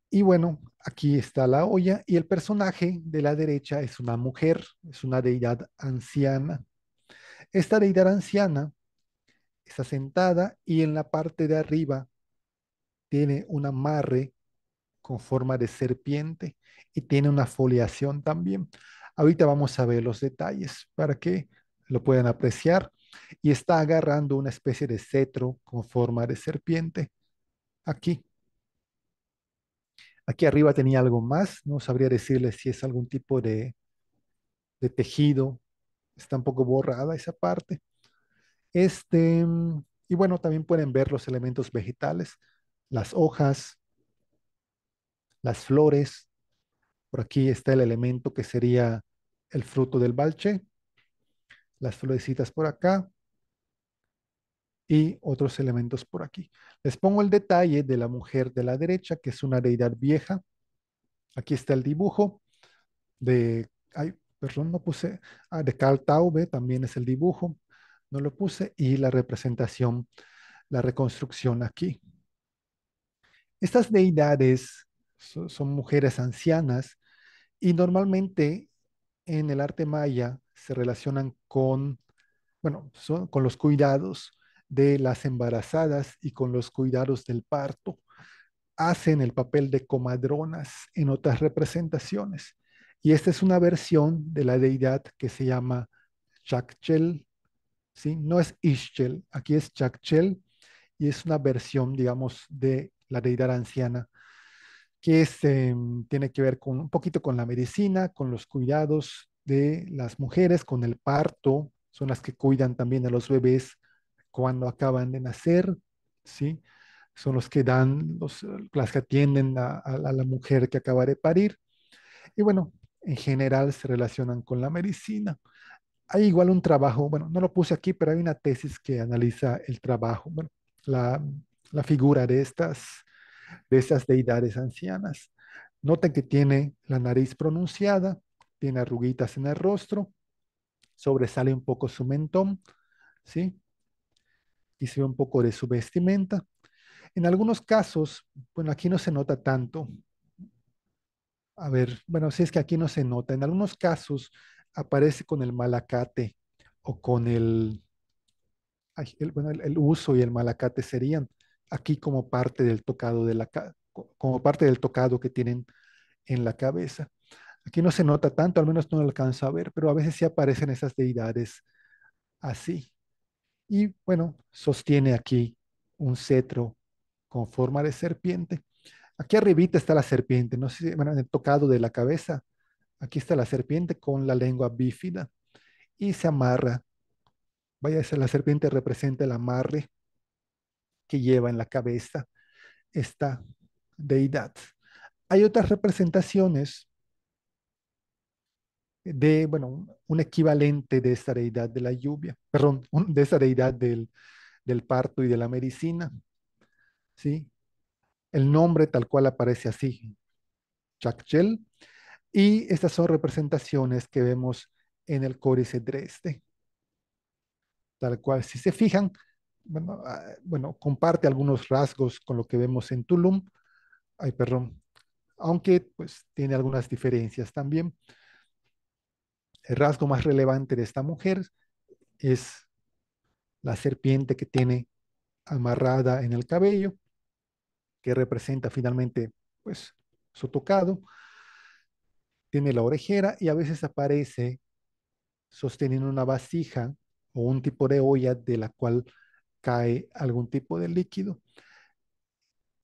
Speaker 2: Y bueno, aquí está la olla y el personaje de la derecha es una mujer, es una deidad anciana esta deidad anciana está sentada y en la parte de arriba tiene un amarre con forma de serpiente y tiene una foliación también. Ahorita vamos a ver los detalles para que lo puedan apreciar. Y está agarrando una especie de cetro con forma de serpiente. Aquí. Aquí arriba tenía algo más. No sabría decirles si es algún tipo de, de tejido está un poco borrada esa parte. Este, y bueno, también pueden ver los elementos vegetales, las hojas, las flores. Por aquí está el elemento que sería el fruto del balche, las florecitas por acá y otros elementos por aquí. Les pongo el detalle de la mujer de la derecha, que es una deidad vieja. Aquí está el dibujo de, hay Perdón, no puse. Ah, de Carl Taube también es el dibujo. No lo puse. Y la representación, la reconstrucción aquí. Estas deidades son mujeres ancianas y normalmente en el arte maya se relacionan con, bueno, son, con los cuidados de las embarazadas y con los cuidados del parto. Hacen el papel de comadronas en otras representaciones. Y esta es una versión de la deidad que se llama Chakchel, ¿sí? No es Ischel aquí es Chakchel y es una versión, digamos, de la deidad anciana que es, em, tiene que ver con un poquito con la medicina, con los cuidados de las mujeres, con el parto, son las que cuidan también a los bebés cuando acaban de nacer, ¿sí? Son los que dan, los, las que atienden a la mujer que acaba de parir. Y bueno, en general se relacionan con la medicina. Hay igual un trabajo, bueno, no lo puse aquí, pero hay una tesis que analiza el trabajo, la, figura de estas, de estas deidades ancianas. Noten que tiene la nariz pronunciada, tiene arruguitas en el rostro, sobresale un poco su mentón, ¿sí? Y se ve un poco de su vestimenta. En algunos casos, bueno, aquí no se nota tanto, a ver, bueno, si es que aquí no se nota, en algunos casos aparece con el malacate o con el, bueno, el, uso y el malacate serían aquí como parte del tocado de la como parte del tocado que tienen en la cabeza. Aquí no se nota tanto, al menos no lo alcanza a ver, pero a veces sí aparecen esas deidades así. Y bueno, sostiene aquí un cetro con forma de serpiente. Aquí arribita está la serpiente, no sé si bueno, en el tocado de la cabeza. Aquí está la serpiente con la lengua bífida y se amarra. Vaya, la serpiente representa el amarre que lleva en la cabeza esta deidad. Hay otras representaciones de, bueno, un equivalente de esta deidad de la lluvia, perdón, de esta deidad del, del parto y de la medicina, ¿sí? El nombre tal cual aparece así, Chakchel. Y estas son representaciones que vemos en el Códice Dresde. Tal cual, si se fijan, bueno, ah, bueno, comparte algunos rasgos con lo que vemos en Tulum. Ay, perdón. Aunque pues tiene algunas diferencias también. El rasgo más relevante de esta mujer es la serpiente que tiene amarrada en el cabello que representa finalmente pues, su tocado. Tiene la orejera y a veces aparece sosteniendo una vasija o un tipo de olla de la cual cae algún tipo de líquido.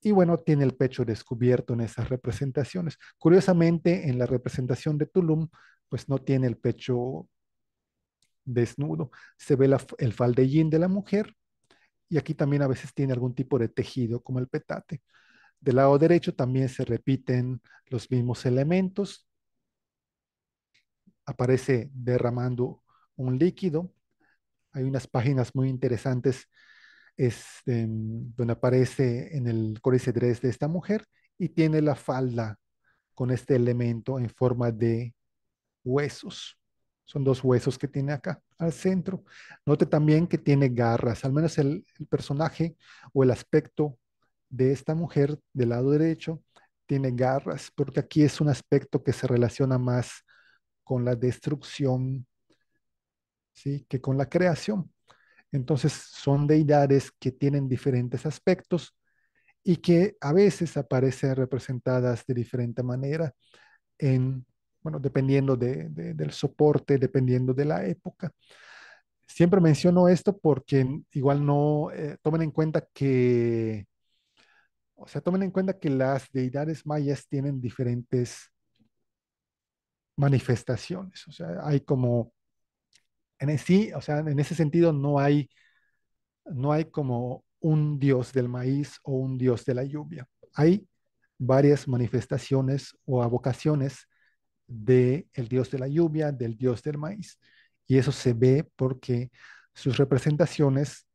Speaker 2: Y bueno, tiene el pecho descubierto en esas representaciones. Curiosamente, en la representación de Tulum, pues no tiene el pecho desnudo. Se ve el faldellín de la mujer y aquí también a veces tiene algún tipo de tejido como el petate. Del lado derecho también se repiten los mismos elementos. Aparece derramando un líquido. Hay unas páginas muy interesantes este, donde aparece en el códice de esta mujer y tiene la falda con este elemento en forma de huesos. Son dos huesos que tiene acá al centro. Note también que tiene garras, al menos el, personaje o el aspecto de esta mujer del lado derecho tiene garras, porque aquí es un aspecto que se relaciona más con la destrucción ¿sí? que con la creación. Entonces son deidades que tienen diferentes aspectos y que a veces aparecen representadas de diferente manera en bueno, dependiendo de, del soporte, dependiendo de la época. Siempre menciono esto porque igual no eh, tomen en cuenta que, o sea, tomen en cuenta que las deidades mayas tienen diferentes manifestaciones, o sea, hay como, en e, sí, o sea, en ese sentido no hay, no hay como un dios del maíz o un dios de la lluvia. Hay varias manifestaciones o avocaciones del dios de la lluvia, del dios del maíz. Y eso se ve porque sus representaciones,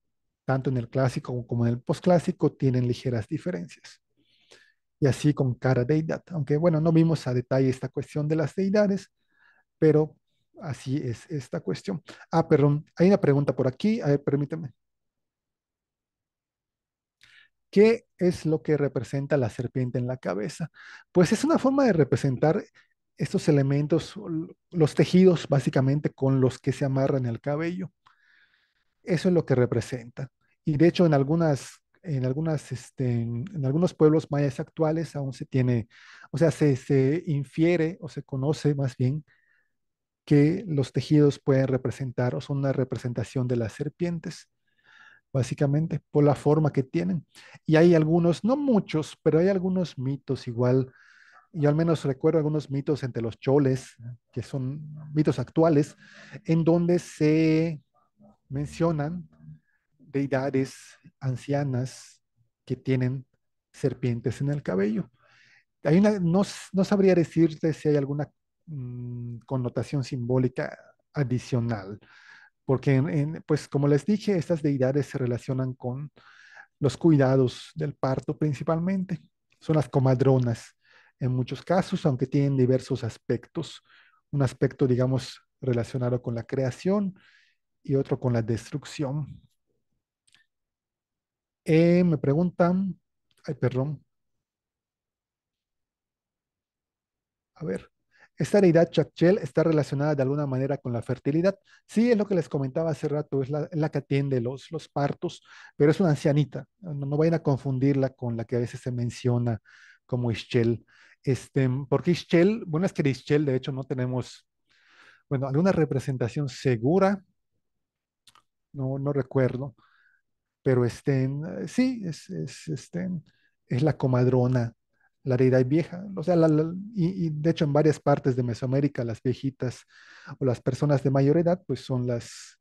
Speaker 2: tanto en el clásico como en el posclásico, tienen ligeras diferencias. Y así con cada deidad. Aunque bueno, no vimos a detalle esta cuestión de las deidades, pero así es esta cuestión. Ah, perdón, hay una pregunta por aquí. A ver, permíteme. ¿Qué es lo que representa la serpiente en la cabeza? Pues es una forma de representar estos elementos, los tejidos básicamente con los que se amarran el cabello. Eso es lo que representa. Y de hecho en algunas en, algunas, este, algunos pueblos mayas actuales aún se tiene, o sea, se, se, infiere o se conoce más bien que los tejidos pueden representar o son una representación de las serpientes, básicamente, por la forma que tienen. Y hay algunos, no muchos, pero hay algunos mitos igual yo al menos recuerdo algunos mitos entre los choles, que son mitos actuales, en donde se mencionan deidades ancianas que tienen serpientes en el cabello. Hay una, no, sabría decirte si hay alguna mm, connotación simbólica adicional, porque pues como les dije, estas deidades se relacionan con los cuidados del parto principalmente, son las comadronas en muchos casos, aunque tienen diversos aspectos. Un aspecto, digamos, relacionado con la creación y otro con la destrucción. Eh, me preguntan, ay, perdón. A ver, ¿esta deidad Chachel está relacionada de alguna manera con la fertilidad? Sí, es lo que les comentaba hace rato, es la, que atiende los, partos, pero es una ancianita. no, vayan a confundirla con la que a veces se menciona como Ischel. Este, porque Ischel bueno, es que de de hecho, no tenemos, bueno, alguna representación segura, no, no recuerdo, pero estén sí, es, este, es la comadrona, la deidad vieja, o sea, y, de hecho en varias partes de Mesoamérica las viejitas o las personas de mayor edad, pues son las,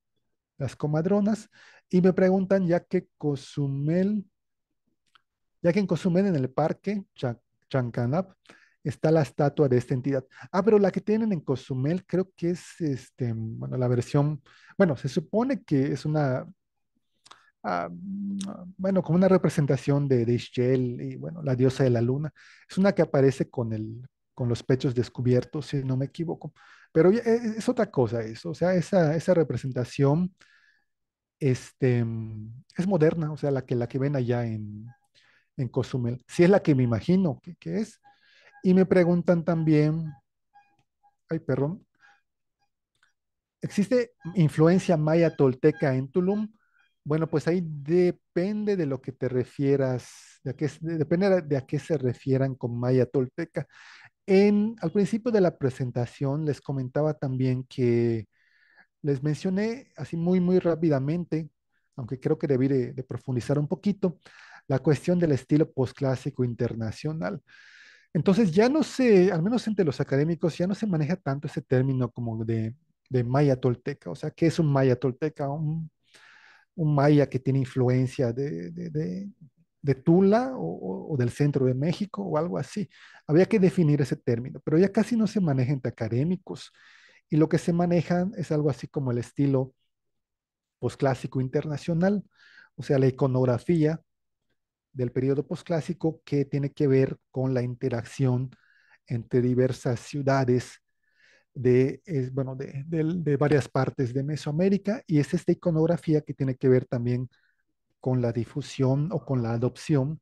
Speaker 2: las comadronas, y me preguntan ya que Cozumel, ya que en Cozumel en el parque Chancanap, está la estatua de esta entidad. Ah, pero la que tienen en Cozumel creo que es, este, bueno, la versión, bueno, se supone que es una, ah, bueno, como una representación de, de y, bueno, la diosa de la luna. Es una que aparece con, el, con los pechos descubiertos, si no me equivoco. Pero es, es otra cosa eso, o sea, esa, esa representación este, es moderna, o sea, la que, la que ven allá en, en Cozumel, si es la que me imagino que, es. Y me preguntan también, ay, perdón, ¿existe influencia maya tolteca en Tulum? Bueno, pues ahí depende de lo que te refieras, depende de a qué se refieran con maya tolteca. En, al principio de la presentación les comentaba también que les mencioné así muy, muy rápidamente, aunque creo que debí de profundizar un poquito, la cuestión del estilo postclásico internacional. Entonces ya no se, al menos entre los académicos, ya no se maneja tanto ese término como de, maya tolteca. O sea, ¿qué es un maya tolteca? Un, maya que tiene influencia de, Tula o, del centro de México o algo así. Había que definir ese término, pero ya casi no se maneja entre académicos. Y lo que se maneja es algo así como el estilo posclásico internacional, o sea, la iconografía del periodo posclásico que tiene que ver con la interacción entre diversas ciudades de, bueno, de, varias partes de Mesoamérica y es esta iconografía que tiene que ver también con la difusión o con la adopción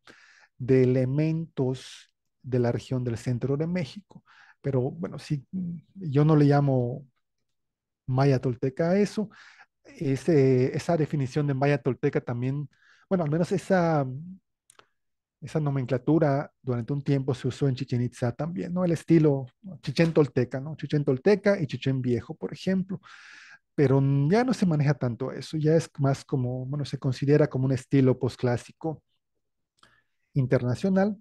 Speaker 2: de elementos de la región del centro de México. Pero bueno, si yo no le llamo maya tolteca a eso, esa definición de maya tolteca también, bueno, al menos esa esa nomenclatura durante un tiempo se usó en Chichen Itza también, ¿no? El estilo Chichen Tolteca, ¿no? Chichen Tolteca y Chichen Viejo, por ejemplo. Pero ya no se maneja tanto eso, ya es más como, bueno, se considera como un estilo posclásico internacional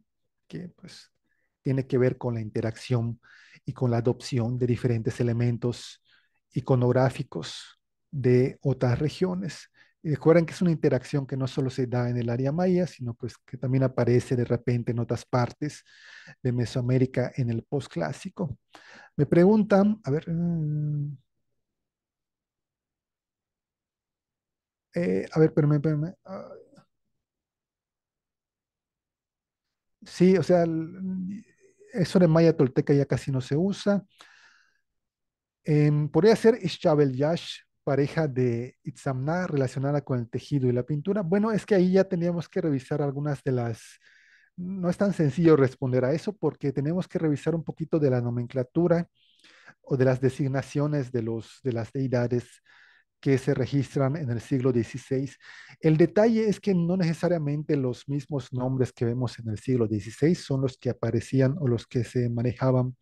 Speaker 2: que pues tiene que ver con la interacción y con la adopción de diferentes elementos iconográficos de otras regiones y recuerden que es una interacción que no solo se da en el área maya, sino pues que también aparece de repente en otras partes de Mesoamérica en el postclásico. Me preguntan, a ver... Mm. Eh, a ver, espérame, ah. Sí, o sea, eso de maya tolteca ya casi no se usa. Em, podría ser Ischabel Yash, pareja de Itzamna relacionada con el tejido y la pintura? Bueno, es que ahí ya teníamos que revisar algunas de las... No es tan sencillo responder a eso porque tenemos que revisar un poquito de la nomenclatura o de las designaciones de, los, de las deidades que se registran en el siglo XVI. El detalle es que no necesariamente los mismos nombres que vemos en el siglo XVI son los que aparecían o los que se manejaban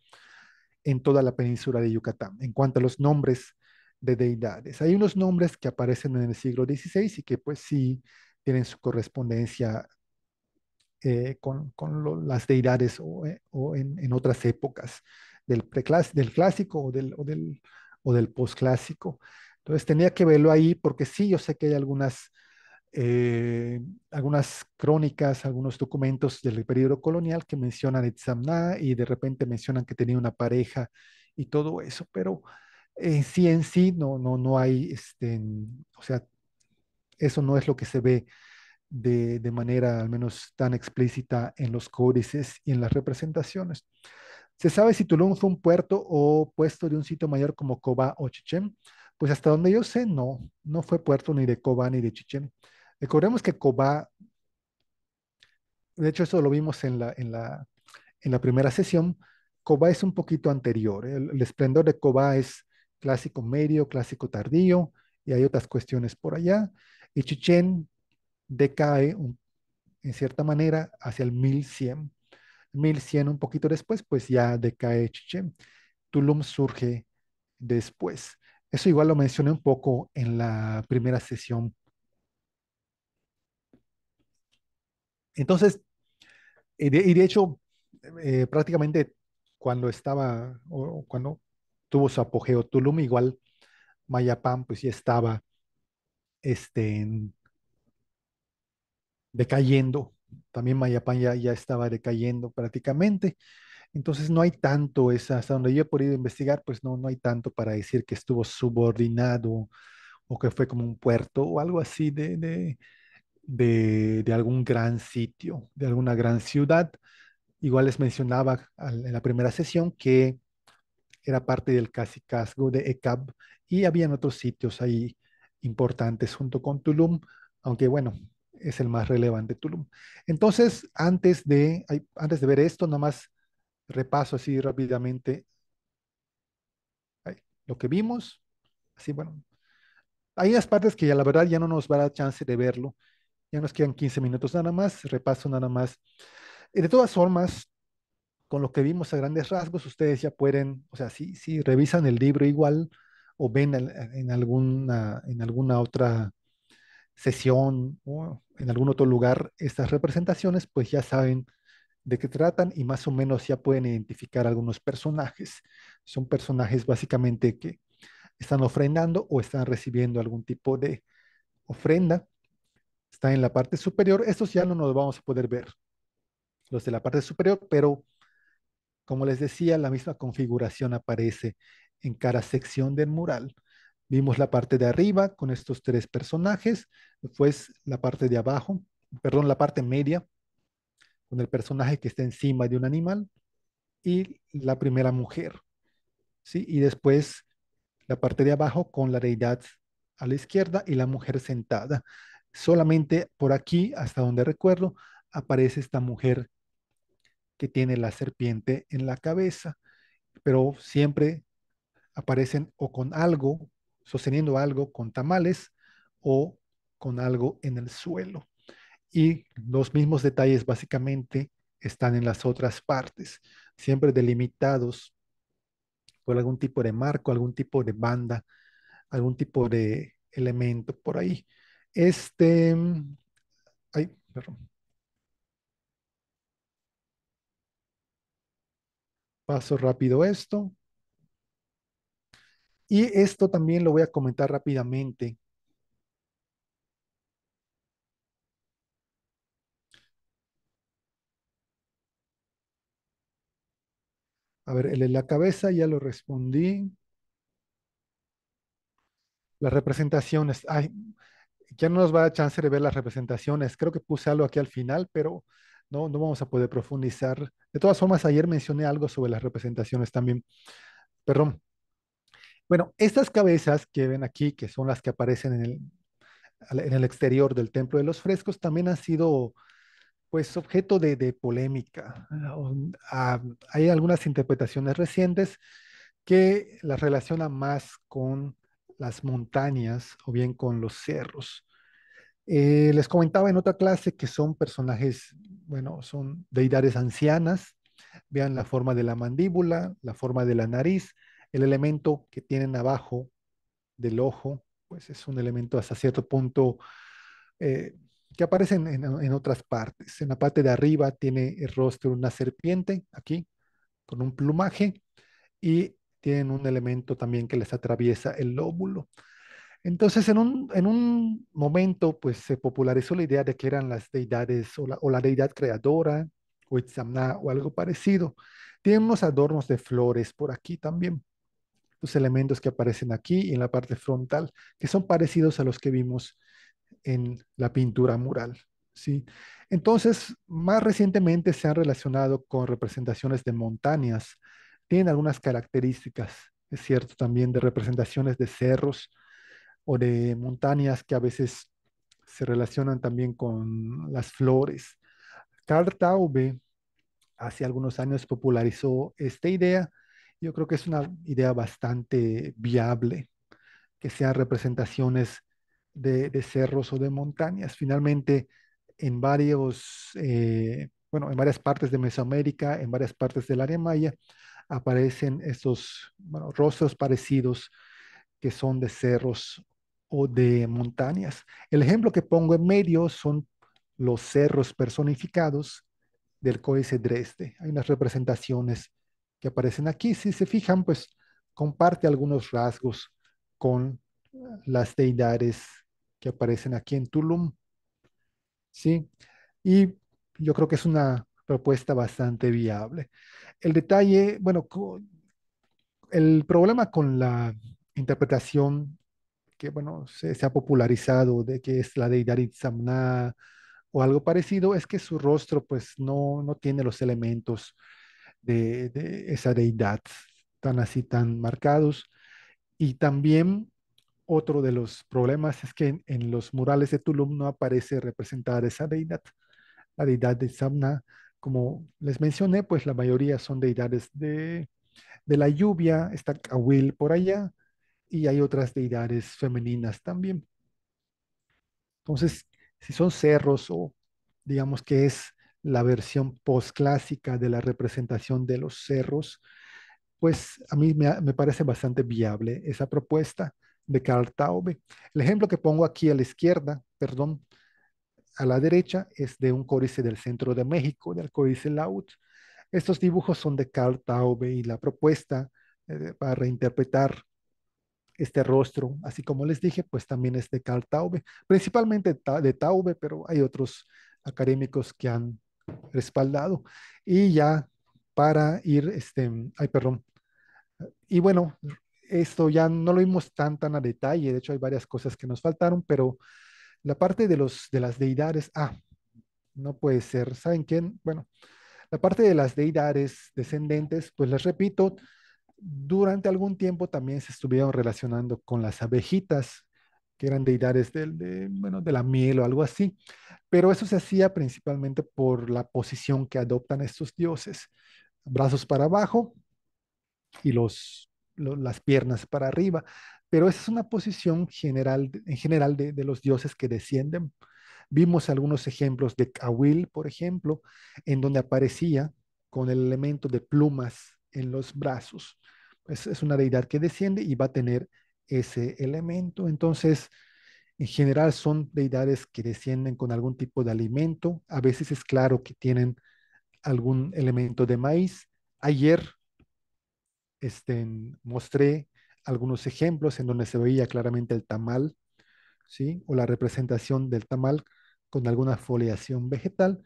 Speaker 2: en toda la península de Yucatán. En cuanto a los nombres de deidades. Hay unos nombres que aparecen en el siglo XVI y que pues sí tienen su correspondencia eh, con, las deidades o, eh, en, otras épocas del, del clásico o del, o del, o del Entonces tenía que verlo ahí porque sí, yo sé que hay algunas, eh, algunas crónicas, algunos documentos del periodo colonial que mencionan Itzamna y de repente mencionan que tenía una pareja y todo eso, pero en sí en sí no, no, no hay, este, o sea, eso no es lo que se ve de, manera al menos tan explícita en los códices y en las representaciones. Se sabe si Tulum fue un puerto o puesto de un sitio mayor como Cobá o Chichén. Pues hasta donde yo sé, no, no fue puerto ni de Cobá ni de Chichén. Recordemos que Cobá, de hecho eso lo vimos en la, en la, en la primera sesión, Cobá es un poquito anterior. ¿eh? el esplendor de Cobá es clásico medio, clásico tardío, y hay otras cuestiones por allá. Y Chichen decae en cierta manera hacia el 1100. 1100 un poquito después, pues ya decae Chichen. Tulum surge después. Eso igual lo mencioné un poco en la primera sesión. Entonces, y de, hecho, eh, prácticamente cuando estaba, o, cuando tuvo su apogeo Tulum, igual Mayapán pues ya estaba este, decayendo, también Mayapán ya, ya estaba decayendo prácticamente. Entonces no hay tanto, es hasta donde yo he podido investigar, pues no, no hay tanto para decir que estuvo subordinado o que fue como un puerto o algo así de, de, de algún gran sitio, de alguna gran ciudad. Igual les mencionaba en la primera sesión que era parte del casco de ECAB y habían otros sitios ahí importantes junto con Tulum, aunque bueno, es el más relevante Tulum. Entonces, antes de, antes de ver esto, nada más repaso así rápidamente lo que vimos. Así, bueno, hay unas partes que ya la verdad ya no nos va a dar chance de verlo. Ya nos quedan 15 minutos nada más, repaso nada más. Eh, de todas formas, con lo que vimos a grandes rasgos, ustedes ya pueden, o sea, si, si revisan el libro igual o ven en, alguna, en alguna otra sesión o en algún otro lugar estas representaciones, pues ya saben de qué tratan y más o menos ya pueden identificar algunos personajes. Son personajes básicamente que están ofrendando o están recibiendo algún tipo de ofrenda. Está en la parte superior. Estos ya no nos vamos a poder ver, los de la parte superior, pero como les decía, la misma configuración aparece en cada sección del mural. Vimos la parte de arriba con estos tres personajes, después la parte de abajo, perdón, la parte media con el personaje que está encima de un animal y la primera mujer. ¿sí? Y después la parte de abajo con la deidad a la izquierda y la mujer sentada. Solamente por aquí, hasta donde recuerdo, aparece esta mujer que tiene la serpiente en la cabeza, pero siempre aparecen o con algo, sosteniendo algo con tamales o con algo en el suelo. Y los mismos detalles básicamente están en las otras partes, siempre delimitados por algún tipo de marco, algún tipo de banda, algún tipo de elemento por ahí. Este, mm, ay, perdón. Paso rápido esto. Y esto también lo voy a comentar rápidamente. A ver, el la cabeza ya lo respondí. Las representaciones. Ay, ya no nos va a dar chance de ver las representaciones. Creo que puse algo aquí al final, pero no, vamos a poder profundizar. De todas formas, ayer mencioné algo sobre las representaciones también. Perdón. Bueno, estas cabezas que ven aquí, que son las que aparecen en el, exterior del Templo de los Frescos, también han sido pues objeto de, polémica. Ah, ah, hay algunas interpretaciones recientes que las relacionan más con las montañas o bien con los cerros. Eh, les comentaba en otra clase que son personajes bueno, son deidades ancianas. Vean la forma de la mandíbula, la forma de la nariz, el elemento que tienen abajo del ojo, pues es un elemento hasta cierto punto eh, que aparece en, en, otras partes. En la parte de arriba tiene el rostro una serpiente, aquí, con un plumaje, y tienen un elemento también que les atraviesa el lóbulo. Entonces, en un, momento, pues se popularizó la idea de que eran las deidades o la, o la deidad creadora o Itzamna o algo parecido. Tienen unos adornos de flores por aquí también. Los elementos que aparecen aquí en la parte frontal, que son parecidos a los que vimos en la pintura mural. ¿sí? Entonces, más recientemente se han relacionado con representaciones de montañas. Tienen algunas características, es cierto, también de representaciones de cerros, o de montañas que a veces se relacionan también con las flores. Carl Taube hace algunos años popularizó esta idea. Yo creo que es una idea bastante viable, que sean representaciones de, cerros o de montañas. Finalmente, en varios, eh, bueno, en varias partes de Mesoamérica, en varias partes del área maya, aparecen estos rostros parecidos que son de cerros o de montañas. El ejemplo que pongo en medio son los cerros personificados del Códice Dresde. Hay unas representaciones que aparecen aquí. Si se fijan, pues comparte algunos rasgos con eh, las deidades que aparecen aquí en Tulum. ¿Sí? Y yo creo que es una propuesta bastante viable. El detalle, bueno, el problema con la interpretación que bueno, se, ha popularizado de que es la deidad Itzamna o algo parecido, es que su rostro pues no, no tiene los elementos de, de esa deidad tan así, tan marcados. Y también otro de los problemas es que en, los murales de Tulum no aparece representada esa deidad, la deidad de Como les mencioné, pues la mayoría son deidades de, de la lluvia, está Kawil por allá, y hay otras deidades femeninas también. Entonces, si son cerros o digamos que es la versión postclásica de la representación de los cerros, pues a mí me, parece bastante viable esa propuesta de Carl Taube. El ejemplo que pongo aquí a la izquierda, perdón, a la derecha es de un códice del centro de México, del códice Laut. Estos dibujos son de Carl Taube y la propuesta eh, para reinterpretar este rostro, así como les dije, pues también es de Carl Taube, principalmente de Taube, pero hay otros académicos que han respaldado. Y ya para ir, este, ay, perdón. Y bueno, esto ya no lo vimos tan, tan a detalle, de hecho hay varias cosas que nos faltaron, pero la parte de, los, de las deidades, ah, no puede ser, ¿saben quién? Bueno, la parte de las deidades descendentes, pues les repito, durante algún tiempo también se estuvieron relacionando con las abejitas, que eran deidades de, bueno, de la miel o algo así. Pero eso se hacía principalmente por la posición que adoptan estos dioses. Brazos para abajo y los, las piernas para arriba. Pero esa es una posición general, en general de, de los dioses que descienden. Vimos algunos ejemplos de Kawil, por ejemplo, en donde aparecía con el elemento de plumas en los brazos. Pues es una deidad que desciende y va a tener ese elemento. Entonces, en general son deidades que descienden con algún tipo de alimento. A veces es claro que tienen algún elemento de maíz. Ayer este, mostré algunos ejemplos en donde se veía claramente el tamal, ¿sí? O la representación del tamal con alguna foliación vegetal.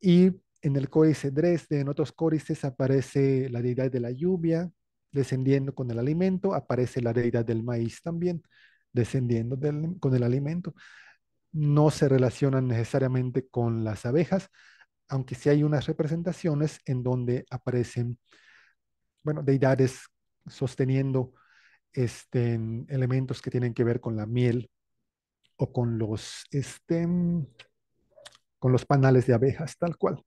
Speaker 2: Y en el códice Dresde, en otros códices aparece la deidad de la lluvia, descendiendo con el alimento, aparece la deidad del maíz también, descendiendo con el alimento. No se relacionan necesariamente con las abejas, aunque sí hay unas representaciones en donde aparecen, bueno, deidades sosteniendo este, elementos que tienen que ver con la miel o con los, este, con los panales de abejas, tal cual.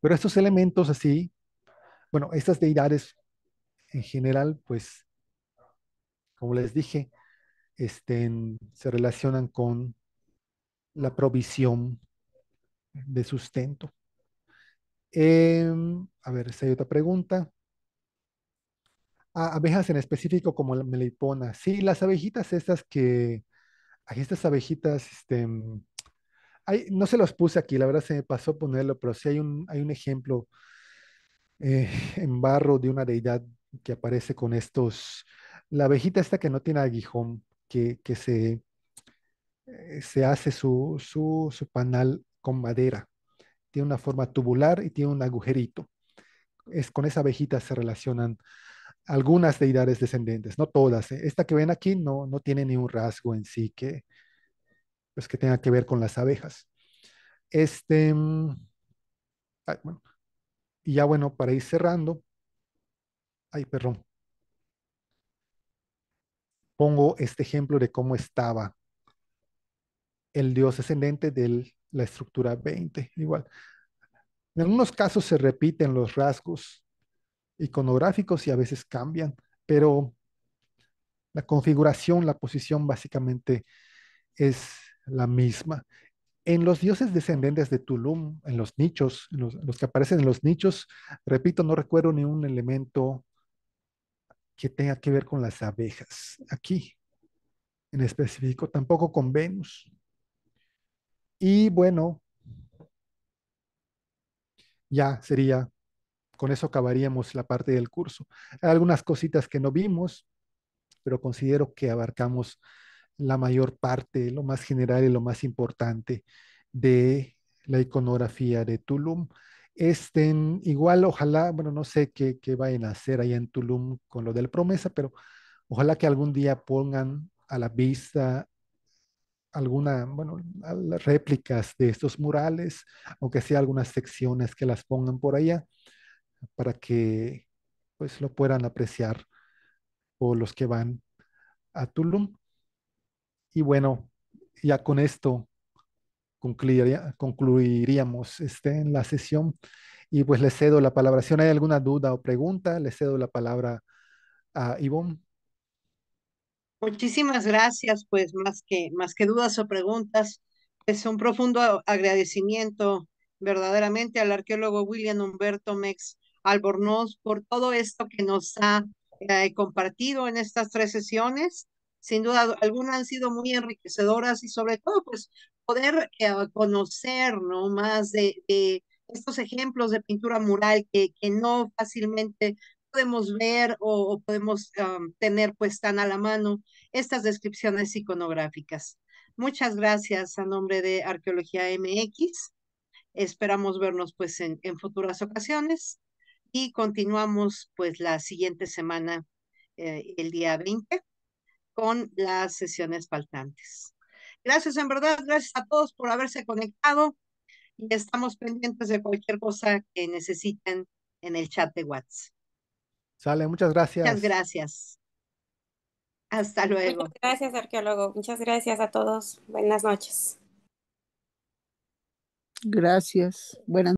Speaker 2: Pero estos elementos así, bueno, estas deidades en general, pues, como les dije, estén, se relacionan con la provisión de sustento. Em, a ver, si hay otra pregunta. Ah, abejas en específico como la melipona. Sí, las abejitas estas que, aquí estas abejitas, este, no se los puse aquí, la verdad se me pasó ponerlo, pero sí hay un, hay un ejemplo eh, en barro de una deidad que aparece con estos, la abejita esta que no tiene aguijón, que, que se, eh, se hace su, su, su panal con madera. Tiene una forma tubular y tiene un agujerito. Es, con esa abejita se relacionan algunas deidades descendentes, no todas. Eh. Esta que ven aquí no, no tiene ni un rasgo en sí que, pues, que tenga que ver con las abejas. Este, mm, bueno, y ya bueno, para ir cerrando, ay, perdón, pongo este ejemplo de cómo estaba el dios ascendente de la estructura 20, igual. En algunos casos se repiten los rasgos iconográficos y a veces cambian, pero la configuración, la posición básicamente es la misma. En los dioses descendentes de Tulum, en los nichos, los, los que aparecen en los nichos, repito, no recuerdo ni un elemento que tenga que ver con las abejas aquí, en específico, tampoco con Venus. Y bueno, ya sería, con eso acabaríamos la parte del curso. Hay algunas cositas que no vimos, pero considero que abarcamos la mayor parte, lo más general y lo más importante de la iconografía de Tulum. Estén igual, ojalá, bueno, no sé qué, qué vayan a hacer allá en Tulum con lo de la promesa, pero ojalá que algún día pongan a la vista alguna, bueno, réplicas de estos murales, aunque sea algunas secciones que las pongan por allá, para que pues lo puedan apreciar por los que van a Tulum. Y bueno, ya con esto concluiríamos este, en la sesión y pues le cedo la palabra. Si no hay alguna duda o pregunta, le cedo la palabra a Ivonne.
Speaker 1: Muchísimas gracias, pues más que, más que dudas o preguntas, es pues, un profundo agradecimiento verdaderamente al arqueólogo William Humberto Mex Albornoz por todo esto que nos ha eh, compartido en estas tres sesiones sin duda algunas han sido muy enriquecedoras y sobre todo pues poder eh, conocer ¿no? más de, estos ejemplos de pintura mural que, no fácilmente podemos ver o, podemos tener pues tan a la mano estas descripciones iconográficas. Muchas gracias a nombre de Arqueología MX. Esperamos vernos pues en, futuras ocasiones y continuamos pues la siguiente semana, eh, el día 20 con las sesiones faltantes. Gracias en verdad, gracias a todos por haberse conectado y estamos pendientes de cualquier cosa que necesiten en el chat de WhatsApp.
Speaker 2: Sale, muchas gracias. Muchas
Speaker 1: gracias. Hasta luego. gracias, arqueólogo. Muchas gracias a todos. Buenas noches. Gracias. Buenas